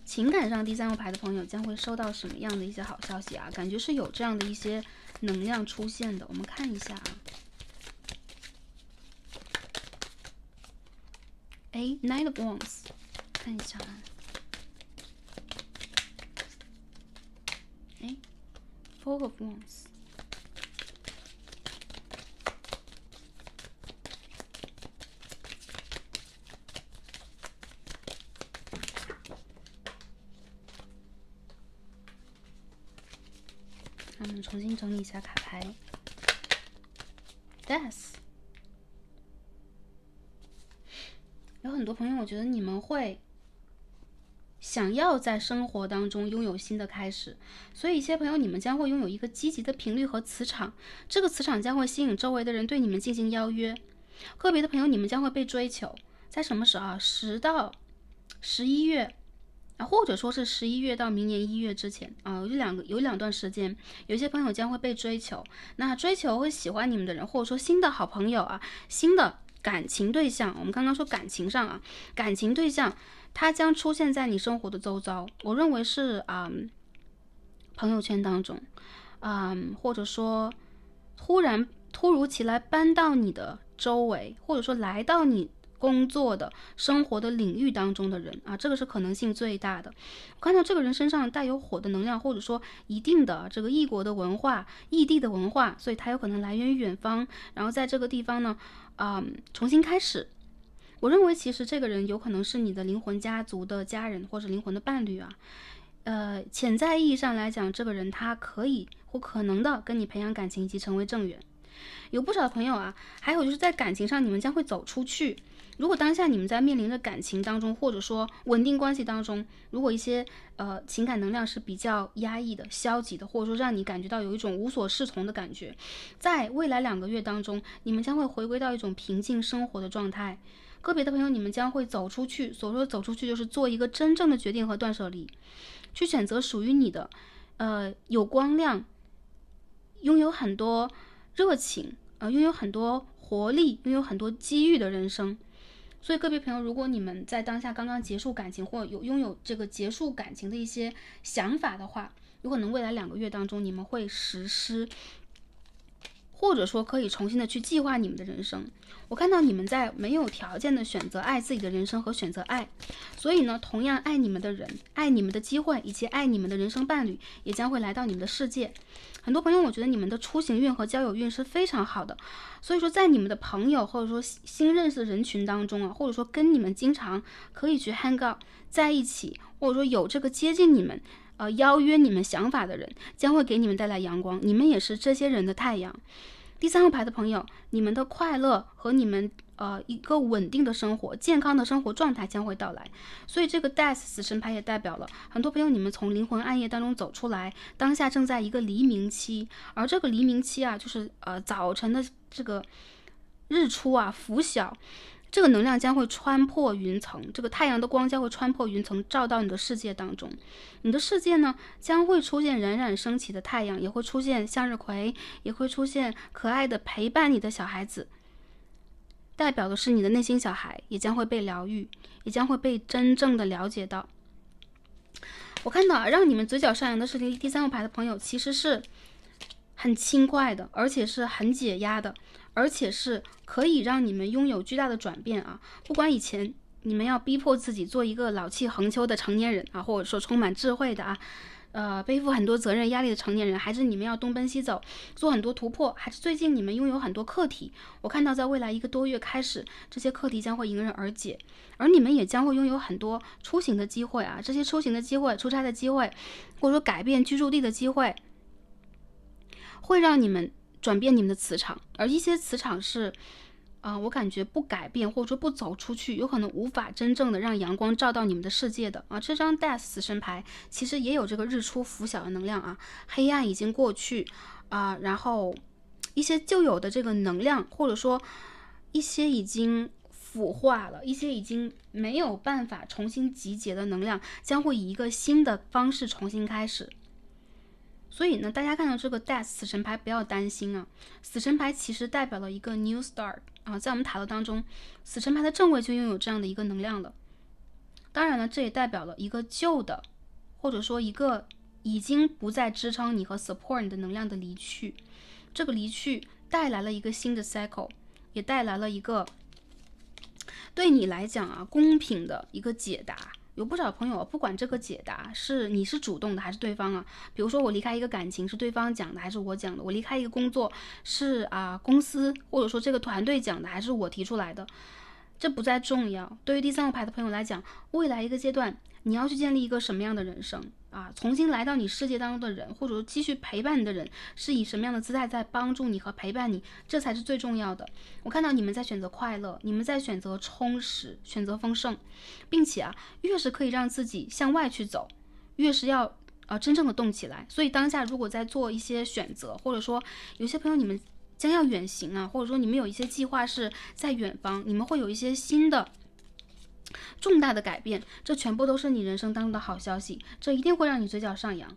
情感上第三副牌的朋友将会收到什么样的一些好消息啊？感觉是有这样的一些能量出现的。我们看一下啊。哎，Nine of Wands，看一下啊。哎，Four of Wands，那我们重新整理一下卡牌。Death。有很多朋友，我觉得你们会想要在生活当中拥有新的开始，所以一些朋友你们将会拥有一个积极的频率和磁场，这个磁场将会吸引周围的人对你们进行邀约。个别的朋友你们将会被追求，在什么时候？十到十一月啊，或者说是十一月到明年一月之前啊，有两个有两段时间，有些朋友将会被追求，那追求会喜欢你们的人，或者说新的好朋友啊，新的。感情对象，我们刚刚说感情上啊，感情对象，它将出现在你生活的周遭。我认为是啊，朋友圈当中，啊，或者说，突然突如其来搬到你的周围，或者说来到你。工作的生活的领域当中的人啊，这个是可能性最大的。我看到这个人身上带有火的能量，或者说一定的这个异国的文化、异地的文化，所以他有可能来源于远方，然后在这个地方呢，嗯，重新开始。我认为其实这个人有可能是你的灵魂家族的家人或者灵魂的伴侣啊，呃，潜在意义上来讲，这个人他可以或可能的跟你培养感情以及成为正缘。有不少朋友啊，还有就是在感情上你们将会走出去。如果当下你们在面临着感情当中，或者说稳定关系当中，如果一些呃情感能量是比较压抑的、消极的，或者说让你感觉到有一种无所适从的感觉，在未来两个月当中，你们将会回归到一种平静生活的状态。个别的朋友，你们将会走出去。所说的走出去，就是做一个真正的决定和断舍离，去选择属于你的，呃，有光亮，拥有很多热情，呃，拥有很多活力，拥有很多机遇的人生。所以，个别朋友，如果你们在当下刚刚结束感情，或有拥有这个结束感情的一些想法的话，有可能未来两个月当中，你们会实施。或者说，可以重新的去计划你们的人生。我看到你们在没有条件的选择爱自己的人生和选择爱，所以呢，同样爱你们的人、爱你们的机会以及爱你们的人生伴侣，也将会来到你们的世界。很多朋友，我觉得你们的出行运和交友运是非常好的，所以说，在你们的朋友或者说新认识的人群当中啊，或者说跟你们经常可以去 hang out 在一起，或者说有这个接近你们。呃，邀约你们想法的人将会给你们带来阳光，你们也是这些人的太阳。第三个牌的朋友，你们的快乐和你们呃一个稳定的生活、健康的生活状态将会到来。所以这个 death 死神牌也代表了很多朋友，你们从灵魂暗夜当中走出来，当下正在一个黎明期，而这个黎明期啊，就是呃早晨的这个日出啊，拂晓。这个能量将会穿破云层，这个太阳的光将会穿破云层，照到你的世界当中。你的世界呢，将会出现冉冉升起的太阳，也会出现向日葵，也会出现可爱的陪伴你的小孩子。代表的是你的内心小孩，也将会被疗愈，也将会被真正的了解到。我看到啊，让你们嘴角上扬的是第第三副牌的朋友其实是很轻快的，而且是很解压的。而且是可以让你们拥有巨大的转变啊！不管以前你们要逼迫自己做一个老气横秋的成年人啊，或者说充满智慧的啊，呃，背负很多责任压力的成年人，还是你们要东奔西走做很多突破，还是最近你们拥有很多课题，我看到在未来一个多月开始，这些课题将会迎刃而解，而你们也将会拥有很多出行的机会啊，这些出行的机会、出差的机会，或者说改变居住地的机会，会让你们。转变你们的磁场，而一些磁场是，啊，我感觉不改变或者说不走出去，有可能无法真正的让阳光照到你们的世界的啊。这张 death 死神牌其实也有这个日出拂晓的能量啊，黑暗已经过去啊，然后一些旧有的这个能量或者说一些已经腐化了一些已经没有办法重新集结的能量，将会以一个新的方式重新开始。所以呢，大家看到这个 Death 死神牌不要担心啊，死神牌其实代表了一个 New Start 啊，在我们塔罗当中，死神牌的正位就拥有这样的一个能量了。当然了，这也代表了一个旧的，或者说一个已经不再支撑你和 Support 你的能量的离去。这个离去带来了一个新的 Cycle，也带来了一个对你来讲啊公平的一个解答。有不少朋友，不管这个解答是你是主动的还是对方啊，比如说我离开一个感情是对方讲的还是我讲的，我离开一个工作是啊公司或者说这个团队讲的还是我提出来的，这不再重要。对于第三个牌的朋友来讲，未来一个阶段你要去建立一个什么样的人生？啊，重新来到你世界当中的人，或者说继续陪伴你的人，是以什么样的姿态在帮助你和陪伴你？这才是最重要的。我看到你们在选择快乐，你们在选择充实，选择丰盛，并且啊，越是可以让自己向外去走，越是要呃真正的动起来。所以当下如果在做一些选择，或者说有些朋友你们将要远行啊，或者说你们有一些计划是在远方，你们会有一些新的。重大的改变，这全部都是你人生当中的好消息，这一定会让你嘴角上扬。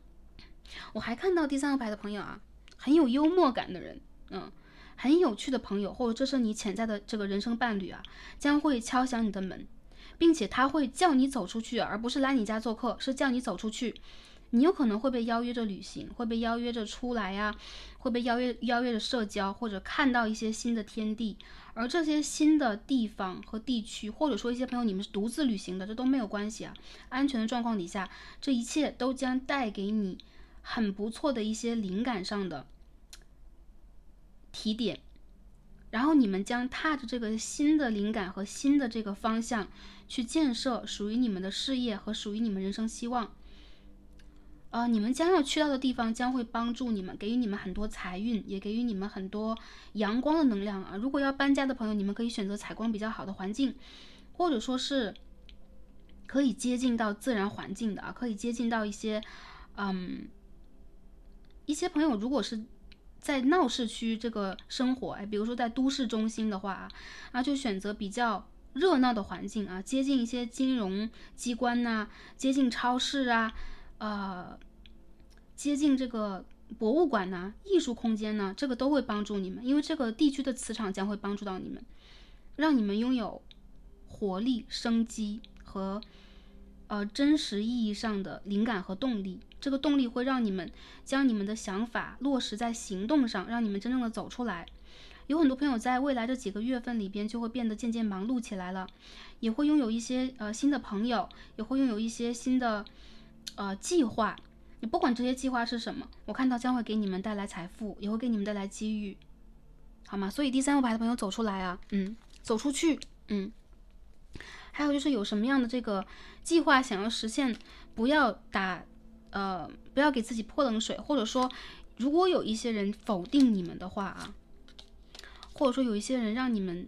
我还看到第三个牌的朋友啊，很有幽默感的人，嗯，很有趣的朋友，或者这是你潜在的这个人生伴侣啊，将会敲响你的门，并且他会叫你走出去，而不是来你家做客，是叫你走出去。你有可能会被邀约着旅行，会被邀约着出来呀，会被邀约邀约着社交，或者看到一些新的天地。而这些新的地方和地区，或者说一些朋友，你们是独自旅行的，这都没有关系啊。安全的状况底下，这一切都将带给你很不错的一些灵感上的提点，然后你们将踏着这个新的灵感和新的这个方向，去建设属于你们的事业和属于你们人生希望。啊，你们将要去到的地方将会帮助你们，给予你们很多财运，也给予你们很多阳光的能量啊！如果要搬家的朋友，你们可以选择采光比较好的环境，或者说是可以接近到自然环境的啊，可以接近到一些，嗯，一些朋友如果是在闹市区这个生活，哎，比如说在都市中心的话啊，那就选择比较热闹的环境啊，接近一些金融机关呐，接近超市啊。呃，接近这个博物馆呐，艺术空间呢，这个都会帮助你们，因为这个地区的磁场将会帮助到你们，让你们拥有活力、生机和呃真实意义上的灵感和动力。这个动力会让你们将你们的想法落实在行动上，让你们真正的走出来。有很多朋友在未来这几个月份里边就会变得渐渐忙碌起来了，也会拥有一些呃新的朋友，也会拥有一些新的。呃，计划，你不管这些计划是什么，我看到将会给你们带来财富，也会给你们带来机遇，好吗？所以第三副牌的朋友走出来啊，嗯，走出去，嗯。还有就是有什么样的这个计划想要实现，不要打，呃，不要给自己泼冷水，或者说，如果有一些人否定你们的话啊，或者说有一些人让你们。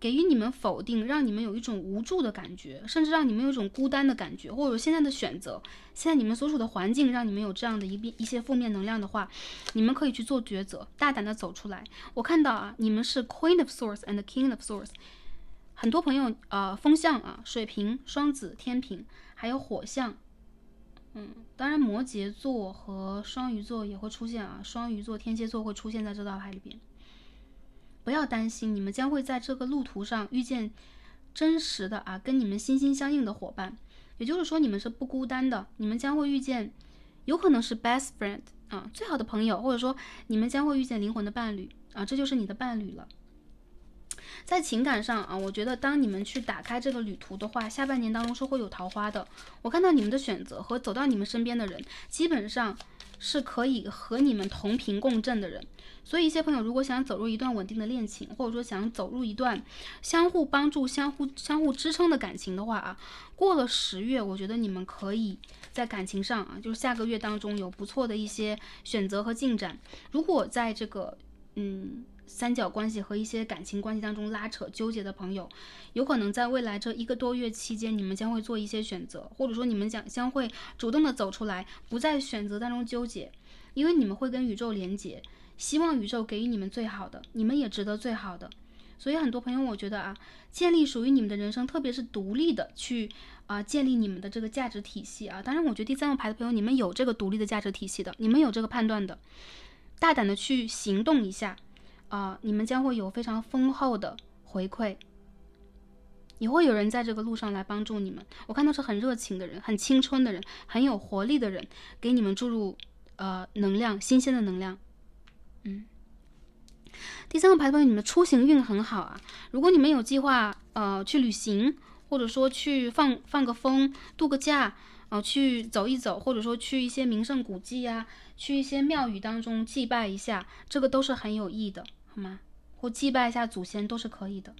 给予你们否定，让你们有一种无助的感觉，甚至让你们有一种孤单的感觉，或者现在的选择，现在你们所处的环境让你们有这样的一一些负面能量的话，你们可以去做抉择，大胆的走出来。我看到啊，你们是 Queen of Swords and King of Swords，很多朋友啊，风象啊，水瓶、双子、天平，还有火象，嗯，当然摩羯座和双鱼座也会出现啊，双鱼座、天蝎座会出现在这道牌里边。不要担心，你们将会在这个路途上遇见真实的啊，跟你们心心相印的伙伴。也就是说，你们是不孤单的，你们将会遇见，有可能是 best friend 啊，最好的朋友，或者说你们将会遇见灵魂的伴侣啊，这就是你的伴侣了。在情感上啊，我觉得当你们去打开这个旅途的话，下半年当中是会有桃花的。我看到你们的选择和走到你们身边的人，基本上。是可以和你们同频共振的人，所以一些朋友如果想走入一段稳定的恋情，或者说想走入一段相互帮助、相互相互支撑的感情的话啊，过了十月，我觉得你们可以在感情上啊，就是下个月当中有不错的一些选择和进展。如果在这个嗯。三角关系和一些感情关系当中拉扯纠结的朋友，有可能在未来这一个多月期间，你们将会做一些选择，或者说你们将将会主动的走出来，不在选择当中纠结，因为你们会跟宇宙连接，希望宇宙给予你们最好的，你们也值得最好的。所以很多朋友，我觉得啊，建立属于你们的人生，特别是独立的去啊，建立你们的这个价值体系啊。当然，我觉得第三个牌的朋友，你们有这个独立的价值体系的，你们有这个判断的，大胆的去行动一下。啊，你们将会有非常丰厚的回馈，也会有人在这个路上来帮助你们。我看到是很热情的人，很青春的人，很有活力的人，给你们注入呃能量，新鲜的能量。嗯，第三个牌牌，你们出行运很好啊。如果你们有计划呃去旅行，或者说去放放个风、度个假，呃去走一走，或者说去一些名胜古迹呀，去一些庙宇当中祭拜一下，这个都是很有益的。好吗？或祭拜一下祖先都是可以的。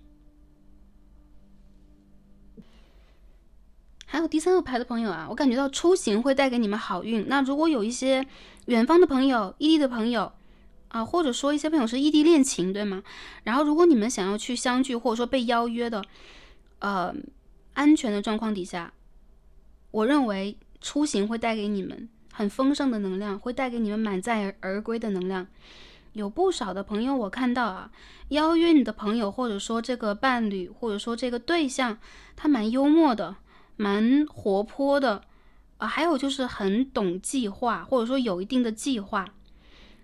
还有第三个牌的朋友啊，我感觉到出行会带给你们好运。那如果有一些远方的朋友、异地的朋友啊，或者说一些朋友是异地恋情，对吗？然后如果你们想要去相聚，或者说被邀约的，呃，安全的状况底下，我认为出行会带给你们很丰盛的能量，会带给你们满载而归的能量。有不少的朋友，我看到啊，邀约你的朋友，或者说这个伴侣，或者说这个对象，他蛮幽默的，蛮活泼的，啊，还有就是很懂计划，或者说有一定的计划，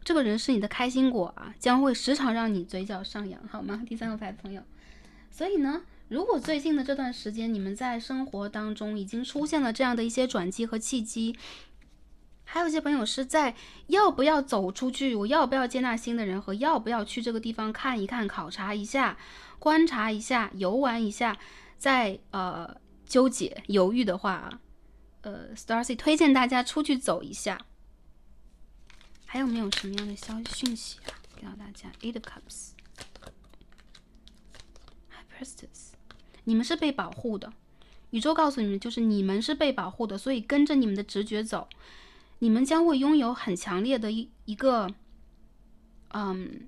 这个人是你的开心果啊，将会时常让你嘴角上扬，好吗？第三个牌的朋友，所以呢，如果最近的这段时间你们在生活当中已经出现了这样的一些转机和契机。还有一些朋友是在要不要走出去，我要不要接纳新的人和要不要去这个地方看一看、考察一下、观察一下、游玩一下，在呃纠结犹豫的话，呃，Starcy 推荐大家出去走一下。还有没有什么样的消讯息啊？给到大家 Eight Cups、h r s e s 你们是被保护的，宇宙告诉你们就是你们是被保护的，所以跟着你们的直觉走。你们将会拥有很强烈的一一个，嗯，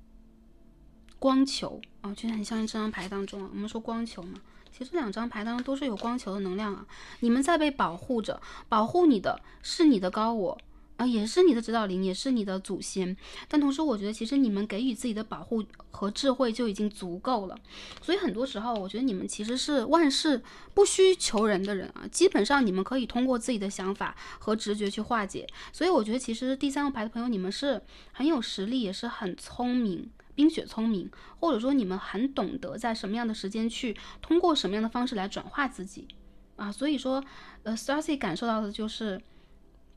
光球啊，就很像这张牌当中，啊，我们说光球嘛，其实这两张牌当中都是有光球的能量啊。你们在被保护着，保护你的是你的高我。也是你的指导灵，也是你的祖先，但同时我觉得其实你们给予自己的保护和智慧就已经足够了，所以很多时候我觉得你们其实是万事不需求人的人啊，基本上你们可以通过自己的想法和直觉去化解，所以我觉得其实第三个牌的朋友你们是很有实力，也是很聪明，冰雪聪明，或者说你们很懂得在什么样的时间去通过什么样的方式来转化自己啊，所以说呃，Stacy 感受到的就是。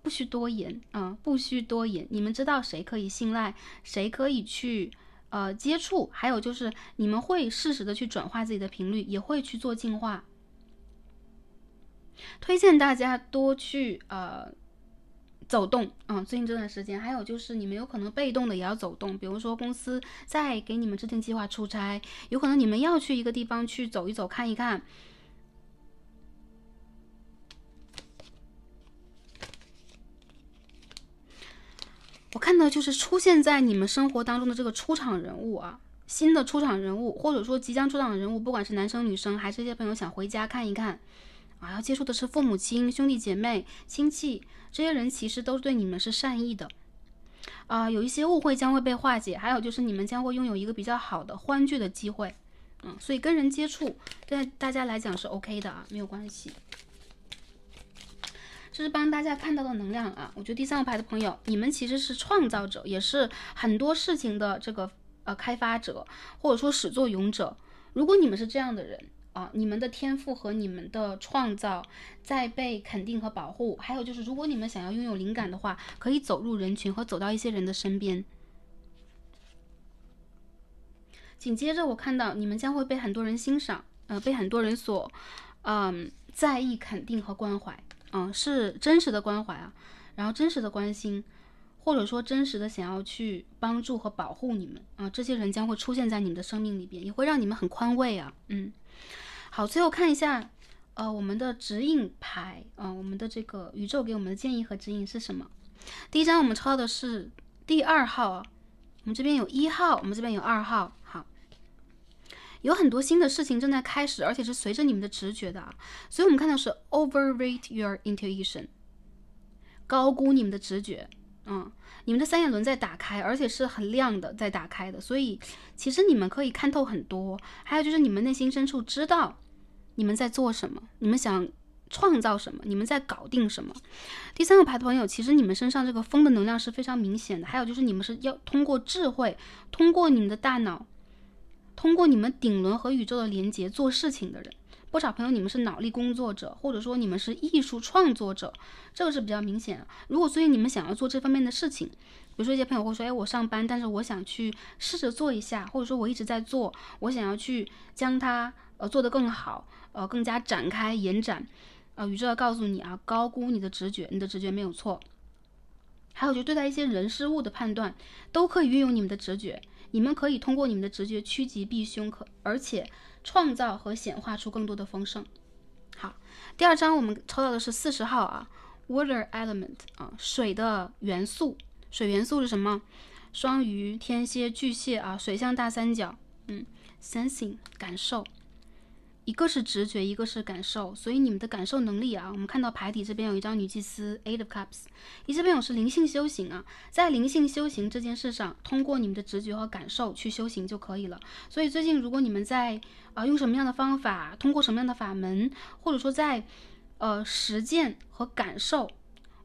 不需多言，嗯，不需多言。你们知道谁可以信赖，谁可以去呃接触，还有就是你们会适时的去转化自己的频率，也会去做进化。推荐大家多去呃走动，嗯，最近这段时间，还有就是你们有可能被动的也要走动，比如说公司在给你们制定计划出差，有可能你们要去一个地方去走一走看一看。我看到就是出现在你们生活当中的这个出场人物啊，新的出场人物，或者说即将出场的人物，不管是男生女生，还是一些朋友想回家看一看，啊，要接触的是父母亲、兄弟姐妹、亲戚这些人，其实都是对你们是善意的，啊，有一些误会将会被化解，还有就是你们将会拥有一个比较好的欢聚的机会，嗯，所以跟人接触对大家来讲是 OK 的啊，没有关系。这是帮大家看到的能量啊！我觉得第三个牌的朋友，你们其实是创造者，也是很多事情的这个呃开发者，或者说始作俑者。如果你们是这样的人啊，你们的天赋和你们的创造在被肯定和保护。还有就是，如果你们想要拥有灵感的话，可以走入人群和走到一些人的身边。紧接着，我看到你们将会被很多人欣赏，呃，被很多人所嗯在意、肯定和关怀。嗯，是真实的关怀啊，然后真实的关心，或者说真实的想要去帮助和保护你们啊，这些人将会出现在你们的生命里边，也会让你们很宽慰啊。嗯，好，最后看一下，呃，我们的指引牌啊，我们的这个宇宙给我们的建议和指引是什么？第一张我们抽到的是第二号啊，我们这边有一号，我们这边有二号。有很多新的事情正在开始，而且是随着你们的直觉的啊，所以我们看到是 overrate your intuition，高估你们的直觉。嗯，你们的三眼轮在打开，而且是很亮的在打开的，所以其实你们可以看透很多。还有就是你们内心深处知道你们在做什么，你们想创造什么，你们在搞定什么。第三个牌的朋友，其实你们身上这个风的能量是非常明显的，还有就是你们是要通过智慧，通过你们的大脑。通过你们顶轮和宇宙的连接做事情的人，不少朋友，你们是脑力工作者，或者说你们是艺术创作者，这个是比较明显的。如果所以你们想要做这方面的事情，比如说一些朋友会说：“哎，我上班，但是我想去试着做一下，或者说我一直在做，我想要去将它呃做得更好，呃，更加展开延展。”呃，宇宙要告诉你啊，高估你的直觉，你的直觉没有错。还有就对待一些人事物的判断，都可以运用你们的直觉。你们可以通过你们的直觉趋吉避凶，可而且创造和显化出更多的丰盛。好，第二张我们抽到的是四十号啊，Water Element 啊，水的元素，水元素是什么？双鱼、天蝎、巨蟹啊，水象大三角。嗯，Sensing 感受。一个是直觉，一个是感受，所以你们的感受能力啊，我们看到牌底这边有一张女祭司 Ace of Cups，你这边有是灵性修行啊，在灵性修行这件事上，通过你们的直觉和感受去修行就可以了。所以最近如果你们在啊用什么样的方法，通过什么样的法门，或者说在呃实践和感受，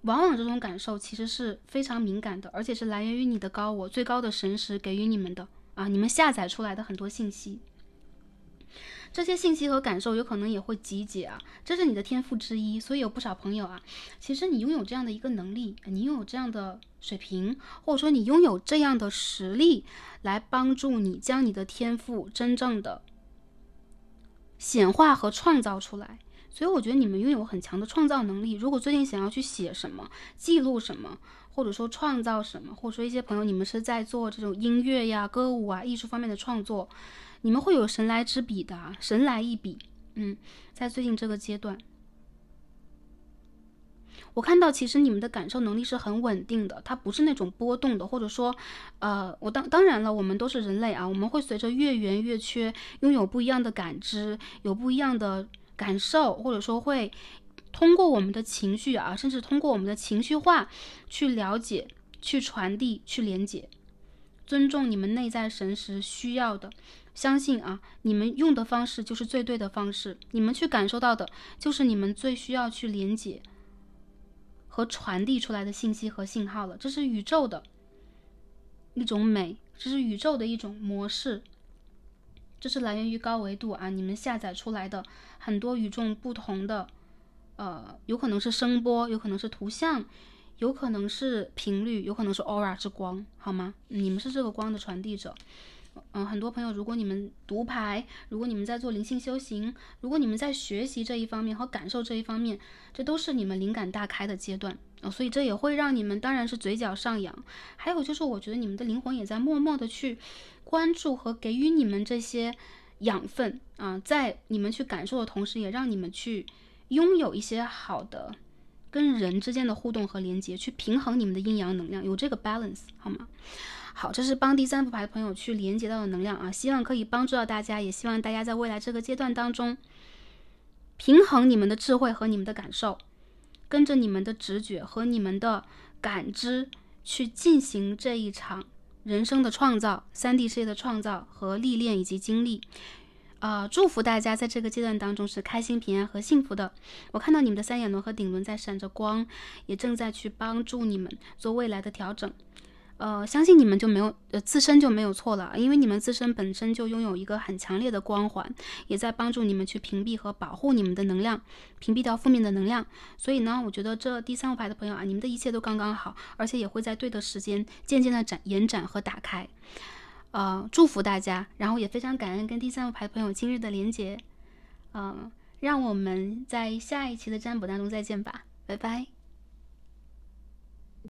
往往这种感受其实是非常敏感的，而且是来源于你的高我最高的神识给予你们的啊，你们下载出来的很多信息。这些信息和感受有可能也会集结啊，这是你的天赋之一，所以有不少朋友啊，其实你拥有这样的一个能力，你拥有这样的水平，或者说你拥有这样的实力，来帮助你将你的天赋真正的显化和创造出来。所以我觉得你们拥有很强的创造能力。如果最近想要去写什么、记录什么，或者说创造什么，或者说一些朋友你们是在做这种音乐呀、歌舞啊、艺术方面的创作。你们会有神来之笔的，神来一笔。嗯，在最近这个阶段，我看到其实你们的感受能力是很稳定的，它不是那种波动的。或者说，呃，我当当然了，我们都是人类啊，我们会随着月圆月缺，拥有不一样的感知，有不一样的感受，或者说会通过我们的情绪啊，甚至通过我们的情绪化去了解、去传递、去连接，尊重你们内在神识需要的。相信啊，你们用的方式就是最对的方式。你们去感受到的，就是你们最需要去连接和传递出来的信息和信号了。这是宇宙的一种美，这是宇宙的一种模式，这是来源于高维度啊。你们下载出来的很多与众不同的，呃，有可能是声波，有可能是图像，有可能是频率，有可能是 aura 之光，好吗？你们是这个光的传递者。嗯，很多朋友，如果你们读牌，如果你们在做灵性修行，如果你们在学习这一方面和感受这一方面，这都是你们灵感大开的阶段啊，所以这也会让你们当然是嘴角上扬。还有就是，我觉得你们的灵魂也在默默的去关注和给予你们这些养分啊，在你们去感受的同时，也让你们去拥有一些好的跟人之间的互动和连接，去平衡你们的阴阳能量，有这个 balance 好吗？好，这是帮第三副牌的朋友去连接到的能量啊，希望可以帮助到大家，也希望大家在未来这个阶段当中，平衡你们的智慧和你们的感受，跟着你们的直觉和你们的感知去进行这一场人生的创造、三 D 世界的创造和历练以及经历。啊，祝福大家在这个阶段当中是开心、平安和幸福的。我看到你们的三眼轮和顶轮在闪着光，也正在去帮助你们做未来的调整。呃，相信你们就没有，呃，自身就没有错了，因为你们自身本身就拥有一个很强烈的光环，也在帮助你们去屏蔽和保护你们的能量，屏蔽掉负面的能量。所以呢，我觉得这第三副牌的朋友啊，你们的一切都刚刚好，而且也会在对的时间渐渐的展延展和打开。呃，祝福大家，然后也非常感恩跟第三副牌朋友今日的连接，嗯，让我们在下一期的占卜当中再见吧，拜拜。